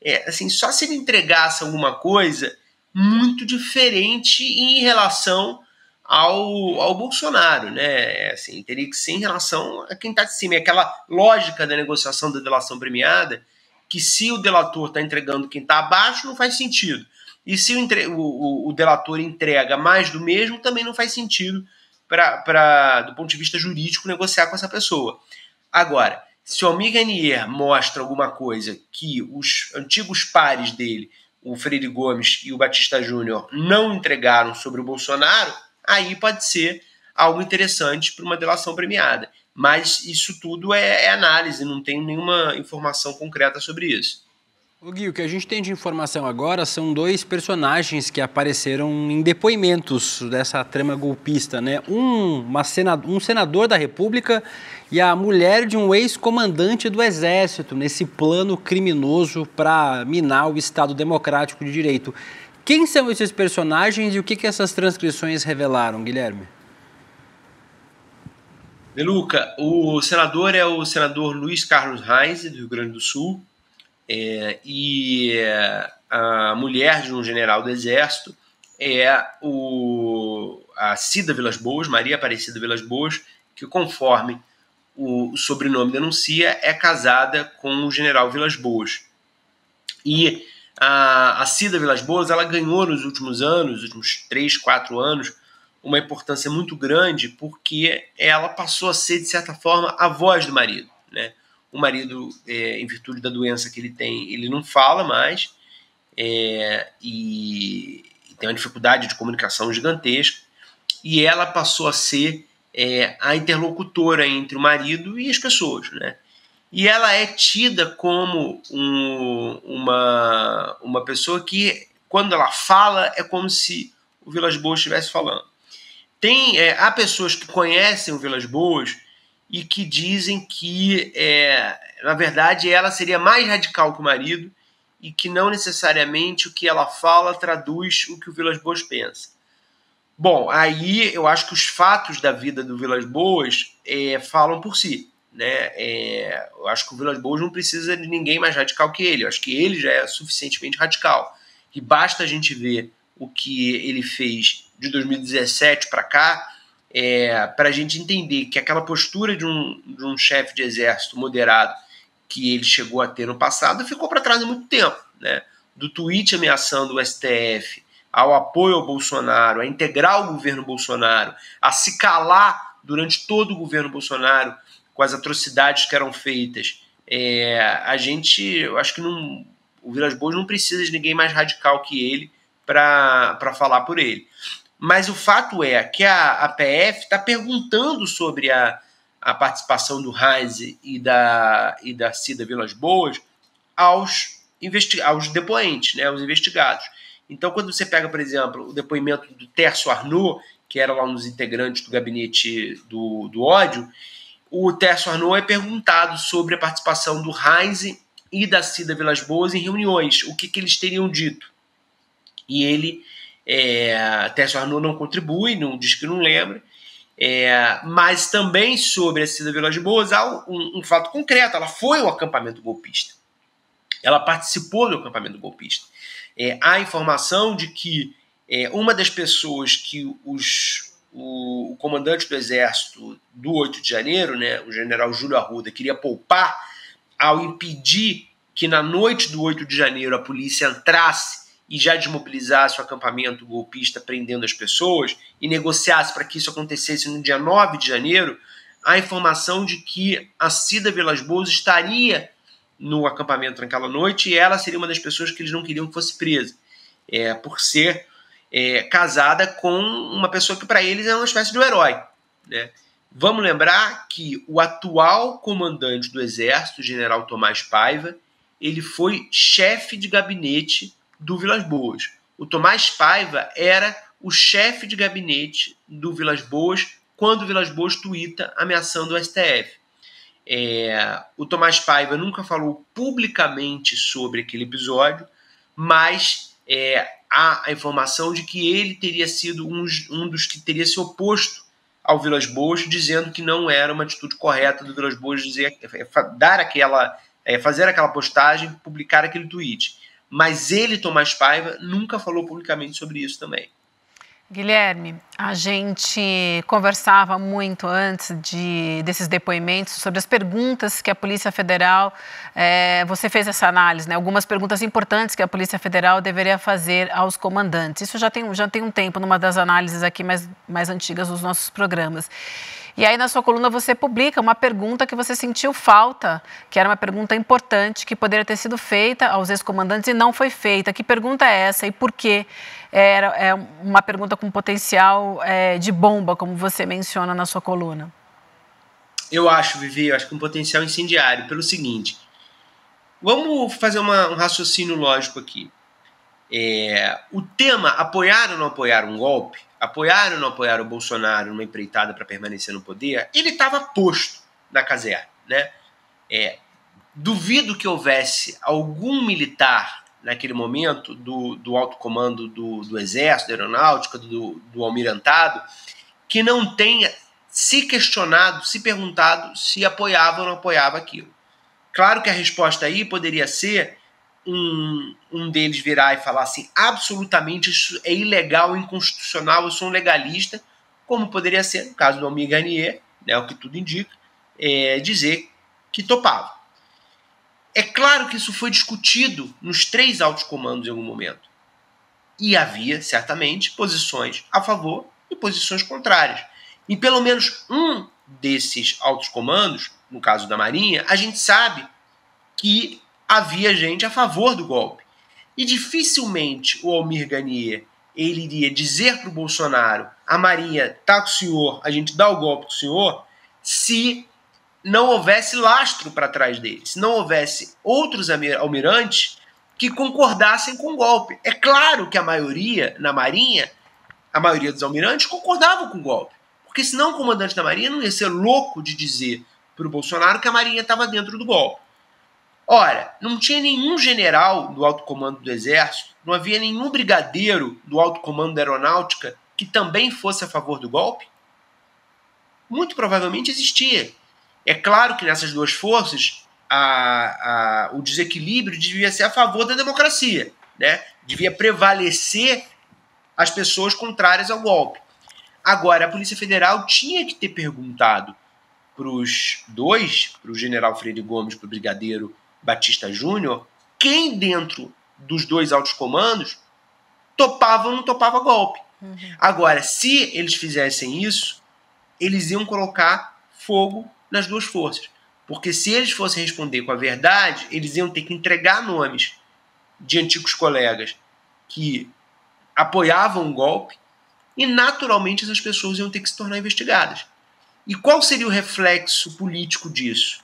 é, assim, só se ele entregasse alguma coisa muito diferente em relação ao, ao Bolsonaro, né? É, assim, teria que ser em relação a quem está de cima. É aquela lógica da negociação da delação premiada, que se o delator está entregando quem está abaixo, não faz sentido. E se o, entre, o, o, o, delator entrega mais do mesmo, também não faz sentido para, do ponto de vista jurídico, negociar com essa pessoa. Agora, se o Ganier mostra alguma coisa que os antigos pares dele, o Freire Gomes e o Batista Júnior, não entregaram sobre o Bolsonaro, aí pode ser algo interessante para uma delação premiada. Mas isso tudo é, é análise, não tem nenhuma informação concreta sobre isso. O Gui, o que a gente tem de informação agora são dois personagens que apareceram em depoimentos dessa trama golpista, né? Um, uma um senador da República e a mulher de um ex-comandante do Exército nesse plano criminoso para minar o Estado Democrático de Direito. Quem são esses personagens e o que, que essas transcrições revelaram, Guilherme? Beluca o senador é o senador Luiz Carlos Reis, do Rio Grande do Sul, é, e é, a mulher de um general do Exército é o, a Cida Vilas Boas, Maria Aparecida Vilas Boas, que conforme o, sobrenome denuncia, é casada com o general Vilas Boas. E a, a Cida Vilas Boas ela ganhou nos últimos anos, nos últimos 3, 4 anos, uma importância muito grande porque ela passou a ser, de certa forma, a voz do marido. Né? O marido, é, em virtude da doença que ele tem, ele não fala mais é, e, e tem uma dificuldade de comunicação gigantesca. E ela passou a ser é, a interlocutora entre o marido e as pessoas, né? E ela é tida como um, uma, uma pessoa que, quando ela fala, é como se o Vilas Boas estivesse falando. Tem, é, há pessoas que conhecem o Vilas Boas e que dizem que, é, na verdade, ela seria mais radical que o marido e que não necessariamente o que ela fala traduz o que o Vilas Boas pensa. Bom, aí eu acho que os fatos da vida do Vilas Boas é, falam por si. Né? É, eu acho que o Vilas Boas não precisa de ninguém mais radical que ele. Eu acho que ele já é suficientemente radical. E basta a gente ver o que ele fez de 2017 para cá é, para a gente entender que aquela postura de um, de um chefe de exército moderado que ele chegou a ter no passado ficou para trás há muito tempo. Né? Do tweet ameaçando o STF ao apoio ao Bolsonaro, a integrar o governo Bolsonaro, a se calar durante todo o governo Bolsonaro com as atrocidades que eram feitas. É, a gente, eu acho que não, o Vilas Boas não precisa de ninguém mais radical que ele para falar por ele. Mas o fato é que a, a PF está perguntando sobre a, a participação do Heinz e da, e da Cida Vilas Boas aos, aos depoentes, né, aos investigados. Então, quando você pega, por exemplo, o depoimento do Tércio Arnaud, que era lá um dos integrantes do gabinete do, do ódio, o Tércio Arnaud é perguntado sobre a participação do Heinze e da Cida Vilas Boas em reuniões, o que, que eles teriam dito. E ele, é, Tércio Arnaud não contribui, não diz que não lembra, é, mas também sobre a Cida Vilas Boas há um, um fato concreto, ela foi ao acampamento golpista. Ela participou do acampamento golpista é, há informação de que é, uma das pessoas que os, o, o, comandante do exército do 8 de janeiro, né, o general Júlio Arruda, queria poupar ao impedir que na noite do 8 de janeiro a polícia entrasse e já desmobilizasse o acampamento golpista prendendo as pessoas e negociasse para que isso acontecesse no dia 9 de janeiro, a informação de que a Cida Velas Boas estaria no acampamento naquela noite e ela seria uma das pessoas que eles não queriam que fosse presa, é, por ser é, casada com uma pessoa que para eles é uma espécie de um herói. Né? Vamos lembrar que o atual comandante do exército, general Tomás Paiva, ele foi chefe de gabinete do Vilas Boas. O Tomás Paiva era o chefe de gabinete do Vilas Boas quando o Vilas Boas tuita ameaçando o STF. É, o Tomás Paiva nunca falou publicamente sobre aquele episódio, mas é, há a informação de que ele teria sido um, um dos que teria se oposto ao Vilas Boas, dizendo que não era uma atitude correta do Vilas Boas dizer, é, dar aquela, é, fazer aquela postagem, publicar aquele tweet. Mas ele, Tomás Paiva, nunca falou publicamente sobre isso também. Guilherme, a gente conversava muito antes de, desses depoimentos sobre as perguntas que a Polícia Federal, é, você fez essa análise, né? algumas perguntas importantes que a Polícia Federal deveria fazer aos comandantes. Isso já tem, já tem um tempo, numa das análises aqui mais, mais antigas dos nossos programas. E aí, na sua coluna, você publica uma pergunta que você sentiu falta, que era uma pergunta importante, que poderia ter sido feita aos ex-comandantes e não foi feita. Que pergunta é essa e por quê? era é uma pergunta com potencial é, de bomba, como você menciona na sua coluna? Eu acho, Vivi, eu acho que um potencial incendiário, pelo seguinte. Vamos fazer uma, um raciocínio lógico aqui. É, o tema apoiar ou não apoiar um golpe, apoiar ou não apoiar o Bolsonaro numa empreitada para permanecer no poder, ele estava posto na caserna. Né? É, duvido que houvesse algum militar naquele momento, do, do alto comando do, do Exército, da Aeronáutica, do, do Almirantado, que não tenha se questionado, se perguntado se apoiava ou não apoiava aquilo. Claro que a resposta aí poderia ser um, um deles virar e falar assim: absolutamente isso é ilegal, inconstitucional, eu sou um legalista, como poderia ser, no caso do Almir Garnier, né, o que tudo indica, é dizer que topava. É claro que isso foi discutido nos três altos comandos em algum momento. E havia, certamente, posições a favor e posições contrárias. Em pelo menos um desses altos comandos, no caso da Marinha, a gente sabe que havia gente a favor do golpe. E dificilmente o Almir Ganier ele iria dizer para o Bolsonaro: a Marinha tá com o senhor, a gente dá o golpe para o senhor, se não houvesse lastro para trás dele, se não houvesse outros almirantes que concordassem com o golpe. É claro que a maioria na Marinha, a maioria dos almirantes concordavam com o golpe, porque senão o comandante da Marinha não ia ser louco de dizer para o Bolsonaro que a Marinha estava dentro do golpe. Ora, não tinha nenhum general do alto comando do Exército, não havia nenhum brigadeiro do alto comando da Aeronáutica que também fosse a favor do golpe? Muito provavelmente existia. É claro que nessas duas forças a, a, o desequilíbrio devia ser a favor da democracia, né? devia prevalecer as pessoas contrárias ao golpe. Agora, a Polícia Federal tinha que ter perguntado para os dois, para o general Freire Gomes e para o brigadeiro Batista Júnior, quem dentro dos dois altos comandos topava ou não topava golpe. Uhum. Agora, se eles fizessem isso, eles iam colocar fogo nas duas forças. Porque se eles fossem responder com a verdade, eles iam ter que entregar nomes de antigos colegas que apoiavam o golpe e naturalmente essas pessoas iam ter que se tornar investigadas. E qual seria o reflexo político disso?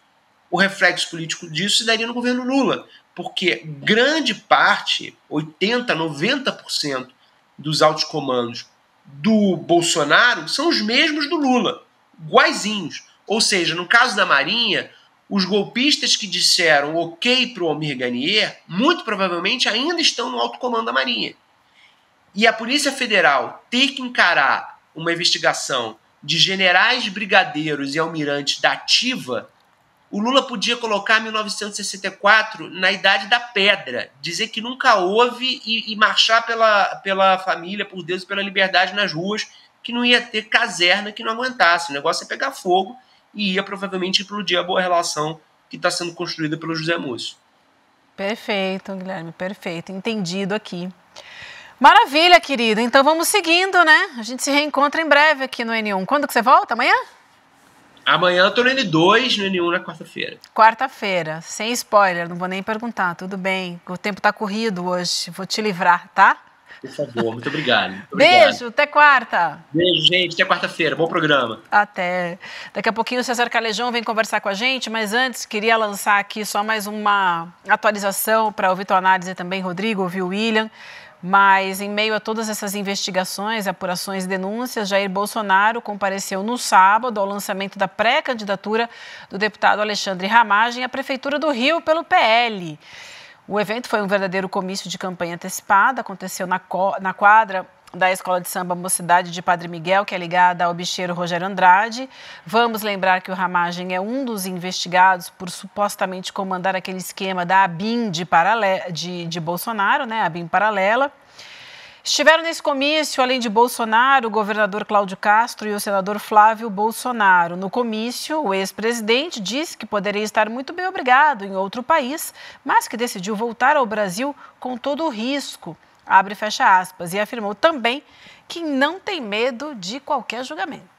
O reflexo político disso se daria no governo Lula, porque grande parte, 80, 90% dos altos comandos do Bolsonaro são os mesmos do Lula, guaizinhos. Ou seja, no caso da Marinha, os golpistas que disseram ok para o Almir Garnier, muito provavelmente ainda estão no alto comando da Marinha. E a Polícia Federal ter que encarar uma investigação de generais, brigadeiros e almirantes da ativa, o Lula podia colocar 1964 na idade da pedra, dizer que nunca houve e, e marchar pela, pela família, por Deus e pela liberdade nas ruas, que não ia ter caserna que não aguentasse. O negócio é pegar fogo e ia provavelmente implodir a boa relação que está sendo construída pelo José Múcio. Perfeito, Guilherme, perfeito. Entendido aqui. Maravilha, querido. Então vamos seguindo, né? A gente se reencontra em breve aqui no N1. Quando que você volta? Amanhã? Amanhã eu tô no N2, no N1 na quarta-feira. Quarta-feira, sem spoiler, não vou nem perguntar, tudo bem. O tempo tá corrido hoje, vou te livrar, tá? Por favor, muito obrigado. Muito Beijo, obrigado. até quarta. Beijo, gente, até quarta-feira. Bom programa. Até. Daqui a pouquinho o César Calejão vem conversar com a gente, mas antes queria lançar aqui só mais uma atualização para ouvir tua análise também, Rodrigo, ouvir o William. Mas, em meio a todas essas investigações, apurações e denúncias, Jair Bolsonaro compareceu no sábado ao lançamento da pré-candidatura do deputado Alexandre Ramagem à Prefeitura do Rio pelo PL. O evento foi um verdadeiro comício de campanha antecipada, aconteceu na, na quadra da Escola de Samba Mocidade de Padre Miguel, que é ligada ao bicheiro Rogério Andrade. Vamos lembrar que o Ramagem é um dos investigados por supostamente comandar aquele esquema da ABIN de, de, de Bolsonaro, né? ABIN paralela. Estiveram nesse comício, além de Bolsonaro, o governador Cláudio Castro e o senador Flávio Bolsonaro. No comício, o ex-presidente disse que poderia estar muito bem obrigado em outro país, mas que decidiu voltar ao Brasil com todo o risco. Abre e fecha aspas. E afirmou também que não tem medo de qualquer julgamento.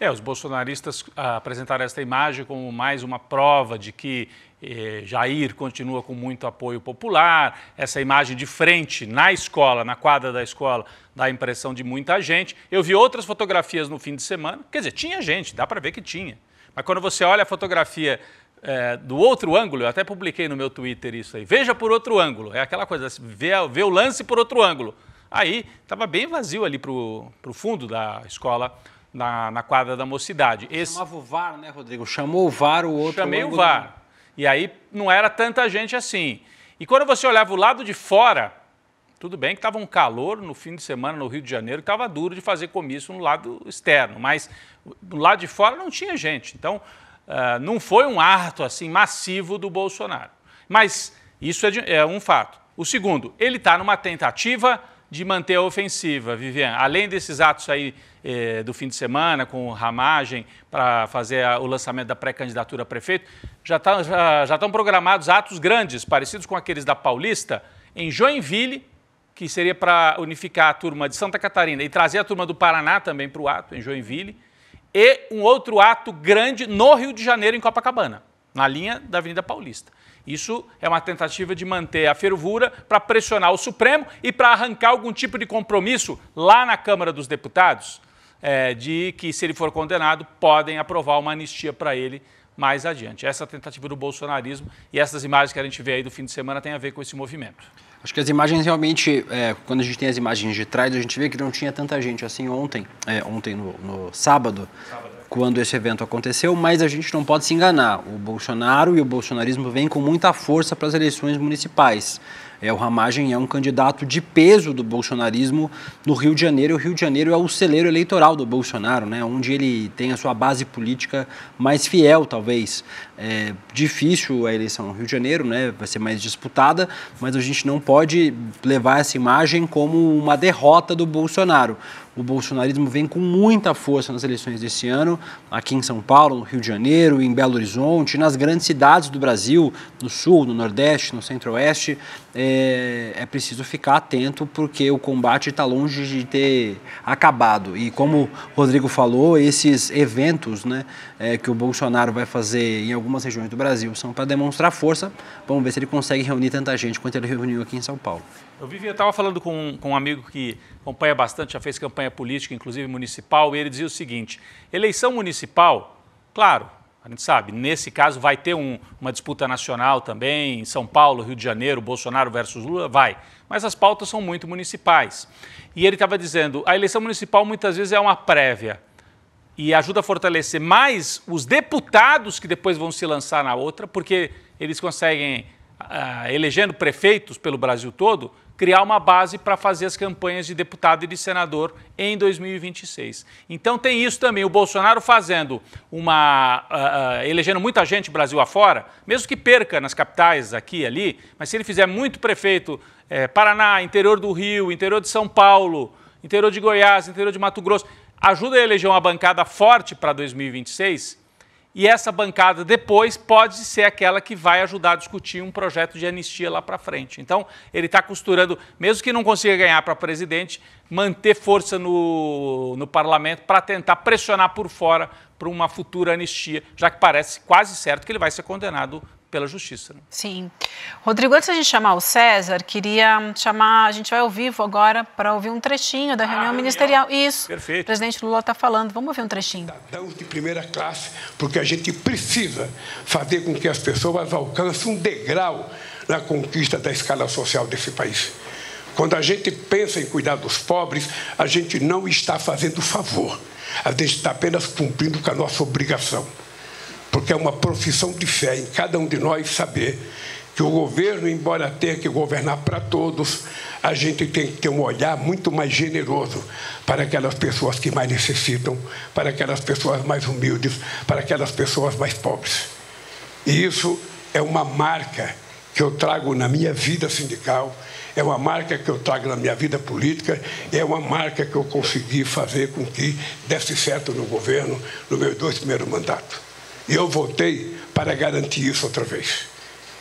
É, os bolsonaristas ah, apresentaram esta imagem como mais uma prova de que eh, Jair continua com muito apoio popular. Essa imagem de frente na escola, na quadra da escola, dá a impressão de muita gente. Eu vi outras fotografias no fim de semana, quer dizer, tinha gente, dá para ver que tinha. Mas quando você olha a fotografia é, do outro ângulo, eu até publiquei no meu Twitter isso aí. Veja por outro ângulo. É aquela coisa, vê, vê o lance por outro ângulo. Aí estava bem vazio ali para o fundo da escola na, na quadra da mocidade. Esse... Chamava o VAR, né, Rodrigo? Chamou o VAR, o outro. Chamei o VAR. Do... E aí não era tanta gente assim. E quando você olhava o lado de fora, tudo bem que estava um calor no fim de semana no Rio de Janeiro, estava duro de fazer comício no lado externo, mas do lado de fora não tinha gente. Então, uh, não foi um ato assim massivo do Bolsonaro. Mas isso é, de, é um fato. O segundo, ele está numa tentativa de manter a ofensiva, Vivian. Além desses atos aí eh, do fim de semana, com ramagem para fazer a, o lançamento da pré-candidatura a prefeito, já, tá, já, já estão programados atos grandes, parecidos com aqueles da Paulista, em Joinville, que seria para unificar a turma de Santa Catarina e trazer a turma do Paraná também para o ato, em Joinville, e um outro ato grande no Rio de Janeiro, em Copacabana, na linha da Avenida Paulista. Isso é uma tentativa de manter a fervura para pressionar o Supremo e para arrancar algum tipo de compromisso lá na Câmara dos Deputados é, de que, se ele for condenado, podem aprovar uma anistia para ele mais adiante. Essa tentativa do bolsonarismo e essas imagens que a gente vê aí do fim de semana tem a ver com esse movimento. Acho que as imagens realmente, é, quando a gente tem as imagens de trás, a gente vê que não tinha tanta gente assim ontem, é, ontem no, no sábado. sábado quando esse evento aconteceu, mas a gente não pode se enganar. O Bolsonaro e o bolsonarismo vêm com muita força para as eleições municipais. É, o Ramagem é um candidato de peso do bolsonarismo no Rio de Janeiro. O Rio de Janeiro é o celeiro eleitoral do Bolsonaro, né? onde ele tem a sua base política mais fiel, talvez é, difícil a eleição no Rio de Janeiro, né? vai ser mais disputada, mas a gente não pode levar essa imagem como uma derrota do Bolsonaro. O bolsonarismo vem com muita força nas eleições desse ano, aqui em São Paulo, no Rio de Janeiro, em Belo Horizonte, nas grandes cidades do Brasil, no Sul, no Nordeste, no Centro-Oeste. É, é preciso ficar atento porque o combate está longe de ter acabado. E como o Rodrigo falou, esses eventos, né? é, que o Bolsonaro vai fazer em algumas regiões do Brasil são para demonstrar força. Vamos ver se ele consegue reunir tanta gente quanto ele reuniu aqui em São Paulo. Eu vivia estava falando com, com um amigo que acompanha bastante, já fez campanha política, inclusive municipal, e ele dizia o seguinte: eleição municipal, claro, a gente sabe, nesse caso vai ter um, uma disputa nacional também, em São Paulo, Rio de Janeiro, Bolsonaro versus Lula, vai. Mas as pautas são muito municipais. E ele estava dizendo, a eleição municipal muitas vezes é uma prévia e ajuda a fortalecer mais os deputados que depois vão se lançar na outra, porque eles conseguem, uh, elegendo prefeitos pelo Brasil todo, criar uma base para fazer as campanhas de deputado e de senador em 2026. Então tem isso também, o Bolsonaro fazendo uma. Uh, uh, elegendo muita gente Brasil afora, mesmo que perca nas capitais aqui e ali, mas se ele fizer muito prefeito, eh, Paraná, interior do Rio, interior de São Paulo, interior de Goiás, interior de Mato Grosso ajuda a eleger uma bancada forte para 2026 e essa bancada depois pode ser aquela que vai ajudar a discutir um projeto de anistia lá para frente. Então, ele está costurando, mesmo que não consiga ganhar para presidente, manter força no, no parlamento para tentar pressionar por fora para uma futura anistia, já que parece quase certo que ele vai ser condenado pela justiça. Né? Sim. Rodrigo, antes de a gente chamar o César, queria chamar, a gente vai ao vivo agora para ouvir um trechinho da ah, reunião ministerial. Reunião. Isso. Perfeito. O presidente Lula está falando, vamos ouvir um trechinho. Cidadãos de primeira classe, porque a gente precisa fazer com que as pessoas alcancem um degrau na conquista da escala social desse país. Quando a gente pensa em cuidar dos pobres, a gente não está fazendo favor, a gente está apenas cumprindo com a nossa obrigação porque é uma profissão de fé em cada um de nós saber que o governo, embora tenha que governar para todos, a gente tem que ter um olhar muito mais generoso para aquelas pessoas que mais necessitam, para aquelas pessoas mais humildes, para aquelas pessoas mais pobres. E isso é uma marca que eu trago na minha vida sindical, é uma marca que eu trago na minha vida política, é uma marca que eu consegui fazer com que desse certo no governo, no meu dois primeiro mandatos. E eu voltei para garantir isso outra vez.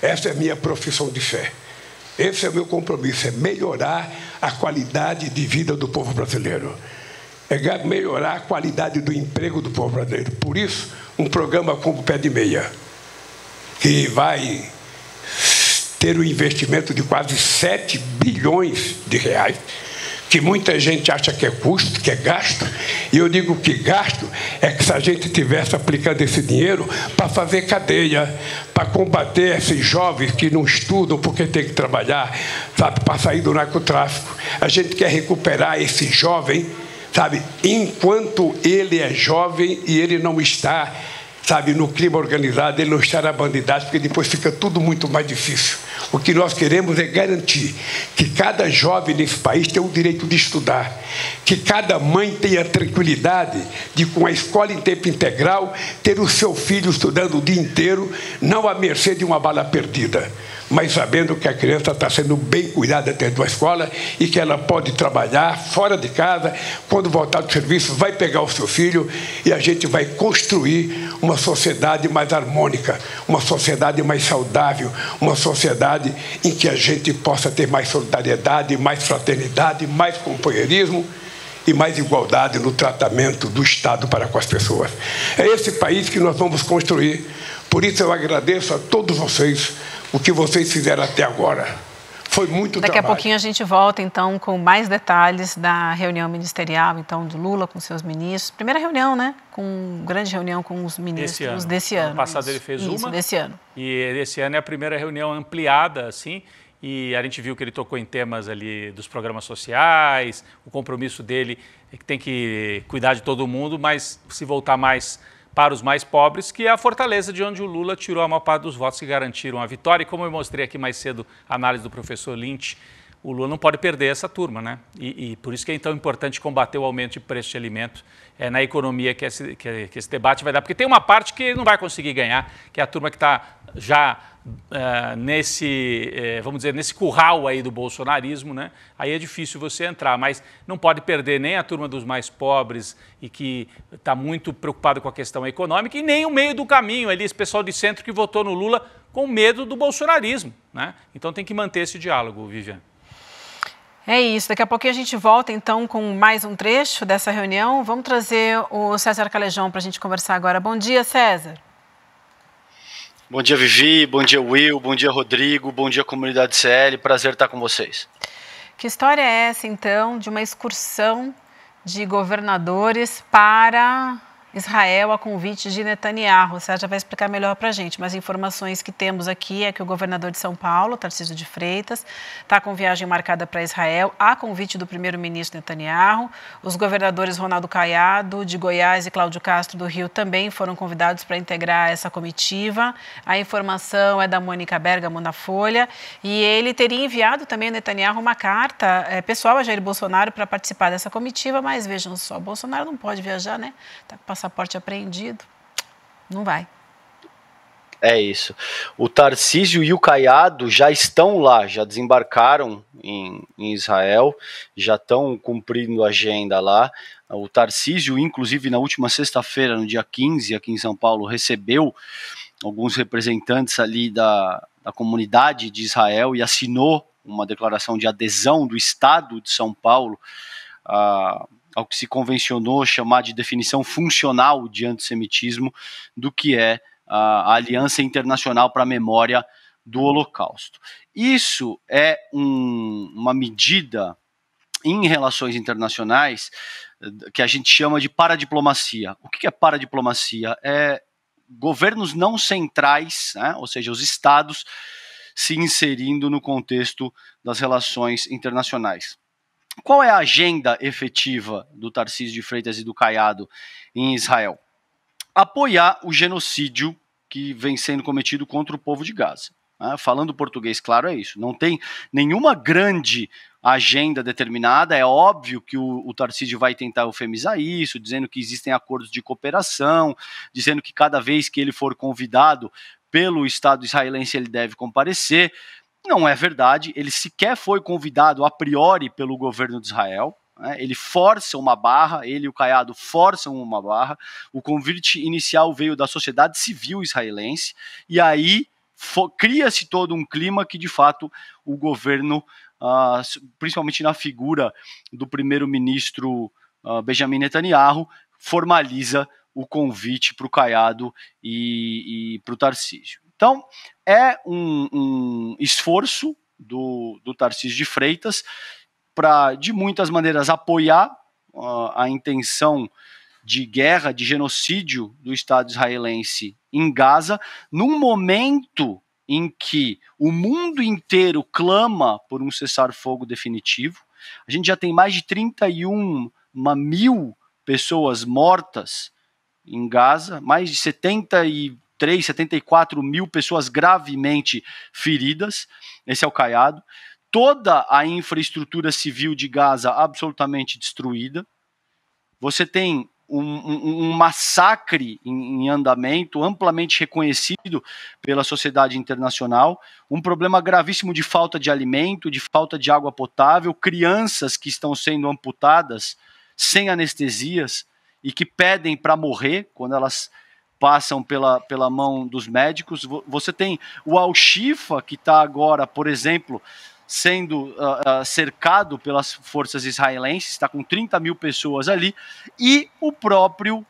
Essa é a minha profissão de fé. Esse é o meu compromisso, é melhorar a qualidade de vida do povo brasileiro. É melhorar a qualidade do emprego do povo brasileiro. Por isso, um programa como o Pé de Meia, que vai ter um investimento de quase 7 bilhões de reais que muita gente acha que é custo, que é gasto, e eu digo que gasto é que se a gente tivesse aplicando esse dinheiro para fazer cadeia, para combater esses jovens que não estudam porque tem que trabalhar, sabe, para sair do narcotráfico. A gente quer recuperar esse jovem, sabe, enquanto ele é jovem e ele não está sabe, no crime organizado, ele elogiar na bandidagem, porque depois fica tudo muito mais difícil. O que nós queremos é garantir que cada jovem nesse país tenha o direito de estudar, que cada mãe tenha a tranquilidade de, com a escola em tempo integral, ter o seu filho estudando o dia inteiro, não à mercê de uma bala perdida mas sabendo que a criança está sendo bem cuidada dentro da escola e que ela pode trabalhar fora de casa, quando voltar do serviço, vai pegar o seu filho e a gente vai construir uma sociedade mais harmônica, uma sociedade mais saudável, uma sociedade em que a gente possa ter mais solidariedade, mais fraternidade, mais companheirismo e mais igualdade no tratamento do Estado para com as pessoas. É esse país que nós vamos construir por isso eu agradeço a todos vocês o que vocês fizeram até agora. Foi muito Daqui trabalho. a pouquinho a gente volta então com mais detalhes da reunião ministerial então do Lula com seus ministros. Primeira reunião, né? Com grande reunião com os ministros ano. desse ano. ano. passado isso. ele fez isso, uma. desse ano. E esse ano é a primeira reunião ampliada assim. E a gente viu que ele tocou em temas ali dos programas sociais, o compromisso dele é que tem que cuidar de todo mundo, mas se voltar mais para os mais pobres, que é a fortaleza de onde o Lula tirou a maior parte dos votos que garantiram a vitória. E como eu mostrei aqui mais cedo a análise do professor Lynch, o Lula não pode perder essa turma, né? E, e, por isso que é tão importante combater o aumento de preço de alimento é, na economia que esse, que, que esse debate vai dar. Porque tem uma parte que não vai conseguir ganhar, que é a turma que está já eh, nesse, eh, vamos dizer, nesse curral aí do bolsonarismo, né? aí é difícil você entrar, mas não pode perder nem a turma dos mais pobres e que está muito preocupado com a questão econômica e nem o meio do caminho ali, esse pessoal de centro que votou no Lula com medo do bolsonarismo. Né? Então tem que manter esse diálogo, Viviane. É isso. Daqui a pouquinho a gente volta então com mais um trecho dessa reunião. Vamos trazer o César Calejão para a gente conversar agora. Bom dia, César. Bom dia, Vivi. Bom dia, Will. Bom dia, Rodrigo. Bom dia, comunidade CL. Prazer estar com vocês. Que história é essa, então, de uma excursão de governadores para Israel a convite de Netanyahu. Você já vai explicar melhor para a gente, mas informações que temos aqui é que o governador de São Paulo, Tarcísio de Freitas, está com viagem marcada para Israel a convite do primeiro-ministro Netanyahu. Os governadores Ronaldo Caiado, de Goiás e Cláudio Castro do Rio também foram convidados para integrar essa comitiva. A informação é da Mônica Bergamo na Folha. E ele teria enviado também a Netanyahu uma carta é, pessoal a Jair Bolsonaro para participar dessa comitiva, mas vejam só, Bolsonaro não pode viajar, né? Está passaporte apreendido, não vai. É isso. O Tarcísio e o Caiado já estão lá, já desembarcaram em, em Israel, já estão cumprindo a agenda lá. O Tarcísio, inclusive, na última sexta-feira, no dia 15, aqui em São Paulo, recebeu alguns representantes ali da, da comunidade de Israel e assinou uma declaração de adesão do Estado de São Paulo à, ao que se convencionou chamar de definição funcional de antissemitismo do que é a Aliança Internacional para a Memória do Holocausto. Isso é um, uma medida em relações internacionais eh, que a gente chama de paradiplomacia. O que é paradiplomacia? É governos não centrais, né, ou seja, os estados, se inserindo no contexto das relações internacionais. Qual é a agenda efetiva do Tarcísio de Freitas e do Caiado em Israel? Apoiar o genocídio que vem sendo cometido contra o povo de Gaza. Ah, falando português, claro, é isso. Não tem nenhuma grande agenda determinada. É óbvio que o, o Tarcísio vai tentar eufemizar isso, dizendo que existem acordos de cooperação, dizendo que cada vez que ele for convidado pelo Estado israelense ele deve comparecer. Não é verdade, ele sequer foi convidado a priori pelo governo de Israel, né? ele força uma barra, ele e o Caiado forçam uma barra. O convite inicial veio da sociedade civil israelense, e aí cria-se todo um clima que, de fato, o governo, ah, principalmente na figura do primeiro-ministro ah, Benjamin Netanyahu, formaliza o convite para o Caiado e, e para o Tarcísio. Então, é um, um esforço do, do Tarcísio de Freitas para, de muitas maneiras, apoiar uh, a intenção de guerra, de genocídio do Estado israelense em Gaza, num momento em que o mundo inteiro clama por um cessar-fogo definitivo. A gente já tem mais de 31 mil pessoas mortas em Gaza, mais de 70 e 73, 74 mil pessoas gravemente feridas. Esse é o caiado. Toda a infraestrutura civil de Gaza absolutamente destruída. Você tem um, um, um, massacre em, em, andamento, amplamente reconhecido pela sociedade internacional, um problema gravíssimo de falta de alimento, de falta de água potável, crianças que estão sendo amputadas sem anestesias e que pedem para morrer quando elas passam pela, pela mão dos médicos. Você tem o Al-Shifa, que está agora, por exemplo, sendo uh, uh, cercado pelas forças israelenses, está com 30 mil pessoas ali, e o próprio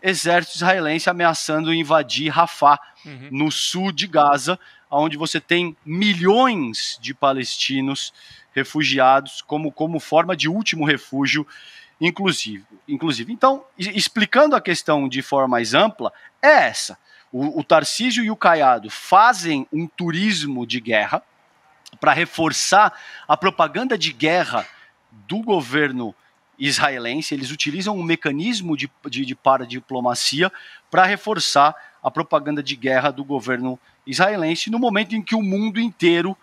exército israelense ameaçando invadir Rafah, uhum. no sul de Gaza, onde você tem milhões de palestinos refugiados como, como forma de último refúgio inclusive. inclusive. Então, explicando a questão de forma mais ampla, é essa. O, o Tarcísio e o Caiado fazem um turismo de guerra para reforçar a propaganda de guerra do governo israelense. Eles utilizam um mecanismo de, de, de paradiplomacia para reforçar a propaganda de guerra do governo israelense no momento em que o mundo inteiro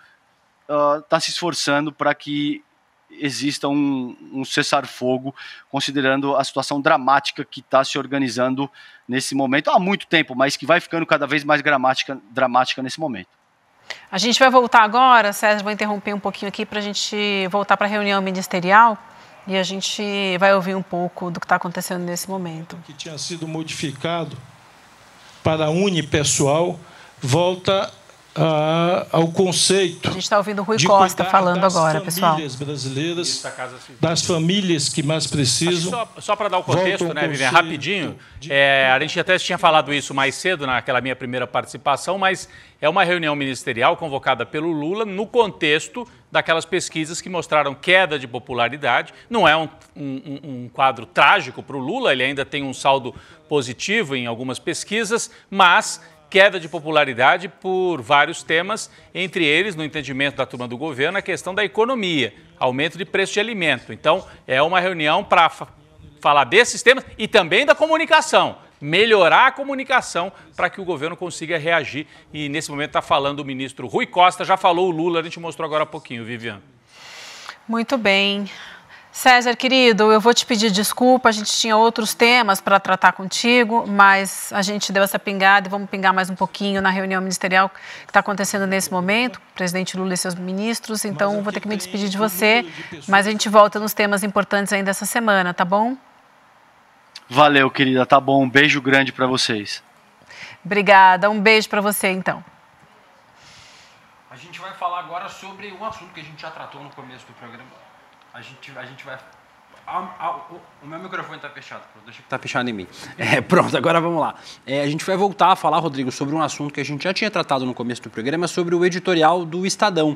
está ah, uh, se esforçando para que exista um, um cessar-fogo, considerando a situação dramática que está se organizando nesse momento, há muito tempo, mas que vai ficando cada vez mais dramática, dramática nesse momento. A gente vai voltar agora, César, vou interromper um pouquinho aqui para a gente voltar para a reunião ministerial e a gente vai ouvir um pouco do que está acontecendo nesse momento. Que tinha sido modificado para unipessoal volta ao conceito. A gente está ouvindo o Rui Costa falando agora, pessoal. Das famílias brasileiras, assim. das famílias que mais precisam. Só, só para dar o contexto, né, Vivian, rapidinho. De... É, a gente até tinha falado isso mais cedo naquela minha primeira participação, mas é uma reunião ministerial convocada pelo Lula no contexto daquelas pesquisas que mostraram queda de popularidade. Não é um, um, um quadro trágico para o Lula, ele ainda tem um saldo positivo em algumas pesquisas, mas queda de popularidade por vários temas, entre eles, no entendimento da turma do governo, a questão da economia, aumento de preço de alimento. Então, é uma reunião para falar desses temas e também da comunicação. Melhorar a comunicação para que o governo consiga reagir. E nesse momento está falando o ministro Rui Costa, já falou o Lula, a gente mostrou agora há pouquinho, Viviane. Muito bem. César, querido, eu vou te pedir desculpa, a gente tinha outros temas para tratar contigo, mas a gente deu essa pingada e vamos pingar mais um pouquinho na reunião ministerial que está acontecendo nesse momento, presidente Lula e seus ministros, então vou ter que me despedir de você, mas a gente volta nos temas importantes ainda essa semana, tá bom? Valeu, querida, tá bom, um beijo grande para vocês. Obrigada, um beijo para você então. A gente vai falar agora sobre um assunto que a gente já tratou no começo do programa, a gente, a gente vai. A, a, o, o meu microfone está fechado, deixa que tá fechado em mim. [LAUGHS] É, pronto, agora vamos lá. É, a gente vai voltar a falar, Rodrigo, sobre um assunto que a gente já tinha tratado no começo do programa, sobre o editorial do Estadão.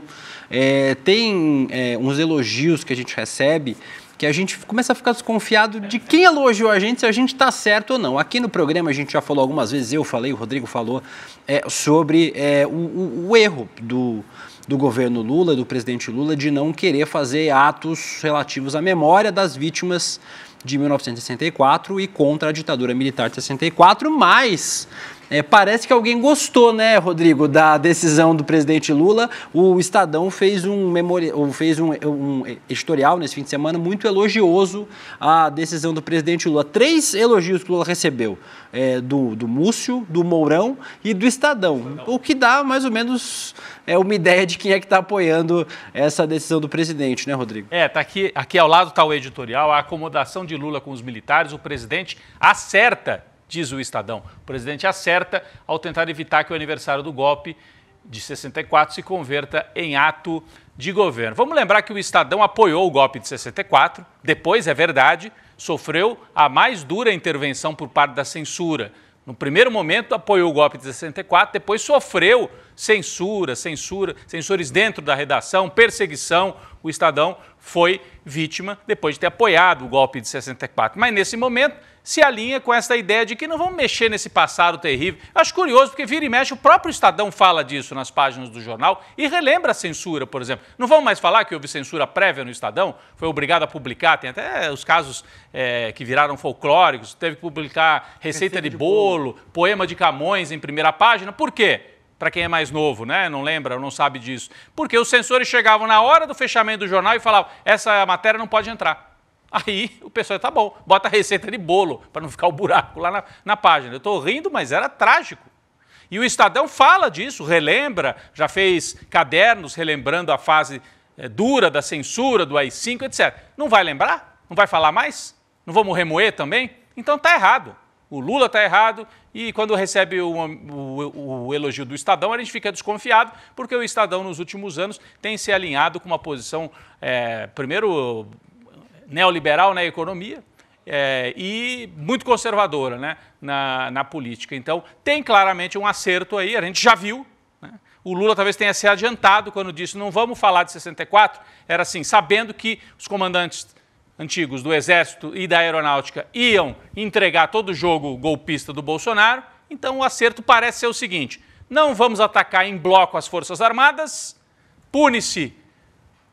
É, tem é, uns elogios que a gente recebe que a gente começa a ficar desconfiado de quem elogiou a gente, se a gente está certo ou não. Aqui no programa a gente já falou algumas vezes, eu falei, o Rodrigo falou, é, sobre é, o, o, o, erro do, do governo Lula, do presidente Lula, de não querer fazer atos relativos à memória das vítimas de 1964 e contra a ditadura militar de 64, mas é, parece que alguém gostou, né, Rodrigo, da decisão do presidente Lula. O Estadão fez um, memori... fez um, um editorial nesse fim de semana muito elogioso à decisão do presidente Lula. Três elogios que Lula recebeu: é, do, do Múcio, do Mourão e do Estadão. O que dá mais ou menos é, uma ideia de quem é que está apoiando essa decisão do presidente, né, Rodrigo? É, tá aqui, aqui ao lado está o editorial, a acomodação de Lula com os militares, o presidente acerta diz o Estadão. O presidente acerta ao tentar evitar que o aniversário do golpe de 64 se converta em ato de governo. Vamos lembrar que o Estadão apoiou o golpe de 64, depois, é verdade, sofreu a mais dura intervenção por parte da censura. No primeiro momento apoiou o golpe de 64, depois sofreu censura, censura, censores dentro da redação, perseguição. O Estadão foi vítima depois de ter apoiado o golpe de 64. Mas nesse momento se alinha com essa ideia de que não vamos mexer nesse passado terrível. Acho curioso, porque vira e mexe, o próprio Estadão fala disso nas páginas do jornal e relembra a censura, por exemplo. Não vão mais falar que houve censura prévia no Estadão, foi obrigado a publicar, tem até eh, os casos é, que viraram folclóricos, teve que publicar receita, receita de, bolo, de bolo, poema de Camões em primeira página. Por quê? para quem é mais novo, né? Não lembra, não sabe disso. Porque os censores chegavam na hora do fechamento do jornal e falavam: essa matéria não pode entrar. Aí o pessoal tá bom, bota a receita de bolo para não ficar o buraco lá na, na página. Eu estou rindo, mas era trágico. E o Estadão fala disso, relembra, já fez cadernos relembrando a fase é, dura da censura, do AI-5, etc. Não vai lembrar? Não vai falar mais? Não vamos remoer também? Então tá errado o Lula está errado, e quando recebe o, o, o, elogio do Estadão, a gente fica desconfiado, porque o Estadão, nos últimos anos, tem se alinhado com uma posição, é, primeiro, neoliberal na economia, é, e muito conservadora né, na, na política. Então, tem claramente um acerto aí, a gente já viu. Né? O Lula talvez tenha se adiantado quando disse não vamos falar de 64, era assim, sabendo que os comandantes antigos do Exército e da Aeronáutica iam entregar todo o jogo golpista do Bolsonaro, então o acerto parece ser o seguinte: não vamos atacar em bloco as Forças Armadas, pune-se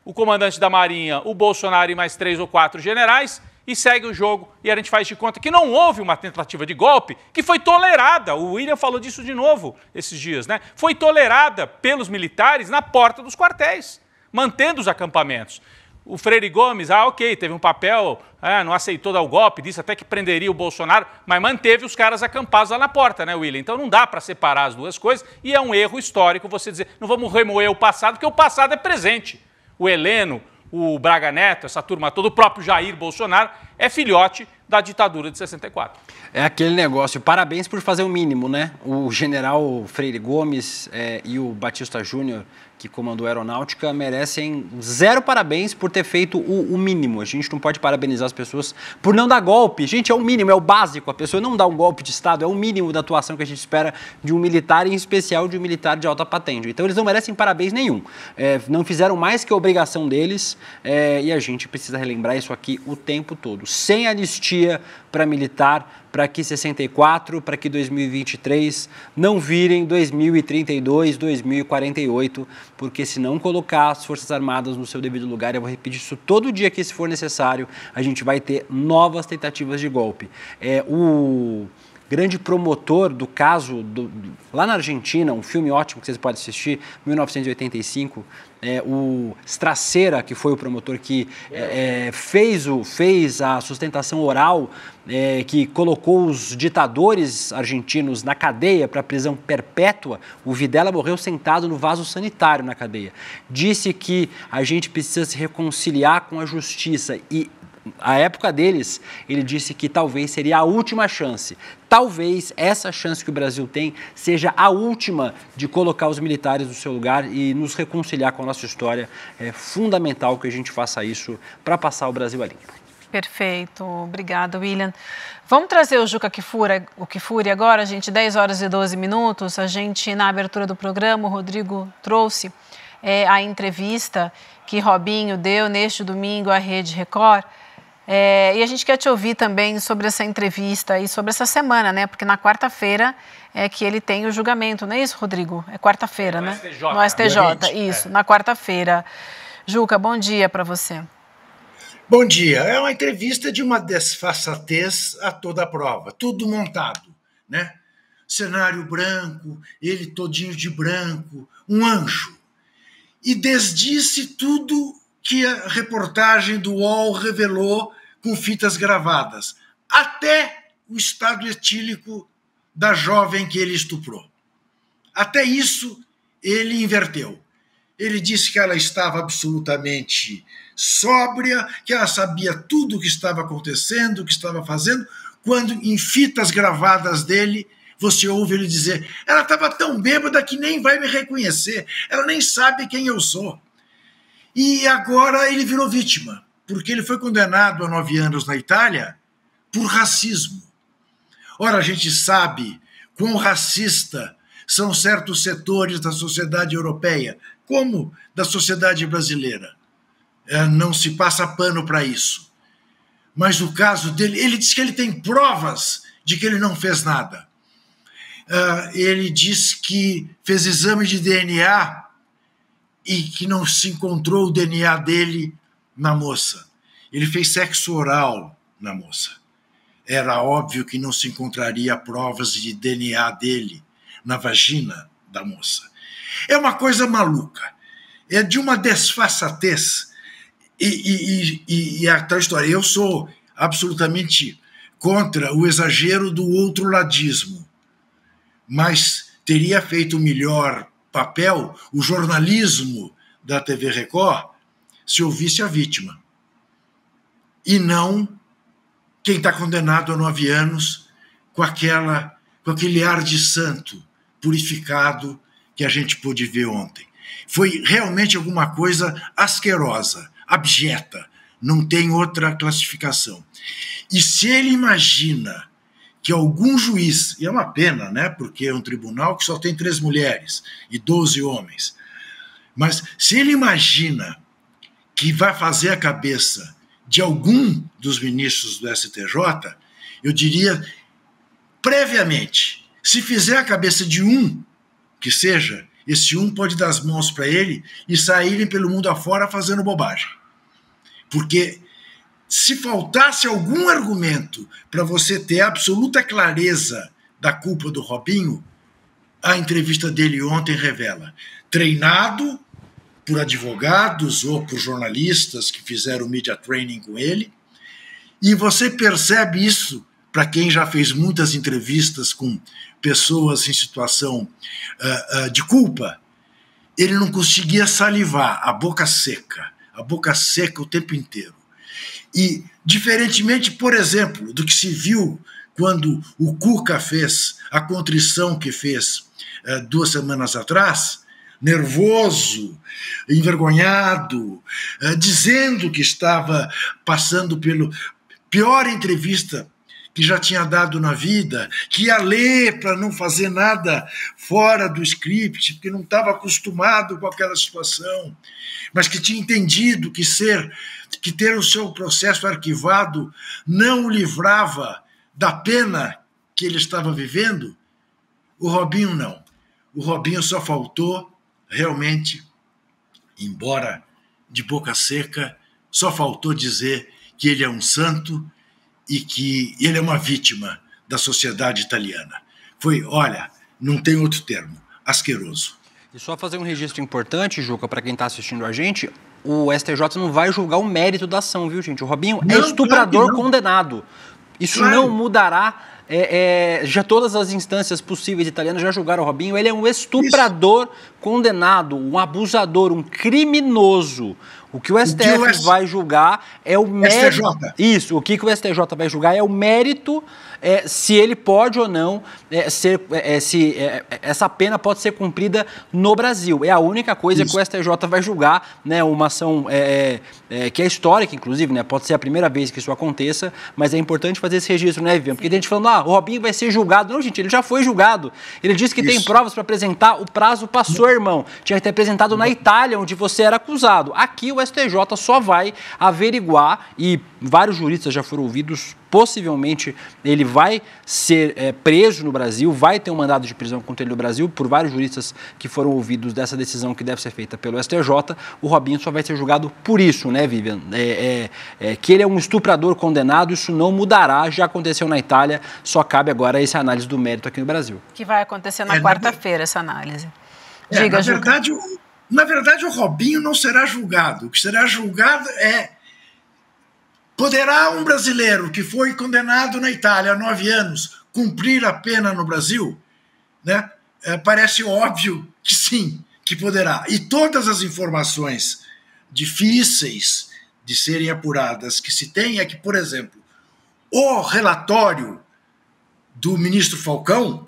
o comandante da Marinha, o Bolsonaro e mais três ou quatro generais, e segue o jogo. E a gente faz de conta que não houve uma tentativa de golpe que foi tolerada. O William falou disso de novo esses dias, né? Foi tolerada pelos militares na porta dos quartéis, mantendo os acampamentos. O Freire Gomes, ah, ok, teve um papel, ah, não aceitou dar o golpe, disse até que prenderia o Bolsonaro, mas manteve os caras acampados lá na porta, né, William? Então não dá para separar as duas coisas e é um erro histórico você dizer, não vamos remoer o passado, porque o passado é presente. O Heleno, o Braga Neto, essa turma toda, o próprio Jair Bolsonaro, é filhote da ditadura de 64. É aquele negócio, parabéns por fazer o mínimo, né? O general Freire Gomes é, e o Batista Júnior que comandou a aeronáutica, merecem zero parabéns por ter feito o, o, mínimo. A gente não pode parabenizar as pessoas por não dar golpe. Gente, é o mínimo, é o básico. A pessoa não dá um golpe de Estado, é o mínimo da atuação que a gente espera de um militar, em especial de um militar de alta patente. Então eles não merecem parabéns nenhum. É, não fizeram mais que a obrigação deles é, e a gente precisa relembrar isso aqui o tempo todo. Sem anistia, para militar para que 64, para que 2023 não virem 2032, 2048, porque se não colocar as Forças Armadas no seu devido lugar, eu vou repetir isso todo dia que se for necessário, a gente vai ter novas tentativas de golpe. É, o grande promotor do caso do, lá na Argentina, um filme ótimo que vocês podem assistir, 1985, é, o Stracera, que foi o promotor que é, é fez, o, fez a sustentação oral é, que colocou os ditadores argentinos na cadeia para prisão perpétua, o Videla morreu sentado no vaso sanitário na cadeia. Disse que a gente precisa se reconciliar com a justiça e a época deles, ele disse que talvez seria a última chance. Talvez essa chance que o Brasil tem seja a última de colocar os militares no seu lugar e nos reconciliar com a nossa história. É fundamental que a gente faça isso para passar o Brasil a limpo. Perfeito, obrigada, William. Vamos trazer o Juca Kifuri, o Kifuri agora, gente, 10 horas e 12 minutos. A gente, na abertura do programa, o Rodrigo trouxe é, a entrevista que Robinho deu neste domingo à Rede Record. É, e a gente quer te ouvir também sobre essa entrevista e sobre essa semana, né? Porque na quarta-feira é que ele tem o julgamento, não é isso, Rodrigo? É quarta-feira, é, né? STJ. No STJ, isso, é. na quarta-feira. Juca, bom dia para você. Bom dia. É uma entrevista de uma desfaçatez a toda a prova, tudo montado, né? Cenário branco, ele todinho de branco, um anjo. E desdisse tudo que a reportagem do UOL revelou com fitas gravadas, até o estado etílico da jovem que ele estuprou. Até isso ele inverteu. Ele disse que ela estava absolutamente sóbria, que ela sabia tudo o que estava acontecendo, o que estava fazendo, quando em fitas gravadas dele você ouve ele dizer: ela estava tão bêbada que nem vai me reconhecer, ela nem sabe quem eu sou. E agora ele virou vítima, porque ele foi condenado a nove anos na Itália por racismo. Ora, a gente sabe quão racista são certos setores da sociedade europeia, como da sociedade brasileira. É, não se passa pano para isso. Mas o caso dele, ele diz que ele tem provas de que ele não fez nada. É, ele diz que fez exame de DNA e que não se encontrou o DNA dele na moça. Ele fez sexo oral na moça. Era óbvio que não se encontraria provas de DNA dele na vagina da moça. É uma coisa maluca. É de uma desfaçatez e, e, e, e a tal história, eu sou absolutamente contra o exagero do outro ladismo, mas teria feito melhor papel o jornalismo da TV Record se ouvisse a vítima e não quem está condenado a nove anos com aquela com aquele ar de santo purificado que a gente pôde ver ontem. Foi realmente alguma coisa asquerosa abjeta, não tem outra classificação. E se ele imagina que algum juiz, e é uma pena, né, porque é um tribunal que só tem três mulheres e doze homens, mas se ele imagina que vai fazer a cabeça de algum dos ministros do STJ, eu diria previamente, se fizer a cabeça de um que seja, esse um pode dar as mãos para ele e saírem pelo mundo afora fazendo bobagem. Porque se faltasse algum argumento para você ter absoluta clareza da culpa do Robinho, a entrevista dele ontem revela. Treinado por advogados ou por jornalistas que fizeram media training com ele, e você percebe isso para quem já fez muitas entrevistas com pessoas em situação uh, uh, de culpa. Ele não conseguia salivar, a boca seca a boca seca o tempo inteiro. E, diferentemente, por exemplo, do que se viu quando o Cuca fez a contrição que fez eh, duas semanas atrás, nervoso, envergonhado, eh, dizendo que estava passando pelo pior entrevista que já tinha dado na vida, que ia ler para não fazer nada fora do script, porque não estava acostumado com aquela situação, mas que tinha entendido que ser, que ter o seu processo arquivado não o livrava da pena que ele estava vivendo, o Robinho não. O Robinho só faltou realmente, embora de boca seca, só faltou dizer que ele é um santo e que ele é uma vítima da sociedade italiana. Foi, olha, não tem outro termo, asqueroso. E só fazer um registro importante, Juca, para quem está assistindo a gente, o STJ não vai julgar o mérito da ação, viu, gente? O Robinho é não, é estuprador condenado. Isso claro. não mudará. É, é, já todas as instâncias possíveis italianas já julgaram o Robinho. Ele é um estuprador Isso. condenado, um abusador, um criminoso. O que o STF o que o S... vai julgar é o mérito. STJ. Isso, o que, que o STJ vai julgar é o mérito é, se ele pode ou não é, ser, é, é se é, é, essa pena pode ser cumprida no Brasil. É a única coisa Isso. que o STJ vai julgar, né? Uma ação que é histórica, inclusive, né? Pode ser a primeira vez que isso aconteça, mas é importante fazer esse registro, né, Vivian? Porque tem gente falando, ah, o Robinho vai ser julgado. Não, gente, ele já foi julgado. Ele disse que Isso. tem provas para apresentar, o prazo passou, irmão. Tinha que ter apresentado na Itália, onde você era acusado. Aqui o STJ só vai averiguar, e vários juristas já foram ouvidos possivelmente ele vai ser é, preso no Brasil, vai ter um mandado de prisão contra ele no Brasil, por vários juristas que foram ouvidos dessa decisão que deve ser feita pelo STJ, o Robinho só vai ser julgado por isso, né, Vivian? É, é, é, que ele é um estuprador condenado, isso não mudará, já aconteceu na Itália, só cabe agora essa análise do mérito aqui no Brasil. Que vai acontecer na é, quarta-feira essa análise. É, Diga, na verdade, o, na verdade, o Robinho não será julgado. O que será julgado é Poderá um brasileiro que foi condenado na Itália a nove anos cumprir a pena no Brasil? Né? É, parece óbvio que sim, que poderá. E todas as informações difíceis de serem apuradas que se tem é que, por exemplo, o relatório do ministro Falcão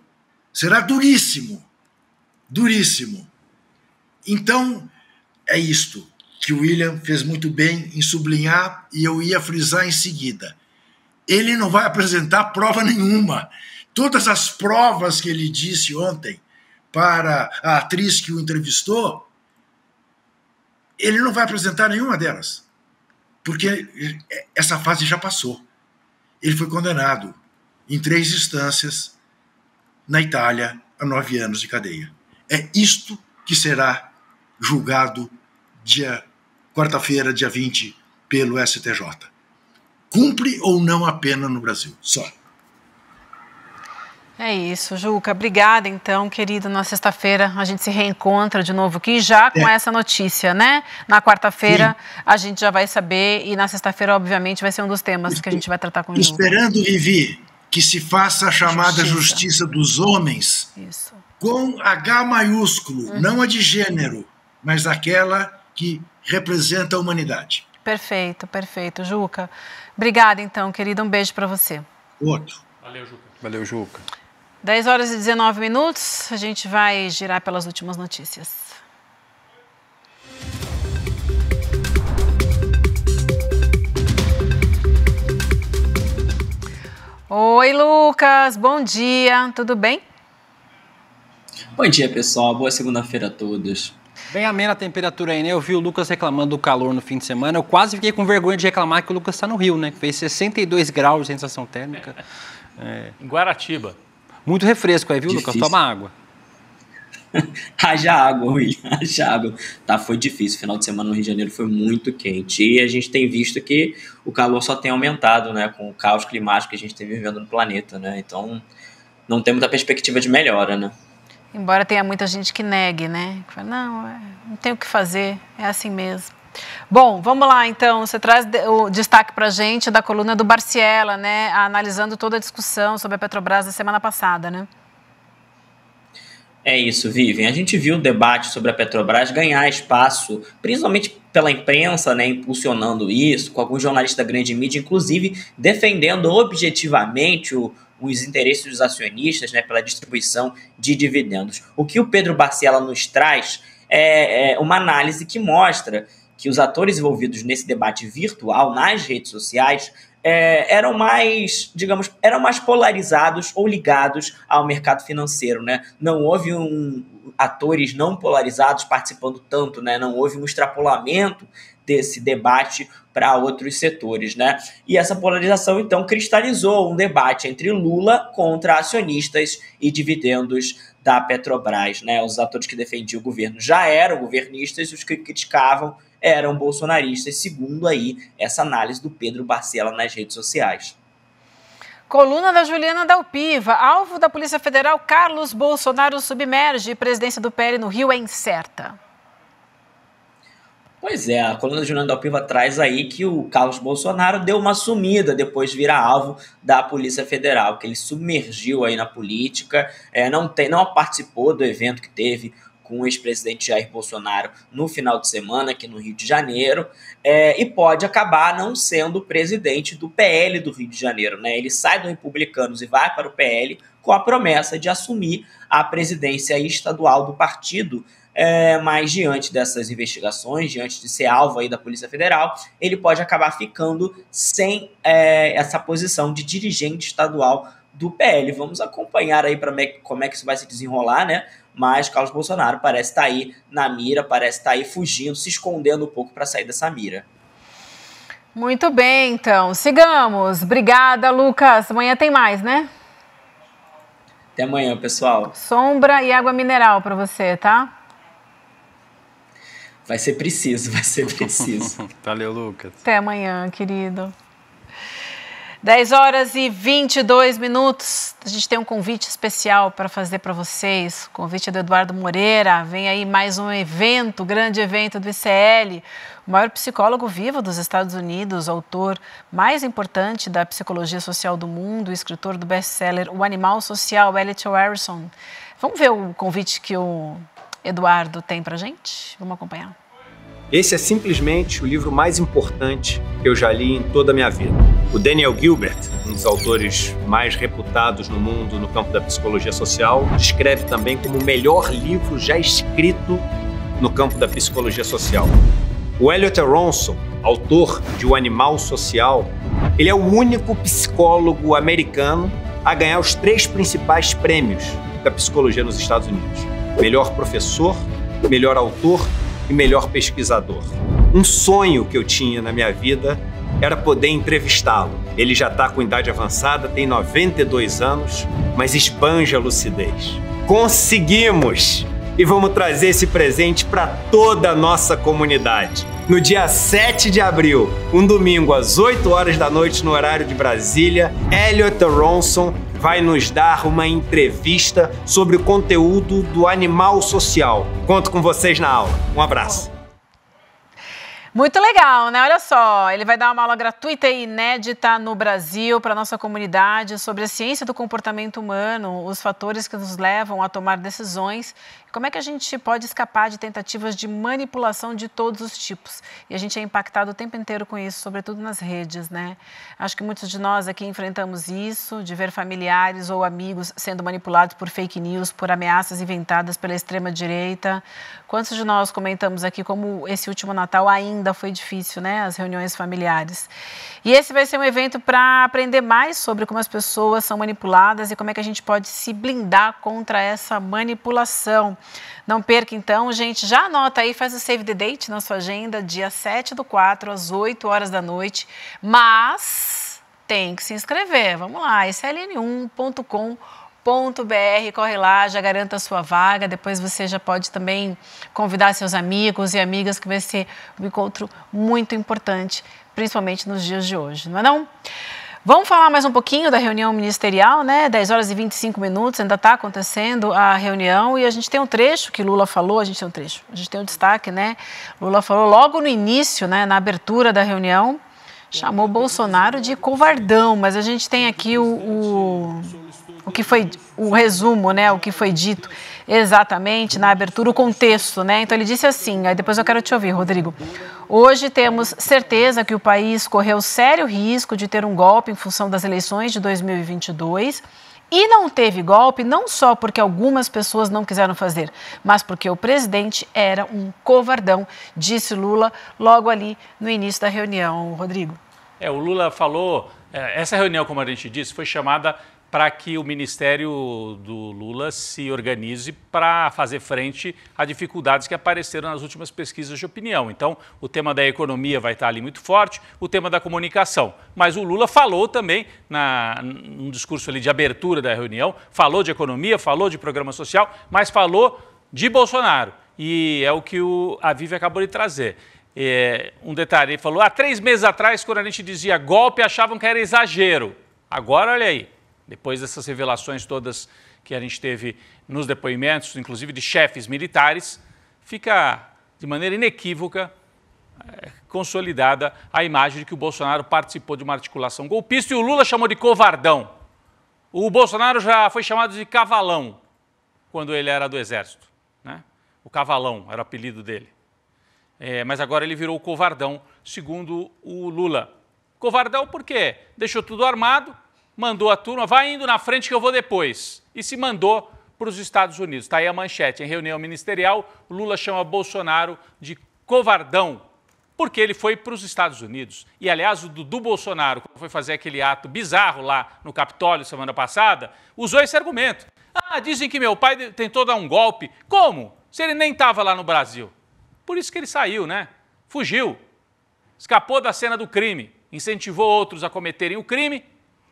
será duríssimo. Duríssimo. Então, é isto que o William fez muito bem em sublinhar e eu ia frisar em seguida. Ele não vai apresentar prova nenhuma. Todas as provas que ele disse ontem para a atriz que o entrevistou, ele não vai apresentar nenhuma delas, porque essa fase já passou. Ele foi condenado em três instâncias na Itália a nove anos de cadeia. É isto que será julgado dia quarta-feira, dia 20, pelo STJ. Cumpre ou não a pena no Brasil? Só. É isso, Juca. Obrigada, então, querido. Na sexta-feira a gente se reencontra de novo aqui, já com é. essa notícia, né? Na quarta-feira a gente já vai saber e na sexta-feira, obviamente, vai ser um dos temas que a gente vai tratar com o Esperando, Vivi, que se faça a chamada justiça, justiça dos homens isso. com H maiúsculo, uhum. não a de gênero, mas aquela que representa a humanidade. Perfeito, perfeito. Juca, obrigada então, querida. Um beijo para você. Outro. Valeu, Juca. Valeu, Juca. 10 horas e 19 minutos, a gente vai girar pelas últimas notícias. Oi, Lucas, bom dia, tudo bem? Bom dia, pessoal, boa segunda-feira a todos. Bem amena a temperatura aí, né? Eu vi o Lucas reclamando do calor no fim de semana. Eu quase fiquei com vergonha de reclamar que o Lucas está no Rio, né? Que fez 62 graus de sensação térmica. É. é. Em Guaratiba. Muito refresco aí, viu, difícil. Lucas? Toma água. [LAUGHS] haja água, William, [LAUGHS] haja água. Tá, foi difícil. O final de semana no Rio de Janeiro foi muito quente. E a gente tem visto que o calor só tem aumentado, né? Com o caos climático que a gente tem vivendo no planeta, né? Então, não tem muita perspectiva de melhora, né? Embora tenha muita gente que negue, né? Que fala, não, é, não tem o que fazer, é assim mesmo. Bom, vamos lá então. Você traz o destaque para a gente da coluna do Barciela, né? Analisando toda a discussão sobre a Petrobras da semana passada, né? É isso, Vivian. A gente viu o debate sobre a Petrobras ganhar espaço, principalmente pela imprensa, né, impulsionando isso, com alguns jornalistas da grande mídia, inclusive defendendo objetivamente o, os interesses dos acionistas, né, pela distribuição de dividendos. O que o Pedro Barcela nos traz é, é uma análise que mostra que os atores envolvidos nesse debate virtual nas redes sociais é, eram mais, digamos, eram mais polarizados ou ligados ao mercado financeiro, né? Não houve um atores não polarizados participando tanto, né? Não houve um extrapolamento desse debate para outros setores, né? E essa polarização então cristalizou um debate entre Lula contra acionistas e dividendos da Petrobras, né? Os atores que defendiam o governo já eram governistas, os que criticavam eram bolsonaristas, segundo aí essa análise do Pedro Barcela nas redes sociais. Coluna da Juliana Dalpiva, alvo da Polícia Federal, Carlos Bolsonaro submerge, presidência do PL no Rio é incerta. Pois é, a coluna do Juliano Dalpiva traz aí que o Carlos Bolsonaro deu uma sumida depois de virar alvo da Polícia Federal, que ele submergiu aí na política, é, não, tem, não participou do evento que teve com o ex-presidente Jair Bolsonaro no final de semana aqui no Rio de Janeiro é, e pode acabar não sendo presidente do PL do Rio de Janeiro. Né? Ele sai do Republicanos e vai para o PL com a promessa de assumir a presidência estadual do partido é, mas diante dessas investigações, diante de ser alvo aí da Polícia Federal, ele pode acabar ficando sem é, essa posição de dirigente estadual do PL. Vamos acompanhar aí para como é que isso vai se desenrolar, né? Mas Carlos Bolsonaro parece estar tá aí na mira, parece estar tá aí fugindo, se escondendo um pouco para sair dessa mira. Muito bem, então. Sigamos. Obrigada, Lucas. Amanhã tem mais, né? Até amanhã, pessoal. Sombra e água mineral para você, tá? Vai ser preciso, vai ser preciso. [LAUGHS] Valeu, Lucas. Até amanhã, querido. 10 horas e 22 minutos. A gente tem um convite especial para fazer para vocês. O convite é do Eduardo Moreira. Vem aí mais um evento, grande evento do ICL. O maior psicólogo vivo dos Estados Unidos, autor mais importante da psicologia social do mundo, escritor do best-seller O Animal Social, Elliot Harrison. Vamos ver o convite que o Eduardo tem para gente? Vamos acompanhar. Esse é simplesmente o livro mais importante que eu já li em toda a minha vida. O Daniel Gilbert, um dos autores mais reputados no mundo no campo da psicologia social, descreve também como o melhor livro já escrito no campo da psicologia social. O Elliot Aronson, autor de O Animal Social, ele é o único psicólogo americano a ganhar os três principais prêmios da psicologia nos Estados Unidos melhor professor, melhor autor e melhor pesquisador. Um sonho que eu tinha na minha vida era poder entrevistá-lo. Ele já está com idade avançada, tem 92 anos, mas espanja a lucidez. Conseguimos! E vamos trazer esse presente para toda a nossa comunidade. No dia 7 de abril, um domingo às 8 horas da noite no horário de Brasília, Elliot Ronson vai nos dar uma entrevista sobre o conteúdo do animal social. Conto com vocês na aula. Um abraço. Muito legal, né? Olha só, ele vai dar uma aula gratuita e inédita no Brasil para nossa comunidade sobre a ciência do comportamento humano, os fatores que nos levam a tomar decisões como é que a gente pode escapar de tentativas de manipulação de todos os tipos? E a gente é impactado o tempo inteiro com isso, sobretudo nas redes, né? Acho que muitos de nós aqui enfrentamos isso, de ver familiares ou amigos sendo manipulados por fake news, por ameaças inventadas pela extrema-direita. Quantos de nós comentamos aqui como esse último Natal ainda foi difícil, né? As reuniões familiares. E esse vai ser um evento para aprender mais sobre como as pessoas são manipuladas e como é que a gente pode se blindar contra essa manipulação. Não perca então, gente, já anota aí, faz o save the date na sua agenda, dia 7 do 4 às 8 horas da noite, mas tem que se inscrever, vamos lá, sln1.com.br corre lá, já garanta a sua vaga. Depois você já pode também convidar seus amigos e amigas, que vai ser um encontro muito importante, principalmente nos dias de hoje, não é não? Vamos falar mais um pouquinho da reunião ministerial, né? 10 horas e 25 minutos, ainda está acontecendo a reunião e a gente tem um trecho que Lula falou, a gente tem um trecho, a gente tem um destaque, né? Lula falou logo no início, né, na abertura da reunião, chamou Bolsonaro de covardão, mas a gente tem aqui o, o, o que foi o resumo, né? O que foi dito exatamente na abertura o contexto, né? Então ele disse assim, aí depois eu quero te ouvir, Rodrigo. Hoje temos certeza que o país correu sério risco de ter um golpe em função das eleições de 2022. E não teve golpe não só porque algumas pessoas não quiseram fazer, mas porque o presidente era um covardão, disse Lula logo ali no início da reunião, Rodrigo. É, o Lula falou, é, essa reunião, como a gente disse, foi chamada para que o ministério do Lula se organize para fazer frente a dificuldades que apareceram nas últimas pesquisas de opinião. Então, o tema da economia vai estar ali muito forte, o tema da comunicação. Mas o Lula falou também, na, num discurso ali de abertura da reunião, falou de economia, falou de programa social, mas falou de Bolsonaro. E é o que o, a Vivi acabou de trazer. É, um detalhe, ele falou, há três meses atrás, quando a gente dizia golpe, achavam que era exagero. Agora, olha aí, depois dessas revelações todas que a gente teve nos depoimentos, inclusive de chefes militares, fica de maneira inequívoca eh, consolidada a imagem de que o Bolsonaro participou de uma articulação golpista e o Lula chamou de covardão. O Bolsonaro já foi chamado de cavalão quando ele era do Exército. Né? O cavalão era o apelido dele. É, mas agora ele virou covardão, segundo o Lula. Covardão porque deixou tudo armado, mandou a turma, vai indo na frente que eu vou depois. E se mandou para os Estados Unidos. Está aí a manchete. Em reunião ministerial, Lula chama Bolsonaro de covardão, porque ele foi para os Estados Unidos. E, aliás, o Dudu Bolsonaro, quando foi fazer aquele ato bizarro lá no Capitólio semana passada, usou esse argumento. Ah, dizem que meu pai tentou dar um golpe. Como? Se ele nem estava lá no Brasil. Por isso que ele saiu, né? Fugiu. Escapou da cena do crime, incentivou outros a cometerem o crime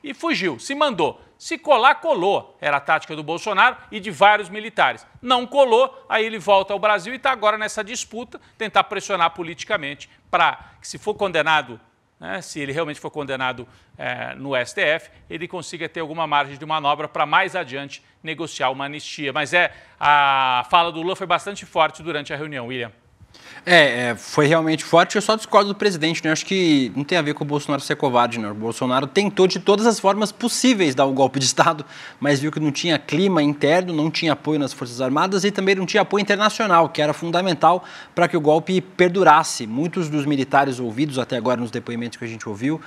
e fugiu, se mandou. Se colar, colou, era a tática do Bolsonaro e de vários militares. Não colou, aí ele volta ao Brasil e está agora nessa disputa, tentar pressionar politicamente para que, se for condenado, né, se ele realmente for condenado é, no STF, ele consiga ter alguma margem de manobra para mais adiante negociar uma anistia. Mas é a fala do Lula foi bastante forte durante a reunião, William. É, é, foi realmente forte. Eu só discordo do presidente, né? acho que não tem a ver com o Bolsonaro ser covarde, né? O Bolsonaro tentou de todas as formas possíveis dar o um golpe de Estado, mas viu que não tinha clima interno, não tinha apoio nas Forças Armadas e também não tinha apoio internacional, que era fundamental para que o golpe perdurasse. Muitos dos militares ouvidos até agora nos depoimentos que a gente ouviu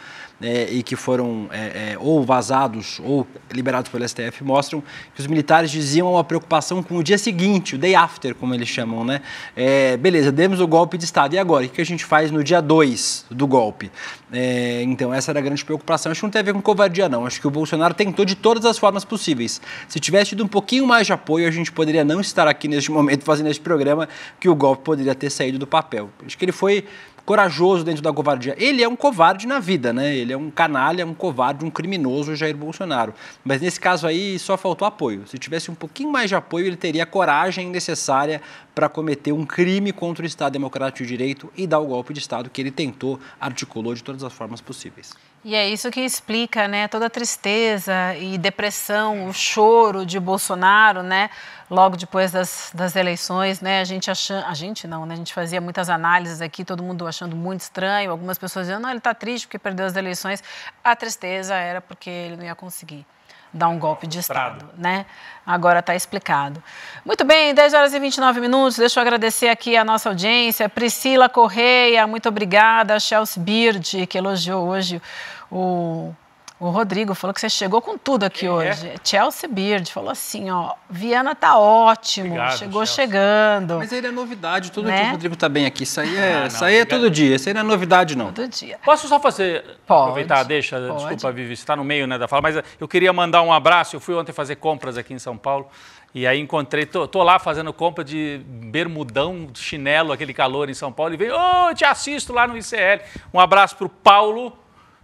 é, e que foram é, é, ou vazados ou liberados pelo STF mostram que os militares diziam uma preocupação com o dia seguinte, o day after, como eles chamam, né? É, beleza, demos o golpe de Estado, e agora? O que a gente faz no dia 2 do golpe? É, então, essa era a grande preocupação. Acho que não tem a ver com covardia, não. Acho que o Bolsonaro tentou de todas as formas possíveis. Se tivesse tido um pouquinho mais de apoio, a gente poderia não estar aqui neste momento fazendo este programa, que o golpe poderia ter saído do papel. Acho que ele foi corajoso dentro da covardia. Ele é um covarde na vida, né? Ele é um canalha, um covarde, um criminoso, Jair Bolsonaro. Mas nesse caso aí só faltou apoio. Se tivesse um pouquinho mais de apoio, ele teria a coragem necessária para cometer um crime contra o Estado Democrático de Direito e dar o golpe de Estado que ele tentou, articulou de todas as formas possíveis. E é isso que explica, né, toda a tristeza e depressão, o choro de Bolsonaro, né? logo depois das, das eleições, né, a gente achando, a gente não, né, a gente fazia muitas análises aqui, todo mundo achando muito estranho, algumas pessoas dizendo, não, ele está triste porque perdeu as eleições. A tristeza era porque ele não ia conseguir dar um golpe de Estado, né? Agora está explicado. Muito bem, 10 horas e 29 minutos, deixa eu agradecer aqui a nossa audiência, Priscila Correia, muito obrigada, a Chelsea Bird, que elogiou hoje o o Rodrigo falou que você chegou com tudo aqui Quem é. hoje. É? Chelsea Beard falou assim, ó, Viana tá ótimo, obrigado, chegou Chelsea. chegando. Mas ele é novidade, todo né? dia o Rodrigo tá bem aqui. Isso aí é, ah, não, isso aí é todo dia, isso aí não é novidade não. Todo dia. Posso só fazer, pode, aproveitar, deixa, pode. desculpa Vivi, você tá no meio né, da fala, mas eu queria mandar um abraço, eu fui ontem fazer compras aqui em São Paulo e aí encontrei, tô, tô, lá fazendo compra de bermudão, chinelo, aquele calor em São Paulo, e veio, ô, oh, te assisto lá no ICL. Um abraço pro Paulo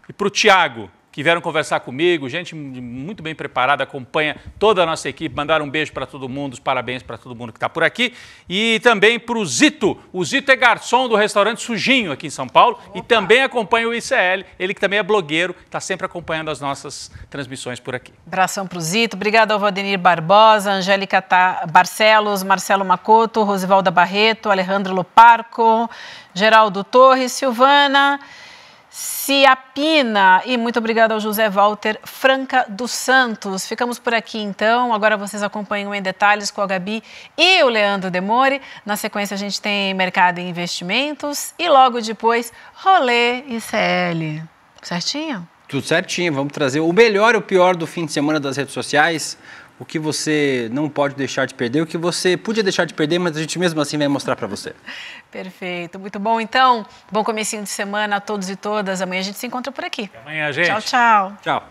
e pro Tiago que vieram conversar comigo, gente muito bem preparada, acompanha toda a nossa equipe. mandaram um beijo para todo mundo, os parabéns para todo mundo que está por aqui. E também para o Zito. O Zito é garçom do restaurante Sujinho aqui em São Paulo Opa. e também acompanha o ICL. Ele que também é blogueiro, está sempre acompanhando as nossas transmissões por aqui. Abração para o Zito. Obrigado ao Valdenir Barbosa, Angélica Barcelos, Marcelo Macoto, Rosivalda Barreto, Alejandro Loparco, Geraldo Torres, Silvana. Ciapina. E muito obrigada ao José Walter Franca dos Santos. Ficamos por aqui então. Agora vocês acompanham em detalhes com a Gabi e o Leandro Demore. Na sequência, a gente tem mercado e investimentos. E logo depois, rolê e CL. Certinho? Tudo certinho. Vamos trazer o melhor e o pior do fim de semana das redes sociais o que você não pode deixar de perder, o que você podia deixar de perder, mas a gente mesmo assim vai mostrar para você. Perfeito, muito bom. Então, bom comecinho de semana a todos e todas. Amanhã a gente se encontra por aqui. Até amanhã, gente. Tchau, tchau. Tchau.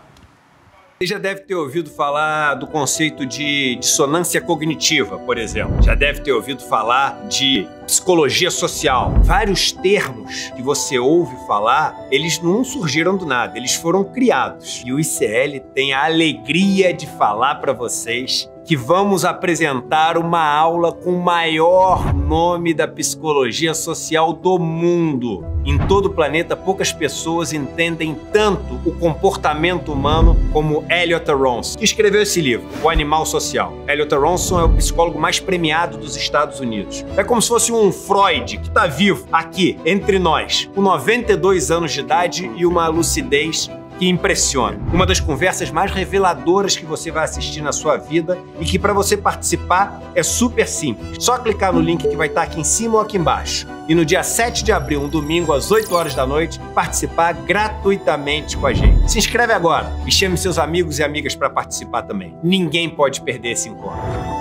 Você já deve ter ouvido falar do conceito de dissonância cognitiva, por exemplo. Já deve ter ouvido falar de psicologia social. Vários termos que você ouve falar, eles não surgiram do nada, eles foram criados. E o ICL tem a alegria de falar para vocês que vamos apresentar uma aula com o maior nome da psicologia social do mundo. Em todo o planeta, poucas pessoas entendem tanto o comportamento humano como Elliot Aronson, que escreveu esse livro, O Animal Social. Elliot Aronson é o psicólogo mais premiado dos Estados Unidos. É como se fosse um Freud que está vivo aqui, entre nós, com 92 anos de idade e uma lucidez que impressiona. Uma das conversas mais reveladoras que você vai assistir na sua vida e que para você participar é super simples. Só clicar no link que vai estar tá aqui em cima ou aqui embaixo. E no dia 7 de abril, um domingo às 8 horas da noite, participar gratuitamente com a gente. Se inscreve agora e chame seus amigos e amigas para participar também. Ninguém pode perder esse encontro.